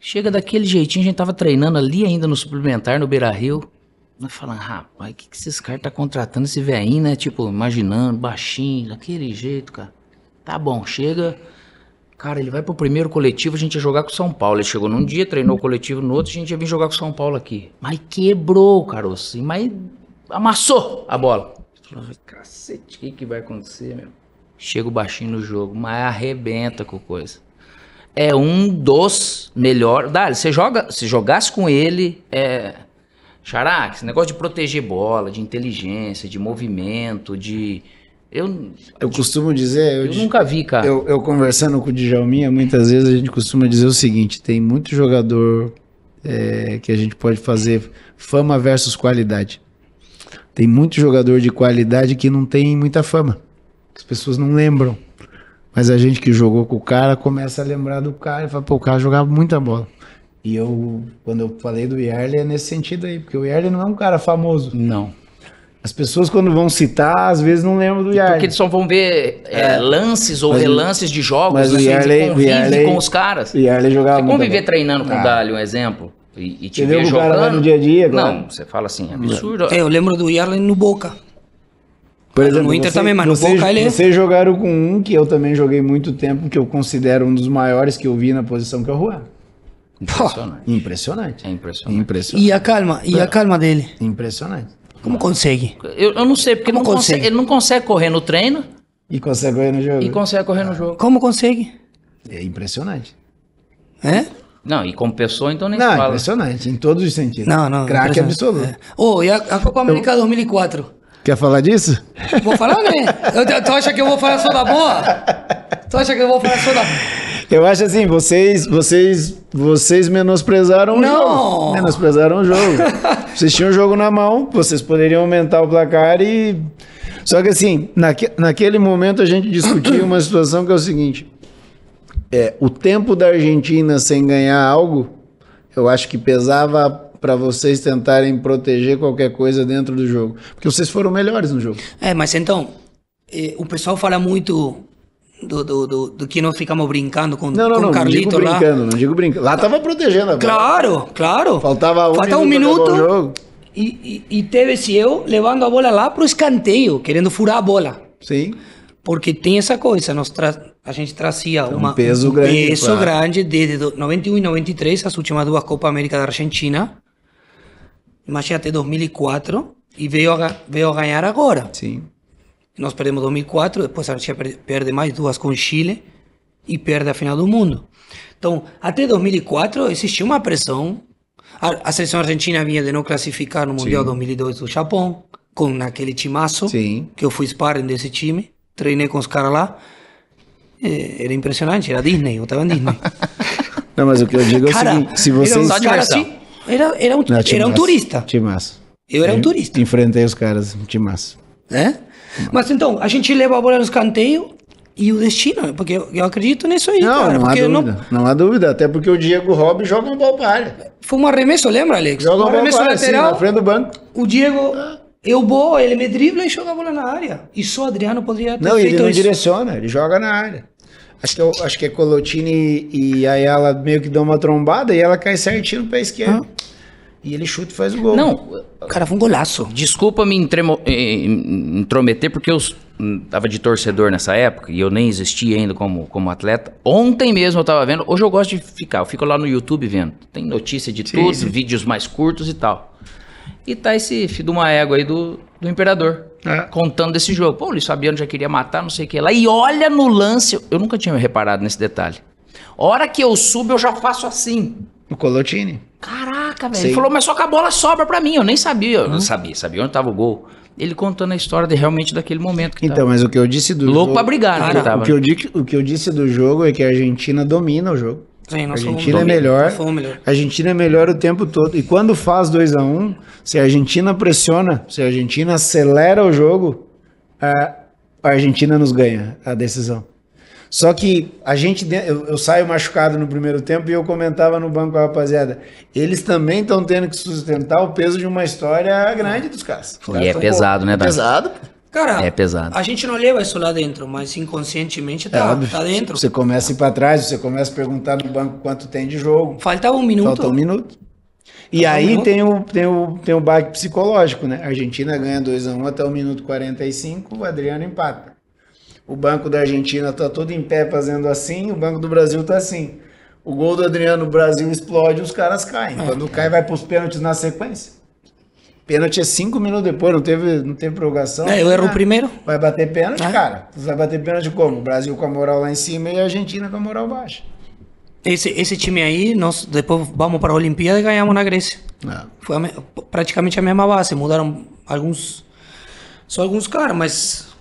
Speaker 2: Chega daquele jeitinho, a gente tava treinando ali ainda no suplementar, no Beira Rio. Nós falando, rapaz, o que, que esses caras tá contratando esse velhinho, né? Tipo, imaginando, baixinho, daquele jeito, cara. Tá bom, chega. Cara, ele vai pro primeiro coletivo, a gente ia jogar com o São Paulo. Ele chegou num dia, treinou o coletivo no outro, a gente ia vir jogar com o São Paulo aqui. Mas quebrou, caroço. Mas amassou a bola. Cacete, o que, que vai acontecer, meu? Chega o baixinho no jogo, mas arrebenta com coisa. É um dos melhores. Dali, você joga, se jogasse com ele, é. Xará, esse negócio de proteger bola, de inteligência, de movimento, de eu,
Speaker 3: eu costumo dizer. Eu, eu nunca vi, cara. Eu, eu, conversando com o Djalminha, muitas vezes a gente costuma dizer o seguinte: tem muito jogador é, que a gente pode fazer fama versus qualidade. Tem muito jogador de qualidade que não tem muita fama. As pessoas não lembram. Mas a gente que jogou com o cara começa a lembrar do cara e fala, pô, o cara jogava muita bola. E eu, quando eu falei do Yarley, é nesse sentido aí, porque o Yarley não é um cara famoso. Não. As pessoas, quando vão citar, às vezes não lembram do Yarley. Porque eles só
Speaker 2: vão ver é, é. lances ou mas, relances de jogos, mas o assim, Yarley, convive Yarley, com os caras. O Yarley jogava você conviver treinando com ah. o Dali, um exemplo, e, e te ver jogando... Cara lá no dia a dia, claro. Não, você fala assim, é
Speaker 3: absurdo.
Speaker 1: É, eu lembro do Yarley no Boca.
Speaker 3: Por exemplo, no Inter você, também, mas no Boca ele... Vocês jogaram com um que eu também joguei muito tempo, que eu considero um dos maiores que eu vi na posição que é o Juan. Impressionante. Pô, impressionante. É impressionante. impressionante. E a calma, e a calma dele. Impressionante. Como consegue?
Speaker 2: Eu, eu não sei, porque não consegue? Consegue, ele não consegue correr no treino.
Speaker 3: E consegue correr no jogo. E consegue correr no jogo. Como consegue? É impressionante. É?
Speaker 2: Não, e como pessoa, então nem não, é fala. impressionante, em todos os sentidos. Não, não. Crack absoluto. É.
Speaker 1: Oh, e a, a Copa América eu... 2004?
Speaker 4: Quer
Speaker 3: falar
Speaker 1: disso? Vou
Speaker 4: falar, né?
Speaker 1: tu acha que eu vou falar só da boa? Tu acha que eu vou falar só da...
Speaker 3: Eu acho assim, vocês, vocês, vocês menosprezaram Não. o jogo. Menosprezaram o jogo. vocês tinham o jogo na mão, vocês poderiam aumentar o placar e. Só que assim, naque, naquele momento a gente discutiu uma situação que é o seguinte: é, o tempo da Argentina sem ganhar algo, eu acho que pesava para vocês tentarem proteger qualquer coisa dentro do jogo. Porque vocês foram melhores no jogo.
Speaker 1: É, mas então, eh, o pessoal fala muito do, do, do, do, que não ficamos brincando com, não, não, com o Carlito não digo lá.
Speaker 3: Não digo brincando, lá tava protegendo a bola. Claro, claro. Faltava um Faltava minuto. Um minuto
Speaker 1: e, e, e teve-se eu levando a bola lá pro escanteio, querendo furar a bola. Sim. Porque tem essa coisa, nós a gente trazia então, uma, um peso grande, peso claro. grande desde 91 e 93, as últimas duas Copa América da Argentina, mas até 2004, e veio, a, veio a ganhar agora. Sim. Nós perdemos 2004, depois a Argentina perde mais duas com o Chile e perde a final do mundo. Então, até 2004 existia uma pressão. A, a seleção argentina vinha de não classificar no Mundial Sim. 2002 do Japão, com aquele timaço, Sim. que eu fui sparring desse time, treinei com os caras lá. É, era impressionante, era Disney, eu estava em Disney.
Speaker 3: não, mas o que eu digo é o seguinte, se vocês... Era um, cara, assim,
Speaker 1: era, era um, não, era um turista.
Speaker 3: Timaço. Eu era um turista. Enfrentei os caras, timaço.
Speaker 1: É? Mas então, a gente leva a bola no escanteio e o destino, porque eu, eu acredito nisso aí, não, cara. Não há dúvida,
Speaker 3: não... não... há dúvida, até porque o Diego Rob joga um bola pra área. Foi um arremesso, lembra, Alex? Joga um, arremesso lateral. na frente do banco.
Speaker 1: O Diego... Eu vou, ele me dribla e joga a bola na área. E só Adriano poderia ter Não, ele não direciona,
Speaker 3: ele joga na área. Acho que, eu, acho que é Colotini e aí ela meio que dá uma trombada e ela cai certinho no pé esquerdo. Ah. E ele chuta e faz o gol. Não, cara, foi um golaço.
Speaker 2: Desculpa me entremo, eh, intrometer, porque eu hum, tava de torcedor nessa época e eu nem existia ainda como, como atleta. Ontem mesmo eu tava vendo. Hoje eu gosto de ficar, eu fico lá no YouTube vendo. Tem notícia de sim, tudo, sim. vídeos mais curtos e tal. E tá esse filho de uma égua aí do, do Imperador. É. Contando desse jogo. Pô, o Luiz já queria matar, não sei o que lá. E olha no lance. Eu nunca tinha reparado nesse detalhe. Hora que eu subo, eu já faço assim. O Colotini. Caraca! Caraca, velho. Ele falou, mas só que a bola sobra pra mim. Eu nem sabia. Eu não uhum. sabia, sabia onde tava o gol. Ele contando a história de, realmente daquele momento. então, tava. mas o que
Speaker 3: eu disse do Louco jogo... pra brigar, né, Cara, O que, eu, o que eu disse do jogo é que a Argentina domina o jogo. Sim, a Argentina é melhor. melhor. A Argentina é melhor o tempo todo. E quando faz 2 a 1 um, se a Argentina pressiona, se a Argentina acelera o jogo, a Argentina nos ganha a decisão. Só que a gente, eu, eu, saio machucado no primeiro tempo e eu comentava no banco, rapaziada, eles também estão tendo que sustentar o peso de uma história grande dos caras. Cara, e é, então, né, é pesado, pô, né, Dan? Pesado. Cara, é pesado. a gente não leva isso
Speaker 1: lá dentro, mas inconscientemente tá, é, tá dentro. Você
Speaker 3: começa a ir pra trás, você começa a perguntar no banco quanto tem de jogo. Falta um minuto. Falta um minuto. E Falta aí um minuto. tem o, tem, o, tem o baque psicológico, né? A Argentina ganha 2x1 um até o minuto 45, o Adriano empata. O Banco da Argentina está todo em pé fazendo assim, o Banco do Brasil está assim. O gol do Adriano, o Brasil explode, os caras caem. Quando é. cai, vai para os pênaltis na sequência. Pênalti é cinco minutos depois, não teve, não teve prorrogação. É, eu era o ah, primeiro. Vai bater pênalti, ah. cara. Você vai bater pênalti como? O Brasil com a moral lá em cima e a Argentina com a moral baixa. Esse,
Speaker 1: esse time aí, nós depois vamos para a Olimpíada e ganhamos na Grécia. É. Foi a, praticamente a mesma base. Mudaram alguns. Só alguns caras, mas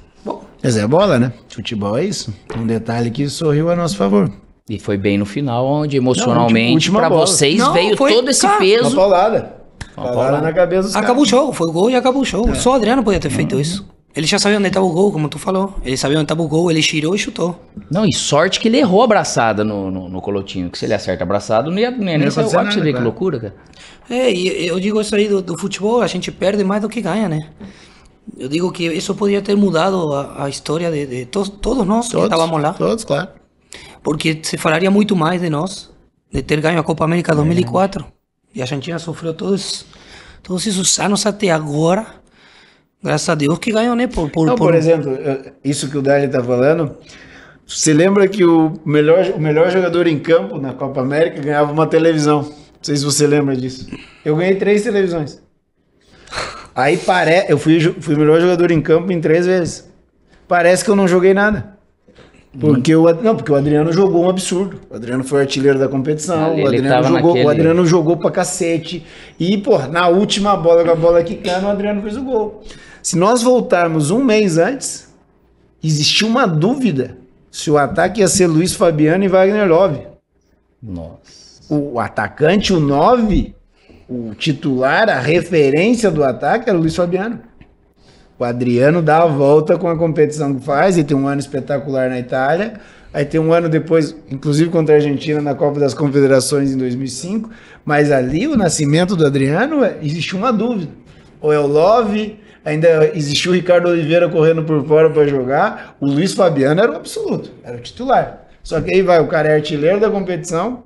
Speaker 3: mas é bola, né? Futebol é isso. Um detalhe que sorriu a nosso favor. E foi bem no final, onde
Speaker 2: emocionalmente para vocês não, veio foi, todo esse cara, peso. Uma paulada. Uma paulada na cabeça dos Acabou
Speaker 1: cara. o jogo, foi o gol e acabou o jogo. É. Só o Adriano podia ter feito uhum. isso. Ele já sabia onde estava o gol, como tu falou. Ele sabia
Speaker 2: onde estava o gol, ele tirou e chutou. Não, e sorte que ele errou a braçada no, no, no colotinho. Que se ele acerta abraçado, não ia, não ia nem ser o que Você vê que loucura, cara.
Speaker 1: É, e eu digo isso aí do, do futebol, a gente perde mais do que ganha, né? Eu digo que isso podia ter mudado a, a de, de to todos nós todos, que estávamos lá. Todos, claro. Porque se falaria muito mais de nós de ter ganho a Copa América 2004. E a Argentina sofreu todos, todos esses
Speaker 3: anos até agora. Graças a Deus que ganhou, né? Por,
Speaker 4: por, Não, por... por exemplo,
Speaker 3: isso que o Dali está falando. Você lembra que o melhor, o melhor jogador em campo na Copa América ganhava uma televisão? Não sei se você lembra disso. Eu ganhei três televisões. Aí parece. Eu fui, fui o melhor jogador em campo em três vezes. Parece que eu não joguei nada. Porque o, não, porque o Adriano jogou um absurdo. O Adriano foi artilheiro da competição. Ali, ah, o, Adriano jogou, naquele... o Adriano jogou pra cacete. E, pô, na última bola, com a bola quicando, o Adriano fez o gol. Se nós voltarmos um mês antes, existia uma dúvida se o ataque ia ser Luiz Fabiano e Wagner Love. Nossa. O atacante, o 9, o titular, a referência do ataque era o Luiz Fabiano. O Adriano dá a volta com a competição que faz e tem um ano espetacular na Itália. Aí tem um ano depois, inclusive contra a Argentina na Copa das Confederações em 2005. Mas ali, o nascimento do Adriano, é, existe uma dúvida. Ou é o Love, ainda existiu o Ricardo Oliveira correndo por fora para jogar. O Luiz Fabiano era o absoluto, era o titular. Só que aí vai, o cara é artilheiro da competição,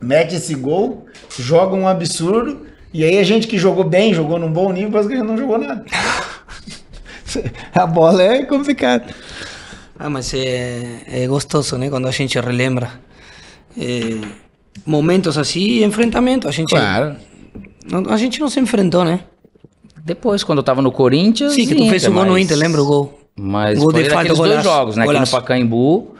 Speaker 3: mete esse gol, joga um absurdo, e aí a gente que jogou bem, jogou num bom nível, parece que a gente não jogou nada. a bola é complicada.
Speaker 1: Ah, mas é, é gostoso, né? Quando a gente relembra é, momentos assim, enfrentamento. A gente, claro. A gente não se enfrentou, né?
Speaker 2: Depois, quando eu tava no Corinthians. Sim, que tu fez o gol no Inter, lembra o gol? Mas gol foi de falta, dois jogos, né? Golaço. Aqui no Pacaembu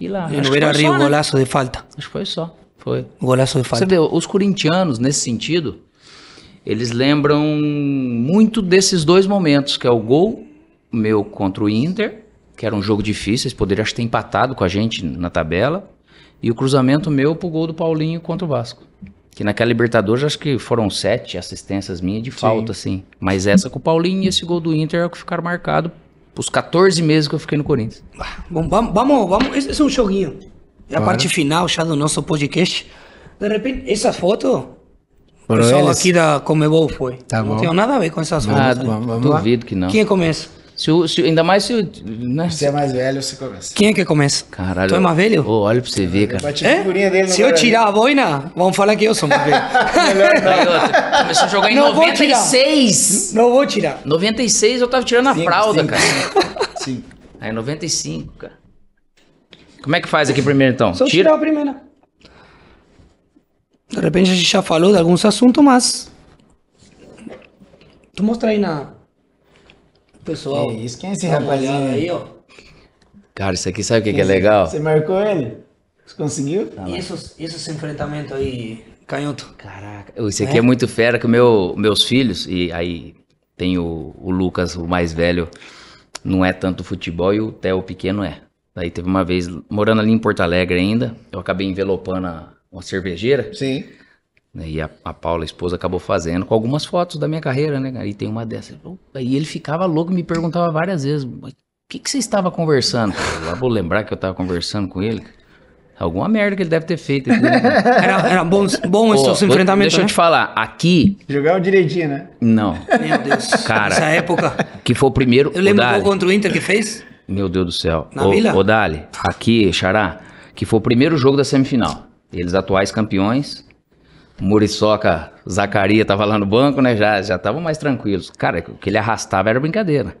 Speaker 2: e
Speaker 1: lá. E no Beira Rio, só, né? golaço de falta. Acho que foi só.
Speaker 2: Foi. Golaço foi Fábio. Você vê, os corintianos, nesse sentido, eles lembram muito desses dois momentos, que é o gol meu contra o Inter, que era um jogo difícil, eles poderiam ter empatado com a gente na tabela, e o cruzamento meu pro gol do Paulinho contra o Vasco. Que naquela Libertadores acho que foram sete assistências minhas de falta, Sim. assim. Mas essa com o Paulinho e esse gol do Inter é o que ficaram marcado os 14 meses que eu fiquei no Corinthians. Bom, vamos, vamos, vamos. Esse é um joguinho. E a parte final já do nosso podcast. De repente, essa foto.
Speaker 1: Por pessoal eles... aqui da Comebol foi. Tá não tem nada a ver com essas fotos. Ah, vamos duvido que não. Quem é
Speaker 2: começa? Se, se ainda mais se você Né? Se é mais velho, você começa.
Speaker 1: Quem é que começa? Caralho. Tu é mais velho? Oh, olha pra você ver, cara. É? se eu tirar a
Speaker 2: boina, vamos falar que eu sou mais velho. Começou a jogar em não 96. Vou não vou tirar. 96 eu tava tirando a fralda, cinco. cara. Sim. Aí 95, cara. Como é que faz aqui primeiro então? Só Tira. tirar o primeiro.
Speaker 1: De repente a gente já falou de alguns assuntos, mas. Tu mostra aí na. Pessoal. Que isso, quem é esse tá rapaz aí, ó?
Speaker 2: Cara, isso aqui sabe o que, que, é, é legal? Você
Speaker 1: marcou ele? Você conseguiu? Tá esse enfrentamento aí, canhoto?
Speaker 2: Caraca, isso aqui é? é, muito fera que meu, meus filhos, e aí tem o, o Lucas, o mais velho, não é tanto futebol, e o Theo pequeno é. Daí teve uma vez, morando ali em Porto Alegre ainda, eu acabei envelopando a, uma cervejeira. Sim. Né, e a, a Paula, a esposa, acabou fazendo com algumas fotos da minha carreira, né, cara? E tem uma dessa. Aí ele ficava louco, me perguntava várias vezes: o que, que você estava conversando? Eu lá vou lembrar que eu estava conversando com ele. Alguma merda que ele deve ter feito. era, era, bom, bom Pô, esse enfrentamento. Deixa né? eu te falar, aqui.
Speaker 3: Jogar o direitinho, né?
Speaker 2: Não.
Speaker 4: Meu Deus. Cara. Essa
Speaker 2: época. Que foi o primeiro. Eu lembro o gol contra o Inter que fez? Meu Deus do céu. Na Vila? Dali, tá. aqui, Xará, que foi o primeiro jogo da semifinal. Eles atuais campeões. Muriçoca, Zacaria tava lá no banco, né? Já já mais tranquilos. Cara, o que ele arrastava era brincadeira.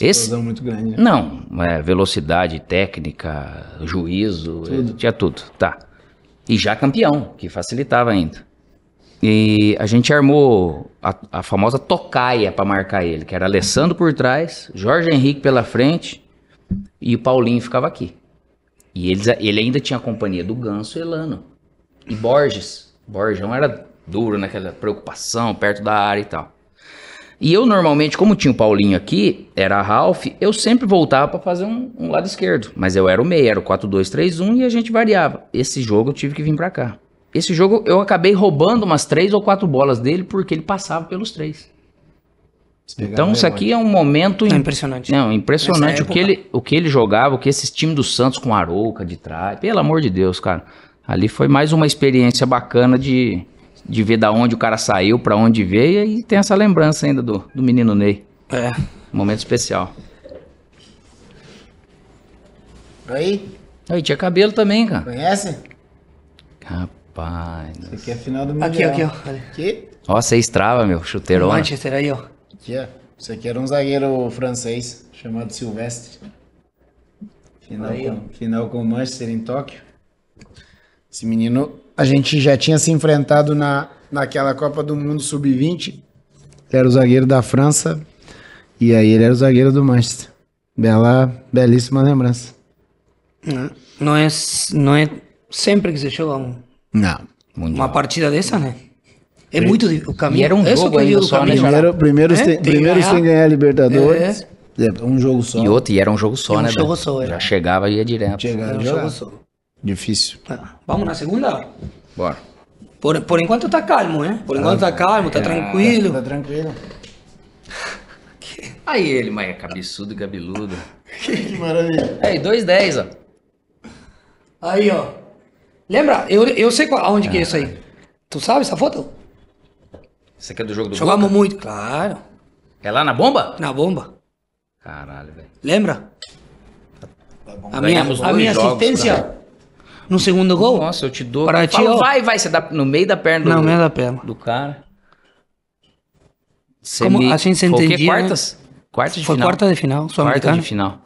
Speaker 2: Esse, muito grande. Né? Não, é, velocidade, técnica, juízo, tudo. tinha tudo, tá. E já campeão, que facilitava ainda. E a gente armou a, a famosa tocaia para marcar ele, que era Alessandro por trás, Jorge Henrique pela frente e o Paulinho ficava aqui. E eles, ele ainda tinha a companhia do Ganso Elano e Borges. Borjão era duro naquela preocupação, perto da área e tal. E eu normalmente, como tinha o Paulinho aqui, era a Ralph, eu sempre voltava para fazer um, um, lado esquerdo. Mas eu era o meia, era o 4-2-3-1 e a gente variava. Esse jogo eu tive que vir para cá. Esse jogo eu acabei roubando umas três ou quatro bolas dele porque ele passava pelos três. Então isso é aqui é um momento é impressionante. Não, impressionante o que ele o que ele jogava, o que esse time do Santos com Arouca de trás. Pelo amor de Deus, cara. Ali foi mais uma experiência bacana de, de ver da onde o cara saiu, para onde veio e tem essa lembrança ainda do, do menino Ney. É. Momento especial. Aí? Aí tinha cabelo também, cara. Conhece? Rapaz. Rapaz. Isso
Speaker 3: aqui é final do mundial. Aqui, aqui, ó. Olha. Aqui?
Speaker 2: Ó, você é trava, meu. Chuteirona. Manchester
Speaker 1: aí,
Speaker 3: ó. Aqui, ó. Isso aqui era um zagueiro francês chamado Silvestre. Final, aí, com, final com o Manchester em Tóquio. Esse menino, a gente já tinha se enfrentado na, naquela Copa do Mundo Sub-20. Era o zagueiro da França. E aí ele era o zagueiro do Manchester. Bela, belíssima lembrança. Não é, não é
Speaker 1: sempre que se joga um não. Mundial. Uma partida dessa, né? É muito o caminho. E era um ¿Eh? eh. jogo ainda só, né? Primeiro, primeiro, é, tem, primeiro ganhar. sem ganhar
Speaker 3: Libertadores. É. é. um jogo
Speaker 2: só. E outro, e era um jogo só, um né? Jogo só, era. Já chegava e ia direto. Chegava, um jogo só. Difícil. Tá.
Speaker 3: Vamos
Speaker 1: na segunda? Bora. Por, por enquanto tá calmo, né? Por enquanto tá ah, calmo, tá tranquilo.
Speaker 3: Tá tranquilo.
Speaker 2: Aí ele, mas é cabeçudo e cabeludo. que maravilha. Aí, 2-10, ó. Aí, ó. Lembra? Eu, eu
Speaker 1: sei qual, aonde é. que é isso aí. Ah. Tu sabe essa foto?
Speaker 2: Isso aqui é do jogo do Jogamos Boca?
Speaker 1: muito, claro. É lá na bomba? Na bomba. Caralho, velho. Lembra? Tá a minha, a minha jogos, assistência
Speaker 2: cara. no segundo gol. Nossa, eu te dou. Para ti, ó. Vai, vai, você dá no meio da perna do, no meio da perna. do cara. Como a gente se entendia, Foi né? quartas? Quartas de Foi final. Foi quarta de final, Quarta de final.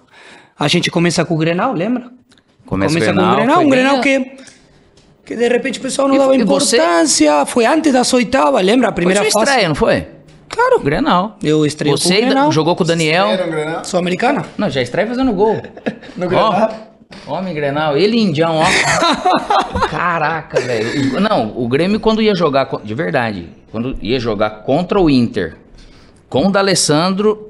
Speaker 2: A
Speaker 1: gente começa com o Grenal, lembra? Começa, começa o Grenal, com o Grenal. Um Grenal que que de repente o pessoal não e, dava importância. Você... Foi antes das oitavas, lembra? A primeira foi sua fase. estreia, não foi?
Speaker 2: Claro. Grenal. Eu estreiei Você com o Grenal. jogou com o Daniel. Grenal. Sou americana? Não, já estreia fazendo gol. no oh. Homem Grenal, ele indião, ó. Caraca, velho. Não, o Grêmio quando ia jogar, de verdade, quando ia jogar contra o Inter, com o D'Alessandro,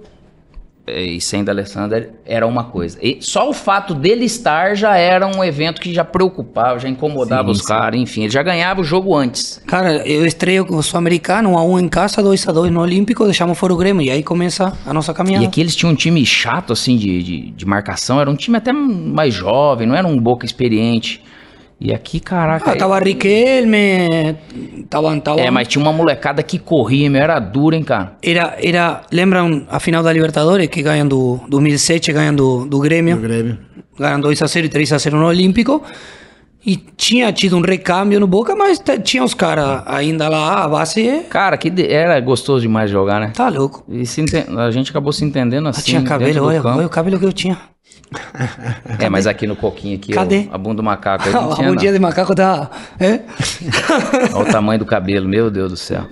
Speaker 2: e sem D'Alessandro era uma coisa. E só o fato dele estar já era um evento que já preocupava, já incomodava sim, os caras, enfim, ele já ganhava o jogo antes. Cara, eu estreio com o Sul-Americano, 1
Speaker 1: a um em casa, dois a dois no Olímpico,
Speaker 2: deixamos fora o Grêmio e aí começa a nossa caminhada. E aqui eles tinham um time chato assim de, de, de marcação, era um time até mais jovem, não era um Boca experiente. E aqui, caraca. Ah, tava é- Riquelme, tava, tava... É, mas tinha uma molecada que corria, meu, era dura, hein, cara.
Speaker 1: Era, era, lembram a final da Libertadores, que ganham do 2007, ganham do, do Grêmio. Do Grêmio. Ganham 2x0 e 3x0 no Olímpico. E tinha tido um recâmbio
Speaker 2: no Boca, mas tinha os caras ainda lá, a base. Cara, que era gostoso demais jogar, né? Tá louco. E a gente acabou se entendendo assim. Ah, tinha assim, cabelo, olha, olha o cabelo que eu tinha. É, mas aqui no coquinho aqui, Cadê? Ó, a bunda do macaco. Aí não a bundinha
Speaker 1: de macaco tá... É?
Speaker 3: Olha o
Speaker 2: tamanho do cabelo, meu Deus do céu.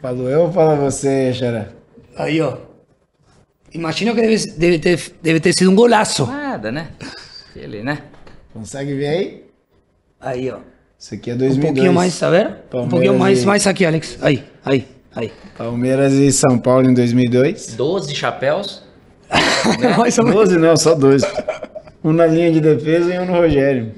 Speaker 3: Falou eu ou fala
Speaker 1: você, Xara? Aí, ó. Imagino que deve, deve, ter, deve ter sido um
Speaker 3: golaço. Nada, né? Ele, né? Consegue ver aí? Aí, ó. Isso aqui é 2002. Um pouquinho mais, tá vendo? Palmeiras um pouquinho mais, e... mais aqui, Alex. Aí, aí. Aí. Palmeiras e São Paulo em 2002.
Speaker 2: 12 chapéus?
Speaker 3: É não, 12 não, só dois. Um na linha de defesa e um no Rogério.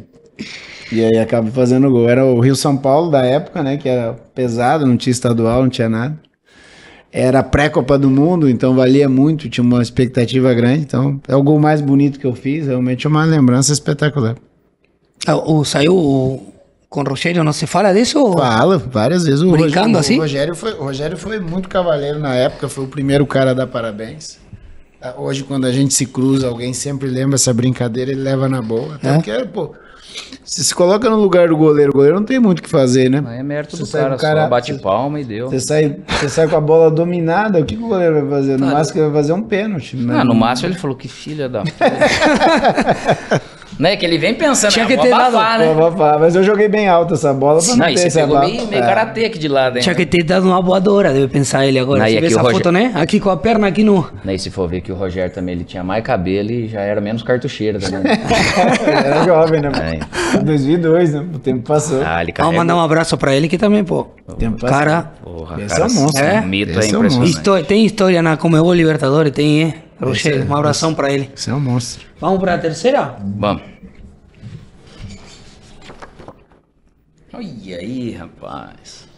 Speaker 3: E aí acaba fazendo gol. Era o Rio São Paulo da época, né? Que era pesado, não tinha estadual, não tinha nada. Era pré-Copa do Mundo, então valia muito, tinha uma expectativa grande. Então é o gol mais bonito que eu fiz, realmente é uma lembrança espetacular. Ah, o, saiu o, com o Rogério, não se fala disso? Fala, várias vezes. O Brincando Rogério, assim? O Rogério, foi, o Rogério foi muito cavaleiro na época, foi o primeiro cara a dar parabéns. Ah, hoje, quando a gente se cruza, alguém sempre lembra essa brincadeira, ele leva na boa. Até é? porque, pô, se se coloca no lugar do goleiro, o goleiro não tem muito o que fazer, né? Não é mérito do cara, cara, só
Speaker 2: bate você, palma e deu. Você sai,
Speaker 3: você sai com a bola dominada, o que, o goleiro vai fazer? No não, máximo ele vai fazer um pênalti. Não, né? ah, no máximo ele
Speaker 2: falou, que filha da puta. né? Que ele vem pensando, Tinha ah, que ter abafar, dado, né?
Speaker 3: Vou abafar, mas eu joguei bem
Speaker 1: alto essa bola
Speaker 2: pra não, não ter esse pegou meio, meio é. karatê aqui de lado, hein? Tinha que
Speaker 1: ter dado uma voadora, deve pensar ele agora. você vê essa Roger...
Speaker 2: foto, né? Aqui com a perna aqui no... se for ver que o Rogério também, ele tinha mais cabelo e já era menos cartucheira também. Né? era jovem, né?
Speaker 3: É. 2002, né? O tempo
Speaker 2: passou. Ah, ele
Speaker 4: Vamos
Speaker 1: mandar um abraço pra ele que também, pô.
Speaker 4: O
Speaker 2: tempo
Speaker 1: Cara... Porra, é cara, é, né? é monstro. mito, é tem história na né? é o Libertadores, tem, hein? Rogério um abração pra ele. Você é um monstro. Vamos pra terceira?
Speaker 2: Vamos. Olha aí, rapaz.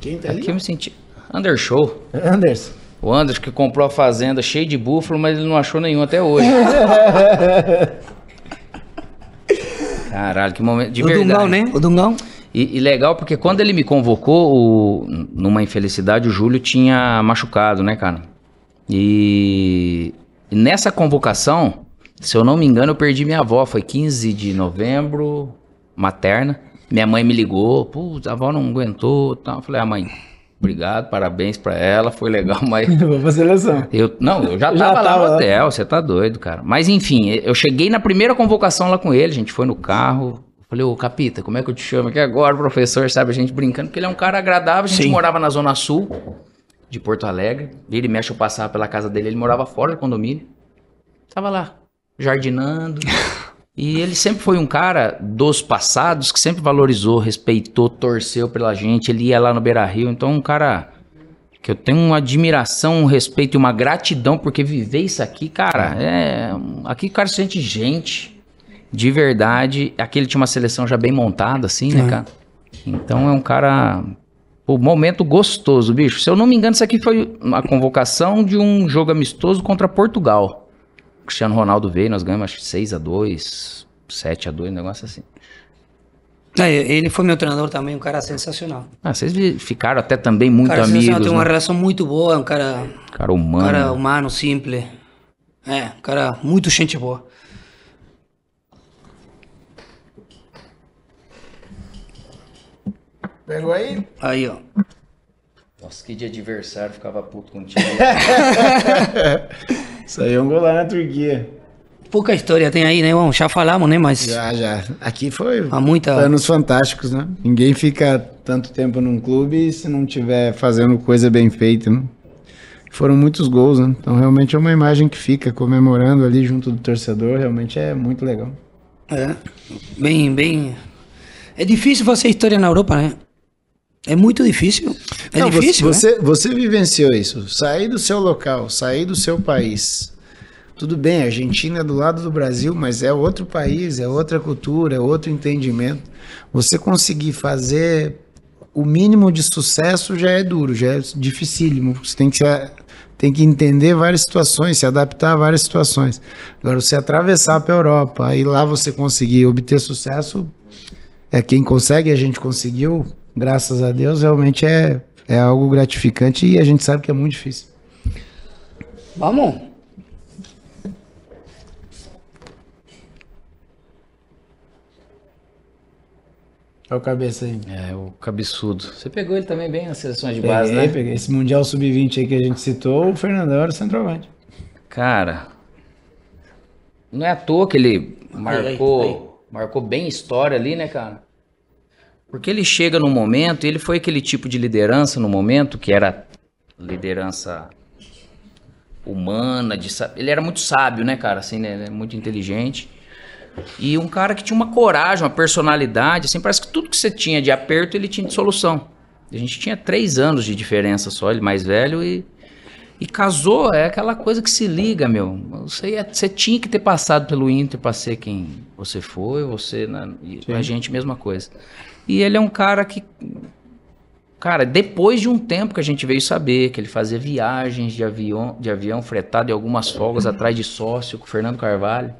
Speaker 2: Quem tá ali? É Aqui eu me senti. Undershow. É Anderson. O Anderson que comprou a fazenda cheia de búfalo, mas ele não achou nenhum até hoje. Caralho, que momento. De o verdade. Dungão, né? O Dungão. E, e, legal porque quando ele me convocou, o, numa infelicidade, o Júlio tinha machucado, né, cara? E, e, nessa convocação, se eu não me engano, eu perdi minha avó. Foi 15 de novembro materna. Minha mãe me ligou, pô a avó não aguentou, então Eu falei, ah, mãe, obrigado, parabéns pra ela, foi legal, mas...
Speaker 3: Vou seleção.
Speaker 2: Eu, não, eu já tava, já lá no hotel, você tá doido, cara. Mas enfim, eu cheguei na primeira convocação lá com ele, a gente foi no carro, Falei, ô Capita, como é que eu te chamo aqui agora, professor? Sabe, a gente brincando, porque ele é um cara agradável. A gente Sim. morava na Zona Sul de Porto Alegre. Ele mexe, eu passava pela casa dele, ele morava fora do condomínio. Tava lá, jardinando, E ele sempre foi um cara dos passados que sempre valorizou, respeitou, torceu pela gente. Ele ia lá no Beira Rio. Então, é um cara que eu tenho uma admiração, um respeito e uma gratidão porque viver isso aqui, cara. É, é aqui o cara sente gente de verdade. Aqui ele tinha uma seleção já bem montada, assim, né, é. cara? Então, é um cara. O momento gostoso, bicho. Se eu não me engano, isso aqui foi a convocação de um jogo amistoso contra Portugal. Cristiano Ronaldo veio, nós ganhamos 6 a 2 7 a 2 um negócio assim.
Speaker 1: É, ele foi meu treinador também, um cara sensacional.
Speaker 2: Ah, vocês ficaram até também muito cara, amigos. Tem né? uma
Speaker 1: relação muito boa, é um cara.
Speaker 2: Cara humano. Um cara
Speaker 1: humano, simples. É, um cara muito gente boa.
Speaker 3: Pegou aí? Aí, ó. Nossa, que de adversário ficava puto contigo. Isso aí é lá na Turquia.
Speaker 1: Pouca história tem aí, né, irmão? Já falamos, né? Mas. Já, já. Aqui foi Há muita... anos
Speaker 3: fantásticos, né? Ninguém fica tanto tempo num clube se não tiver fazendo coisa bem feita, né? Foram muitos gols, né? Então realmente é uma imagem que fica comemorando ali junto do torcedor, realmente é muito legal. É. Bem, bem.
Speaker 1: É difícil fazer história na Europa, né? É muito
Speaker 3: difícil. É Não, difícil. Você, né? você, você vivenciou isso. Sair do seu local, sair do seu país. Tudo bem, a Argentina é do lado do Brasil, mas é outro país, é outra cultura, é outro entendimento. Você conseguir fazer o mínimo de sucesso já é duro, já é dificílimo. Você tem que, se, tem que entender várias situações, se adaptar a várias situações. Agora, você atravessar para a Europa e lá você conseguir obter sucesso, é quem consegue, a gente conseguiu, graças a Deus, realmente é, é algo gratificante e a gente sabe que é muito difícil. Vamos! É o cabeça aí. É, o cabeçudo. Você
Speaker 2: pegou ele também bem nas seleções de peguei, base, né? Peguei,
Speaker 3: esse Mundial Sub-20 aí que a gente citou, o Fernandão era o centroavante.
Speaker 2: Cara, não é à toa que ele marcou, aí, aí. marcou bem história ali, né, cara? Porque ele chega num momento, ele foi aquele tipo de liderança no momento que era liderança humana, de, ele era muito sábio, né, cara, assim, né, é muito inteligente. E um cara que tinha uma coragem, uma personalidade, assim, parece que tudo que você tinha de aperto, ele tinha de solução. A gente tinha três anos de diferença só, ele mais velho e, e casou, é aquela coisa que se liga, meu. Você, ia, você tinha que ter passado pelo Inter para ser quem você foi, você, né, e a gente, mesma coisa. E ele é um cara que. Cara, depois de um tempo que a gente veio saber que ele fazia viagens de avião, de avião fretado e algumas folgas atrás de sócio com o Fernando Carvalho.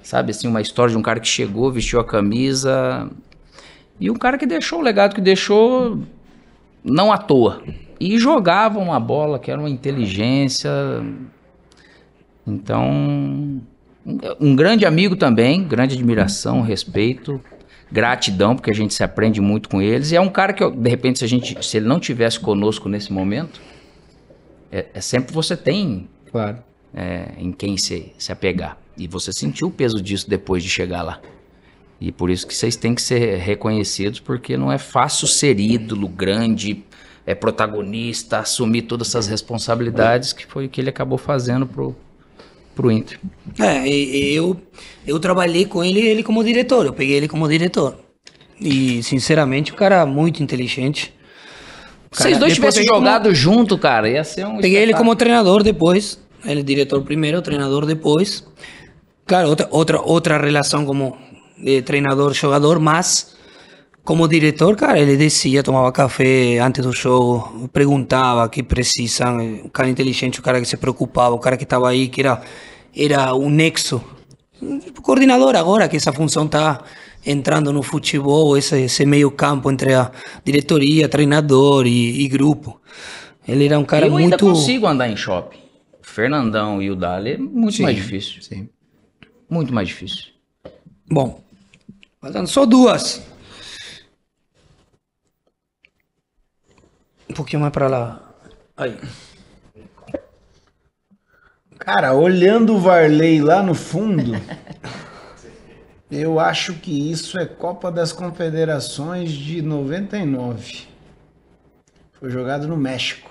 Speaker 2: Sabe assim, uma história de um cara que chegou, vestiu a camisa. E um cara que deixou o legado que deixou não à toa. E jogava uma bola que era uma inteligência. Então, um grande amigo também, grande admiração, respeito, gratidão, porque a gente se aprende muito com eles. E é um cara que, de repente, se, a gente, se ele não tivesse conosco nesse momento, é, é sempre você tem claro. É, em quem se, se apegar. E você sentiu o peso disso depois de chegar lá. E por isso que vocês têm que ser reconhecidos, porque não é fácil ser ídolo grande, é protagonista, assumir todas essas responsabilidades, que foi o que ele acabou fazendo pro, pro Inter. É, eu, eu trabalhei com ele, ele como diretor, eu peguei ele como
Speaker 1: diretor. E, sinceramente, o cara é muito inteligente. Cara, Vocês dois tivessem jogado como... junto, cara, ia ser
Speaker 2: um. Peguei ele como
Speaker 1: treinador depois. Ele é diretor primeiro, treinador depois. Cara, outra, outra, outra relação como eh, treinador-jogador, mas como diretor, cara, ele descia, tomava café antes do show, perguntava eh, que precisam, o cara inteligente, o cara que se preocupava, o cara que estava aí, que era era o nexo. O coordenador agora que essa função está entrando no futebol, esse, esse, meio campo entre a diretoria, treinador e, e grupo.
Speaker 2: Ele era um cara eu muito... Eu ainda consigo andar em shopping. Fernandão e o Dali é muito sim, mais difícil. Sim. Muito mais difícil. Bom, faltando
Speaker 1: só duas. pouquinho
Speaker 3: mais pra lá. Aí. Cara, olhando o Varley lá no fundo, eu acho que isso é Copa das Confederações de 99. Foi jogado no México.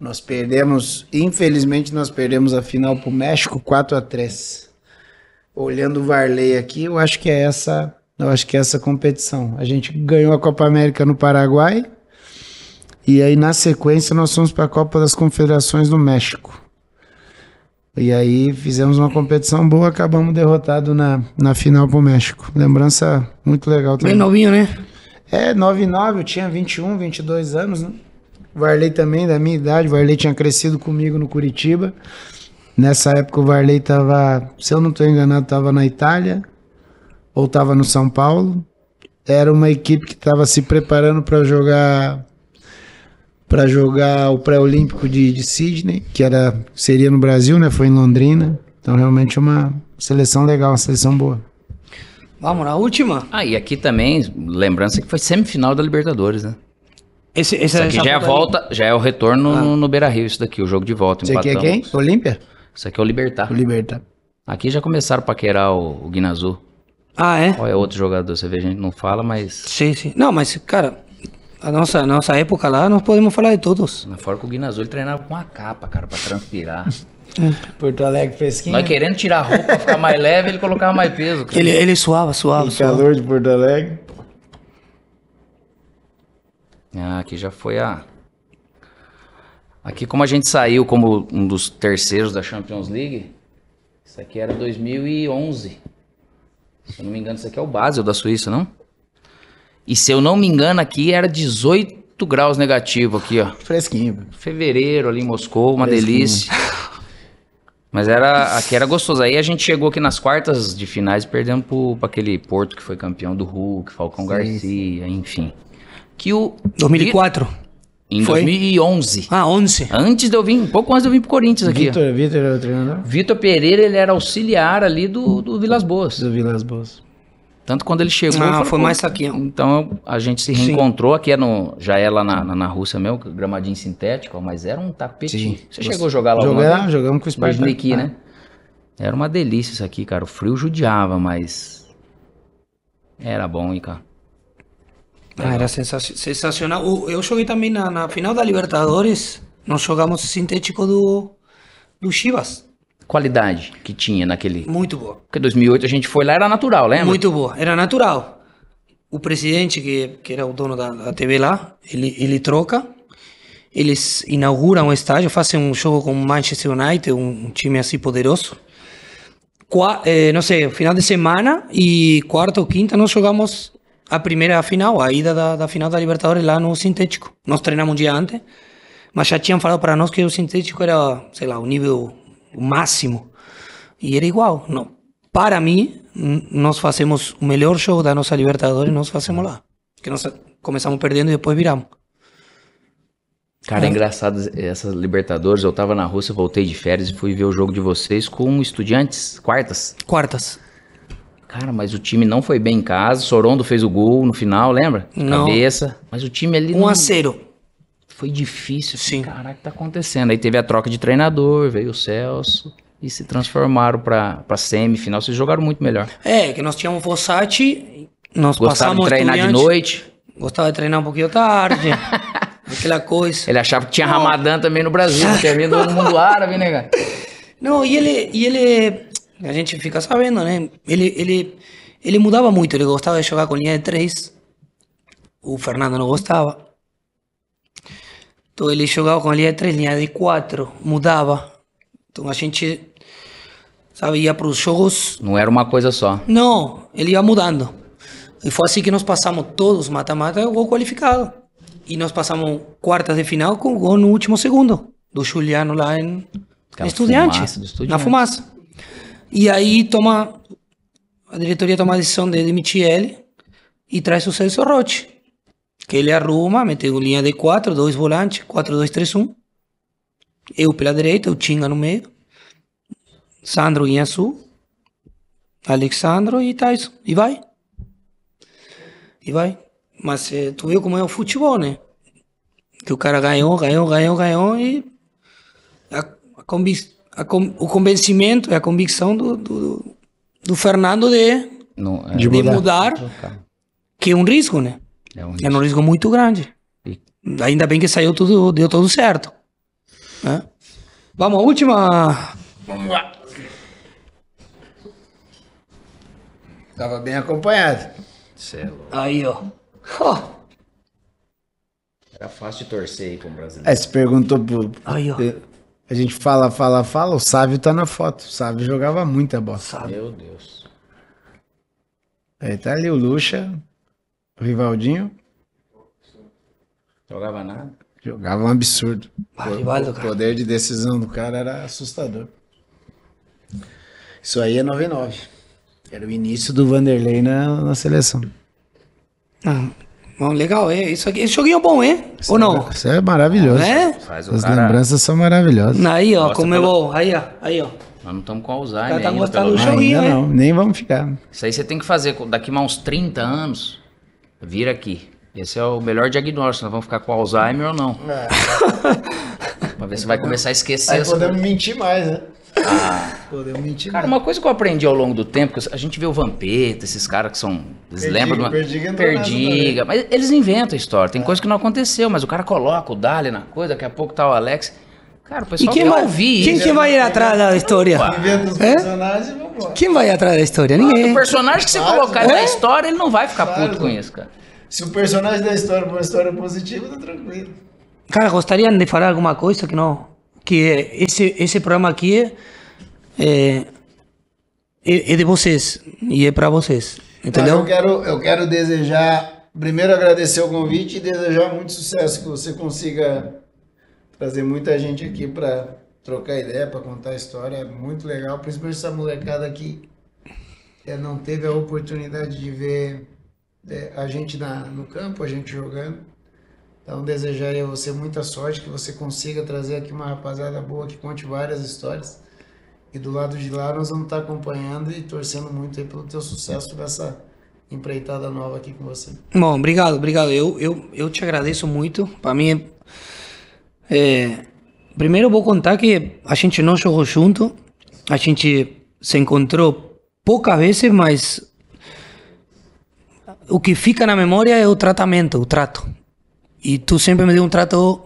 Speaker 3: Nós perdemos, infelizmente nós perdemos a final pro México 4 a 3. Olhando o Varley aqui, eu acho que é essa eu acho que é essa competição. A gente ganhou a Copa América no Paraguai e aí na sequência nós fomos para a Copa das Confederações no México. E aí fizemos uma competição boa, acabamos derrotado na, na final o México. Lembrança muito legal também. Bem é novinho, né? É, 99, eu tinha 21, 22 anos, né? Varley também, da minha idade, Varley tinha crescido comigo no Curitiba. Nessa época o Varley tava, se eu não estou enganado, tava na Itália ou estava no São Paulo. Era uma equipe que estava se preparando para jogar para jogar o pré-olímpico de, de Sydney, que era seria no Brasil, né? Foi em Londrina. Então realmente é uma seleção legal, uma seleção boa.
Speaker 2: Vamos na última. Ah, e aqui também, lembrança que foi semifinal da Libertadores, né? Esse, esse isso é aqui já é a volta, já é o retorno ah. no, Beira Rio, isso daqui, o jogo de volta. Isso aqui é quem? Olímpia? Isso aqui é o Libertar. O Libertar. Aqui já começaram a paquerar o, o ah, é? Ou é outro jogador, você vê, a gente não fala, mas. Sim, sim. Não, mas, cara, a nossa, a nossa época lá, nós podemos falar de todos. Fora que o Guinazul treinava com uma capa, cara, pra transpirar. É. Porto Alegre fresquinho. Nós querendo tirar a roupa pra ficar mais leve, ele colocava mais peso. Cara. Ele, ele
Speaker 1: suava, suava, suava. calor de Porto Alegre.
Speaker 2: Ah, aqui já foi a. Aqui, como a gente saiu como um dos terceiros da Champions League, isso aqui era 2011. Se eu não me engano, isso aqui é o Basel da Suíça, não? E se eu não me engano, aqui era 18 graus negativo aqui, ó. Fresquinho. Fevereiro ali em Moscou, uma delícia. Mas era, aqui era gostoso. Aí a gente chegou aqui nas quartas de finais e perdemos para aquele Porto que foi campeão do Hulk, Falcão Sim. Garcia, enfim. Que o 2004. Em Foi? 2011. Ah, 11. Antes de eu vir, um pouco antes de eu vir pro Corinthians aqui. Vitor,
Speaker 3: Vitor era o treinador.
Speaker 2: Vitor Pereira, ele era auxiliar ali do, do Vilas Boas. Do Vilas Boas. Tanto quando ele chegou. Ah, foi mais saquinho. Então a gente se reencontrou Sim. aqui, é no, já é lá na, na, na Rússia mesmo, é gramadinho sintético, mas era um tapete. Sim. Você chegou a jogar lá Jogar,
Speaker 3: jogamos com o Spartak. 2015, né? né?
Speaker 2: Era uma delícia isso aqui, cara. O frio judiava, mas. Era bom, hein, cara. Ah, era
Speaker 1: sensacional. Eu joguei também na, na, final da Libertadores. Nós jogamos sintético do,
Speaker 2: do Chivas. Qualidade que tinha naquele. Muito boa. Porque 2008 a gente foi lá, era natural, lembra? Muito boa, era natural. O presidente, que, que era o dono da, da TV lá,
Speaker 1: ele, ele troca. Eles inauguram um estádio, fazem um jogo com Manchester United, um, um time assim poderoso. Qua, eh, não sei, final de semana e quarta ou quinta nós jogamos a primeira final, a ida da, da final da Libertadores lá no sintético. Nós treinamos um dia antes, mas já tinham falado para nós que o sintético era, sei lá, o nível máximo. E era igual. Não. Para mim, nós fazemos o melhor jogo da nossa Libertadores, nós fazemos lá. Que nós começamos perdendo e depois viramos.
Speaker 2: Cara, é engraçado essas Libertadores. Eu tava na Rússia, voltei de férias e fui ver o jogo de vocês com estudantes, quartas. Quartas. Cara, mas o time não foi bem em casa. Sorondo fez o gol no final, lembra? De não. Cabeça. Mas o time ali. Um não... aceiro. Foi difícil. Sim. Caraca, tá acontecendo. Aí teve a troca de treinador, veio o Celso e se transformaram para semifinal. Vocês jogaram muito melhor.
Speaker 1: É, que nós tínhamos o Fossati.
Speaker 2: Nós Gostava de treinar de noite.
Speaker 1: Gostava de treinar um pouquinho tarde.
Speaker 2: aquela coisa. Ele achava que tinha Não. Ramadã também no Brasil, porque havia todo mundo árabe, né,
Speaker 1: cara? Não, e ele, e ele a gente fica sabendo, né? Ele, ele, ele mudava muito, ele gostava de jogar com linha de três. O Fernando não gostava. Então ele jogava com linha de três, linha de quatro, mudava. Então a gente sabe, ia para os
Speaker 2: jogos. Não era uma coisa só.
Speaker 1: Não, ele ia mudando. E foi assim que nós passamos todos mata-mata gol qualificado. E nós passamos quartas de final com gol no último segundo do Juliano lá em
Speaker 4: é Estudiantes, na fumaça.
Speaker 1: E aí toma a diretoria toma a decisão de demitir ele e traz o Celso Rotti, que ele arruma, mete linha de 4, 2 volantes, 4, 2, 3, 1. Eu pela direita, o Tinga no meio, Sandro em azul, Alexandro e Tyson, e vai. E vai. Mas eh, tu viu como é o futebol, né? Eh. Que o cara ganhou, ganhou, ganhou, ganhou e a, a, com, o convencimento, é a convicção do, do, do Fernando de,
Speaker 2: Não, é eh, de, de mudar, mudar,
Speaker 1: que é um risco, né? É um risco, é um risco muito grande. E... Ainda bem que saiu tudo, deu tudo certo. Né? Vamos, a
Speaker 3: última. Vamos lá. Tava bem acompanhado. É aí, ó. Oh. Era fácil de torcer aí com o brasileiro. É, se perguntou pro. Aí, ó. Eu... A gente fala, fala, fala. O Sávio tá na foto. O Sávio jogava muita bola. Sávio. Meu Deus. Aí tá ali o Lucha, o Rivaldinho. Jogava nada. Jogava um absurdo. Ah, vale, vale, o poder de decisão do cara era assustador. Isso aí é 99. Era o início do Vanderlei na, na seleção. Ah, Bom, legal, é. Isso aqui, esse joguinho é bom, é? Isso Ou é não? É, isso é maravilhoso. É? Faz As cara... lembranças são maravilhosas. Aí, ó, Nossa, como é
Speaker 2: bom. Aí, ó. Aí, ó. Nós não estamos com Alzheimer. Tá, ainda, pelo... do joguinho, ainda não,
Speaker 3: nem vamos ficar.
Speaker 2: Isso aí você tem que fazer daqui mais uns 30 anos. Vira aqui. Esse é o melhor diagnóstico. Nós vamos ficar com Alzheimer ou não.
Speaker 3: É.
Speaker 2: pra ver se vai começar a esquecer. Aí podemos
Speaker 3: mentir mais, né?
Speaker 2: Ah eu menti Cara, uma coisa que eu aprendi ao longo do tempo, que a gente vê o Vampeta, esses caras que são. Eles perdiga, lembram de uma. Perdiga, perdiga mas eles inventam a história. Tem é. coisa que não aconteceu, mas o cara coloca o Dali na coisa, daqui a pouco tá o Alex. Cara, o pessoal e quem vai, ouvir quem, quem vai ir atrás
Speaker 1: da história?
Speaker 3: É?
Speaker 1: Quem vai ir atrás da história? Ninguém. Ah, o personagem que você colocar é? na
Speaker 3: história, ele não vai ficar puto com isso, cara. Se o personagem da história for uma história positiva,
Speaker 4: tá tranquilo.
Speaker 1: Cara, gostaria de falar alguma coisa que não. Que esse, esse programa aqui é é, é, é de vocês e é para vocês. Entendeu? Não, eu,
Speaker 3: quero, eu quero desejar, primeiro agradecer o convite e desejar muito sucesso, que você consiga trazer muita gente aqui para trocar ideia, para contar história. É muito legal, principalmente essa molecada que não teve a oportunidade de ver é, a gente na, no campo, a gente jogando. Então, desejaria a você muita sorte, que você consiga trazer aqui uma rapaziada boa que conte várias histórias. E do lado de lá nós vamos estar acompanhando e torcendo muito aí pelo teu sucesso dessa empreitada nova aqui com você.
Speaker 1: Bom, obrigado, obrigado. Eu, eu, eu te agradeço muito. Para mim é... é... Primeiro vou contar que a gente não jogou junto, a gente se encontrou poucas vezes, mas o que fica na memória é o tratamento, o trato. E tu sempre me deu um trato,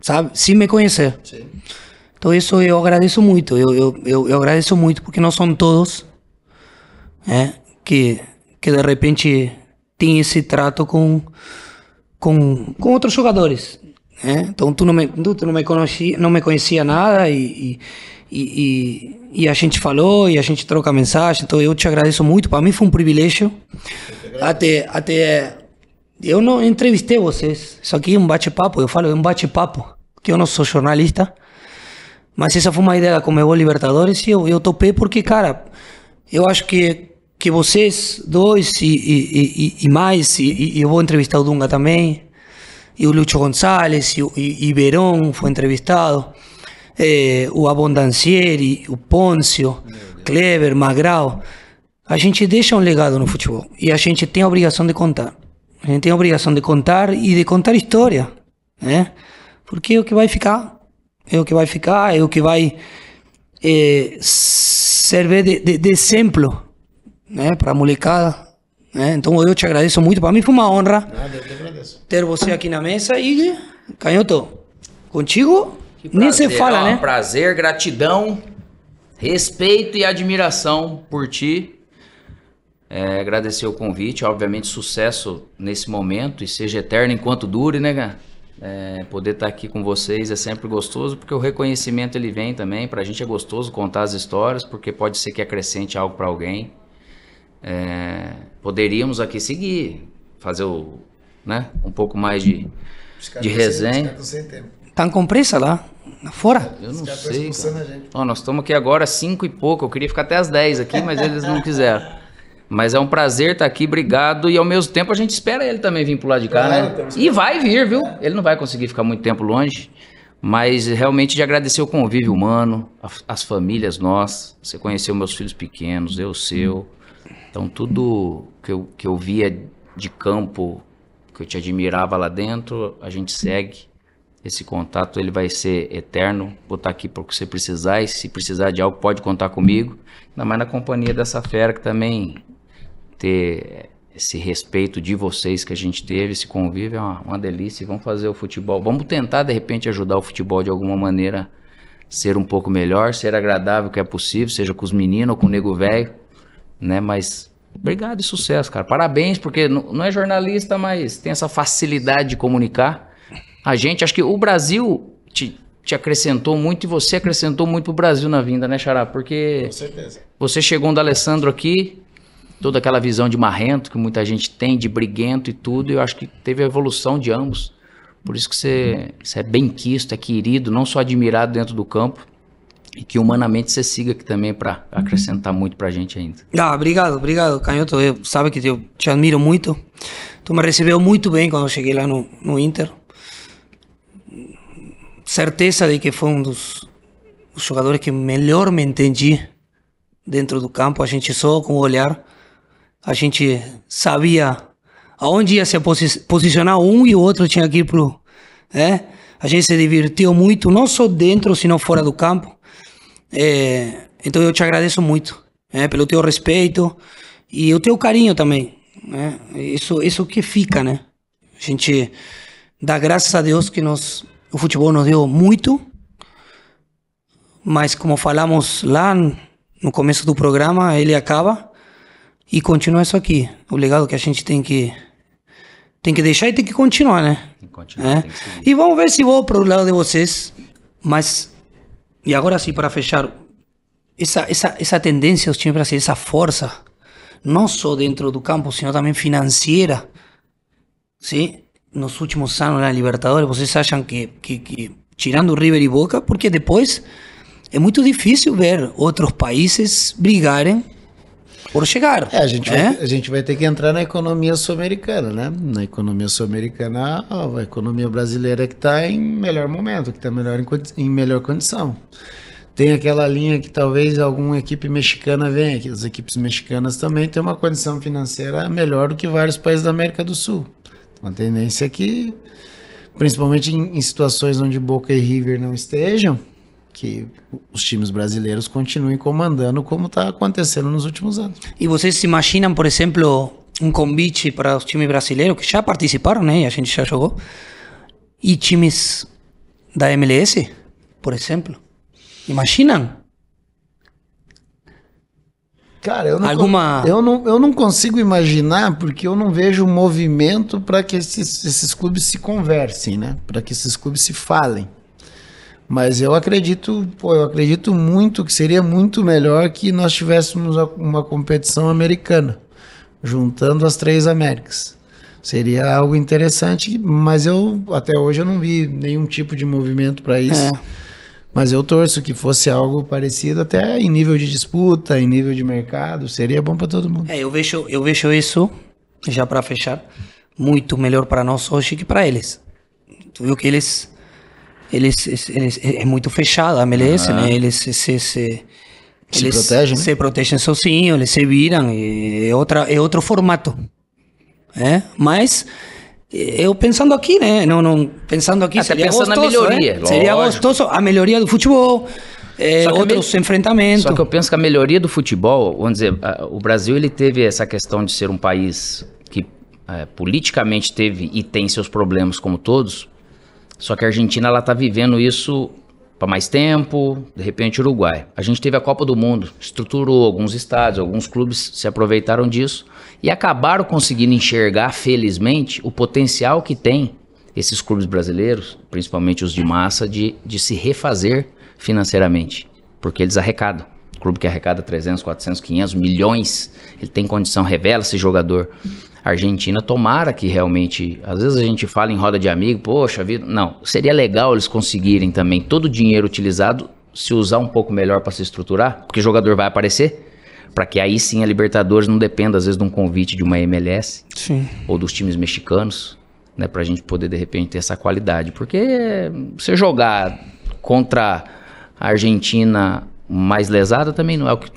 Speaker 1: sabe, sem me conhecer. Sim. Então isso eu agradeço muito, eu, eu, eu, eu agradeço muito porque não são todos né, que, que de repente tem esse trato com, com, com outros jogadores. Né? ¿eh? Então tu não me, tu, tu não me, conhecia, não me conhecia nada e, e, e, e a gente falou e a gente troca mensagem, então eu te agradeço muito, para mim foi um privilégio. Até, até eu não entrevistei vocês, isso aqui é um bate-papo, eu falo, é um bate-papo, que eu não sou jornalista. Mas essa foi uma ideia da Comebol Libertadores e eu, eu topei porque, cara, eu acho que, que vocês dois e, e, e, e mais, e, e, eu vou entrevistar o Dunga também, e o Lucho González, e, e, e Verón foi entrevistado, é, o Abondancieri, o Pôncio, Kleber, Magral. A gente deixa um legado no futebol e a gente tem a obrigação de contar. A gente tem a obrigação de contar e de contar história, né? Porque é o que vai ficar é o que vai ficar, é o que vai é, servir de, de, de, exemplo né, para a molecada. Né? Então eu te agradeço muito, para mim foi uma honra ter você aqui na mesa e
Speaker 2: Canhoto, contigo
Speaker 1: nem se fala, né? Prazer,
Speaker 2: gratidão, respeito e admiração por ti. É, agradecer o convite, obviamente sucesso nesse momento e seja eterno enquanto dure, né, cara? É, poder estar tá aqui com vocês é sempre gostoso, porque o reconhecimento ele vem também. Para a gente é gostoso contar as histórias, porque pode ser que acrescente algo para alguém. É, poderíamos aqui seguir, fazer o, né, um pouco mais de,
Speaker 3: de resenha. Estão
Speaker 2: tá com pressa lá?
Speaker 3: Fora? Eu não sei.
Speaker 2: ó nós estamos aqui agora às 5 e pouco. Eu queria ficar até às 10 aqui, mas eles não quiseram. Mas é um prazer estar tá aqui, obrigado. E ao mesmo tempo a gente espera ele também vir pro lado de cá, claro, né? E vai vir, viu? Ele não vai conseguir ficar muito tempo longe. Mas realmente de agradecer o convívio humano, as famílias nós. Você conheceu meus filhos pequenos, eu seu. Então tudo que eu, que eu via de campo, que eu te admirava lá dentro, a gente segue. Esse contato ele vai ser eterno. Vou estar tá aqui para o que você precisar e se precisar de algo pode contar comigo. Ainda mais na companhia dessa fera que também ter esse respeito de vocês que a gente teve, esse convívio é uma, uma delícia. Vamos fazer o futebol, vamos tentar de repente ajudar o futebol de alguma maneira ser um pouco melhor, ser agradável que é possível, seja com os meninos ou com o nego velho, né? Mas obrigado e sucesso, cara. Parabéns, porque não é jornalista, mas tem essa facilidade de comunicar. A gente, acho que o Brasil te, te acrescentou muito e você acrescentou muito pro Brasil na vinda, né, Xará? Porque. Com certeza. Você chegou um da Alessandro aqui, toda aquela visão de marrento que muita gente tem, de briguento e tudo, eu acho que teve a evolução de ambos. Por isso que você, você é bem quisto, é querido, não só admirado dentro do campo, e que humanamente você siga aqui também para acrescentar muito para a gente ainda.
Speaker 1: Ah, obrigado, obrigado, Canhoto. Eu, sabe que eu te admiro muito. Tu me recebeu muito bem quando eu cheguei lá no, no Inter. Certeza de que foi um dos, dos jogadores que melhor me entendi dentro do campo. A gente só com o olhar a gente sabia aonde ia se posicionar um e o outro tinha que ir pro, né? A gente se divertiu muito, não só dentro, senão fora do campo. É, então eu te agradeço muito, né? Pelo teu respeito e o teu carinho também, né? Isso, isso que fica, né? A gente dá graças a Deus que nos o futebol nos deu muito, mas como falamos lá no começo do programa, ele acaba. E continua isso aqui. O legal é que a gente tem que tem que deixar e tem que continuar, né? Tem que continuar, é? tem que e vamos ver se vou para o lado de vocês. Mas e agora sim para fechar essa essa essa tendência os times brasileiros, essa força não só dentro do campo, senão também financeira, sim? Nos últimos anos na Libertadores, vocês acham que, que, que tirando River e Boca, porque depois
Speaker 3: é muito difícil ver outros países brigarem Ouro chegaram. É, a gente, é? Vai, né? a gente vai ter que entrar na economia sul-americana, né? Na economia sul-americana, a economia brasileira que está em melhor momento, que está melhor em, em melhor condição. Tem aquela linha que talvez alguma equipe mexicana venha, que as equipes mexicanas também têm uma condição financeira melhor do que vários países da América do Sul. Uma tendência é que, principalmente em, em situações onde Boca e River não estejam, que os times brasileiros continuem comandando como está acontecendo nos últimos anos. E vocês se imaginam,
Speaker 1: por exemplo, um convite para os times brasileiros que já participaram, né? A gente já jogou. E times da MLS, por exemplo. Imaginam?
Speaker 3: Cara, eu não, Alguma... eu, não, eu não consigo imaginar porque eu não vejo movimento para que esses, esses clubes se conversem, né? Para que esses clubes se falem. Mas eu acredito, pô, eu acredito muito que seria muito melhor que nós tivéssemos uma competição americana, juntando as três Américas. Seria algo interessante, mas eu até hoje eu não vi nenhum tipo de movimento para isso. É. Mas eu torço que fosse algo parecido, até em nível de disputa, em nível de mercado, seria bom para todo mundo. É,
Speaker 1: eu vejo, eu vejo isso, já para fechar, muito melhor para
Speaker 3: nós hoje que para eles.
Speaker 1: Tu viu que eles eles, eles é, é muito fechada a MLS, uhum. né? Ah. Eles se, se, se eles protegem, né? protegem sozinhos, eles se viram, é, outra, é outro formato. É? Mas eh, eu pensando aqui, né?
Speaker 2: Não, não, pensando aqui, Até seria pensando gostoso, né? melhoria, né? Seria gostoso a melhoria do futebol, é, outros enfrentamentos. Só que eu penso que a melhoria do futebol, vamos dizer, o Brasil ele teve essa questão de ser um país que é, politicamente teve e tem seus problemas como todos, só que a Argentina ela tá vivendo isso para mais tempo, de repente Uruguai. A gente teve a Copa do Mundo, estruturou alguns estádios, alguns clubes se aproveitaram disso e acabaram conseguindo enxergar, felizmente, o potencial que tem esses clubes brasileiros, principalmente os de massa, de, de se refazer financeiramente, porque eles arrecadam. O clube que arrecada 300, 400, 500 milhões, ele tem condição, revela esse jogador. Argentina, tomara que realmente. Às vezes a gente fala em roda de amigo, poxa vida. Não, seria legal eles conseguirem também todo o dinheiro utilizado se usar um pouco melhor para se estruturar, porque jogador vai aparecer. Para que aí sim a Libertadores não dependa, às vezes, de um convite de uma MLS sim. ou dos times mexicanos, né? Para a gente poder, de repente, ter essa qualidade. Porque você jogar contra a Argentina mais lesada também não é o que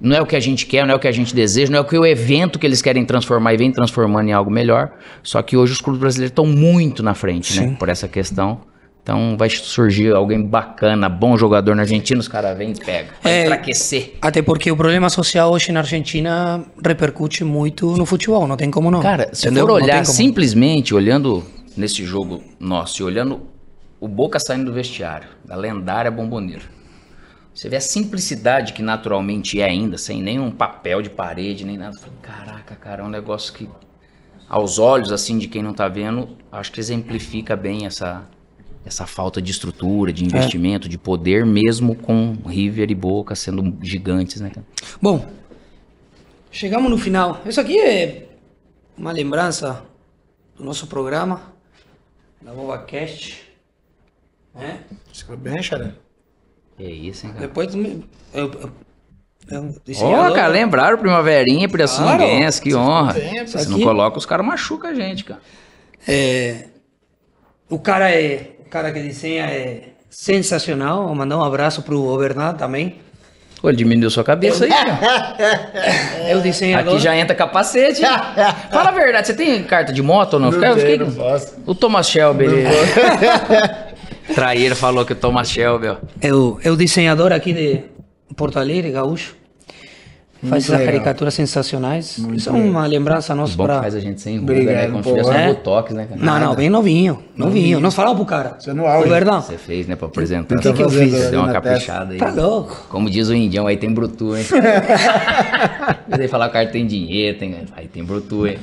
Speaker 2: não é o que a gente quer, não é o que a gente deseja, não é o que o evento que eles querem transformar e vem transformando em algo melhor. Só que hoje os clubes brasileiros estão muito na frente, né, Sim. né? Por essa questão. Então vai surgir alguém bacana, bom jogador na Argentina, os caras vêm e pegam.
Speaker 1: Vai é, enfraquecer. Até porque o problema social hoje na Argentina repercute muito no futebol, não tem como não. Cara, se Entendeu? for olhar
Speaker 2: simplesmente, olhando nesse jogo nosso e olhando o Boca saindo do vestiário, da lendária bomboneira você vê a simplicidade que naturalmente é ainda, sem nenhum papel de parede, nem nada. Caraca, cara, é um negócio que, aos olhos assim de quem não tá vendo, acho que exemplifica bem essa, essa falta de estrutura, de é. investimento, é. de poder, mesmo com River e Boca sendo gigantes, né,
Speaker 1: Bom, chegamos no final. Isso aqui é uma lembrança do nosso programa, da VovaCast. Né? Isso
Speaker 2: bem, Xará. É isso, hein, cara?
Speaker 1: Depois eu, eu,
Speaker 4: eu, Ó, oh, cara, lembraram Primaverinha, Pirassununguense,
Speaker 2: claro, que honra. Tempo, Se aqui... não coloca, os caras machucam a gente, cara. É,
Speaker 1: o cara é. O cara que desenha é sensacional. Vou mandar um abraço pro Bernardo
Speaker 2: também. Pô, ele diminuiu sua cabeça aí, cara. É o desenhador. Aqui já entra capacete. Fala a verdade, você tem carta de moto ou não? não, eu fiquei... não posso. O Thomas Shelby. Traíra falou que o Thomas Shelby, ó. É o, é o desenhador
Speaker 1: aqui de Porto Alegre, gaúcho. faz essas caricaturas sensacionais. Muito Isso é uma lembrança nossa bom pra. faz a gente sem ruga, Obrigado, né? É, Quando tiver é? botox, né? Não, não, bem novinho. Novinho. novinho. Nós falava
Speaker 2: pro cara. Você é não auge. Verdão. Você fez, né, pra apresentar. O que, que eu fiz? Você deu uma caprichada aí. Tá louco. Como diz o indião, aí tem brutu, hein? Mas aí que o cara tem dinheiro,
Speaker 3: tem... aí tem brutu, hein?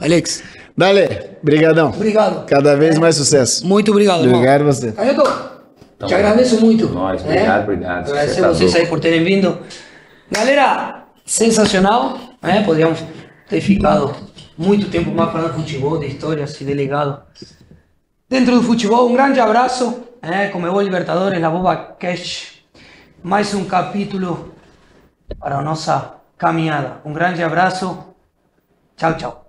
Speaker 3: Alex, Dale, brigadão. Obrigado. Cada vez mais sucesso. Muito obrigado, irmão. Obrigado você.
Speaker 2: Ailton, então, tá
Speaker 3: te
Speaker 1: agradeço
Speaker 2: muito. Nós, né?
Speaker 4: obrigado,
Speaker 1: é? obrigado. Agradecer a tá vocês aí por terem vindo. Galera, sensacional, né? Podíamos ter ficado muito tempo mais falando de futebol, de história, se delegado. Dentro do futebol, um grande abraço. Né? É, como eu, Libertadores, na Boba Cash. Mais um capítulo para a nossa caminhada. Um grande abraço. Tchau, tchau.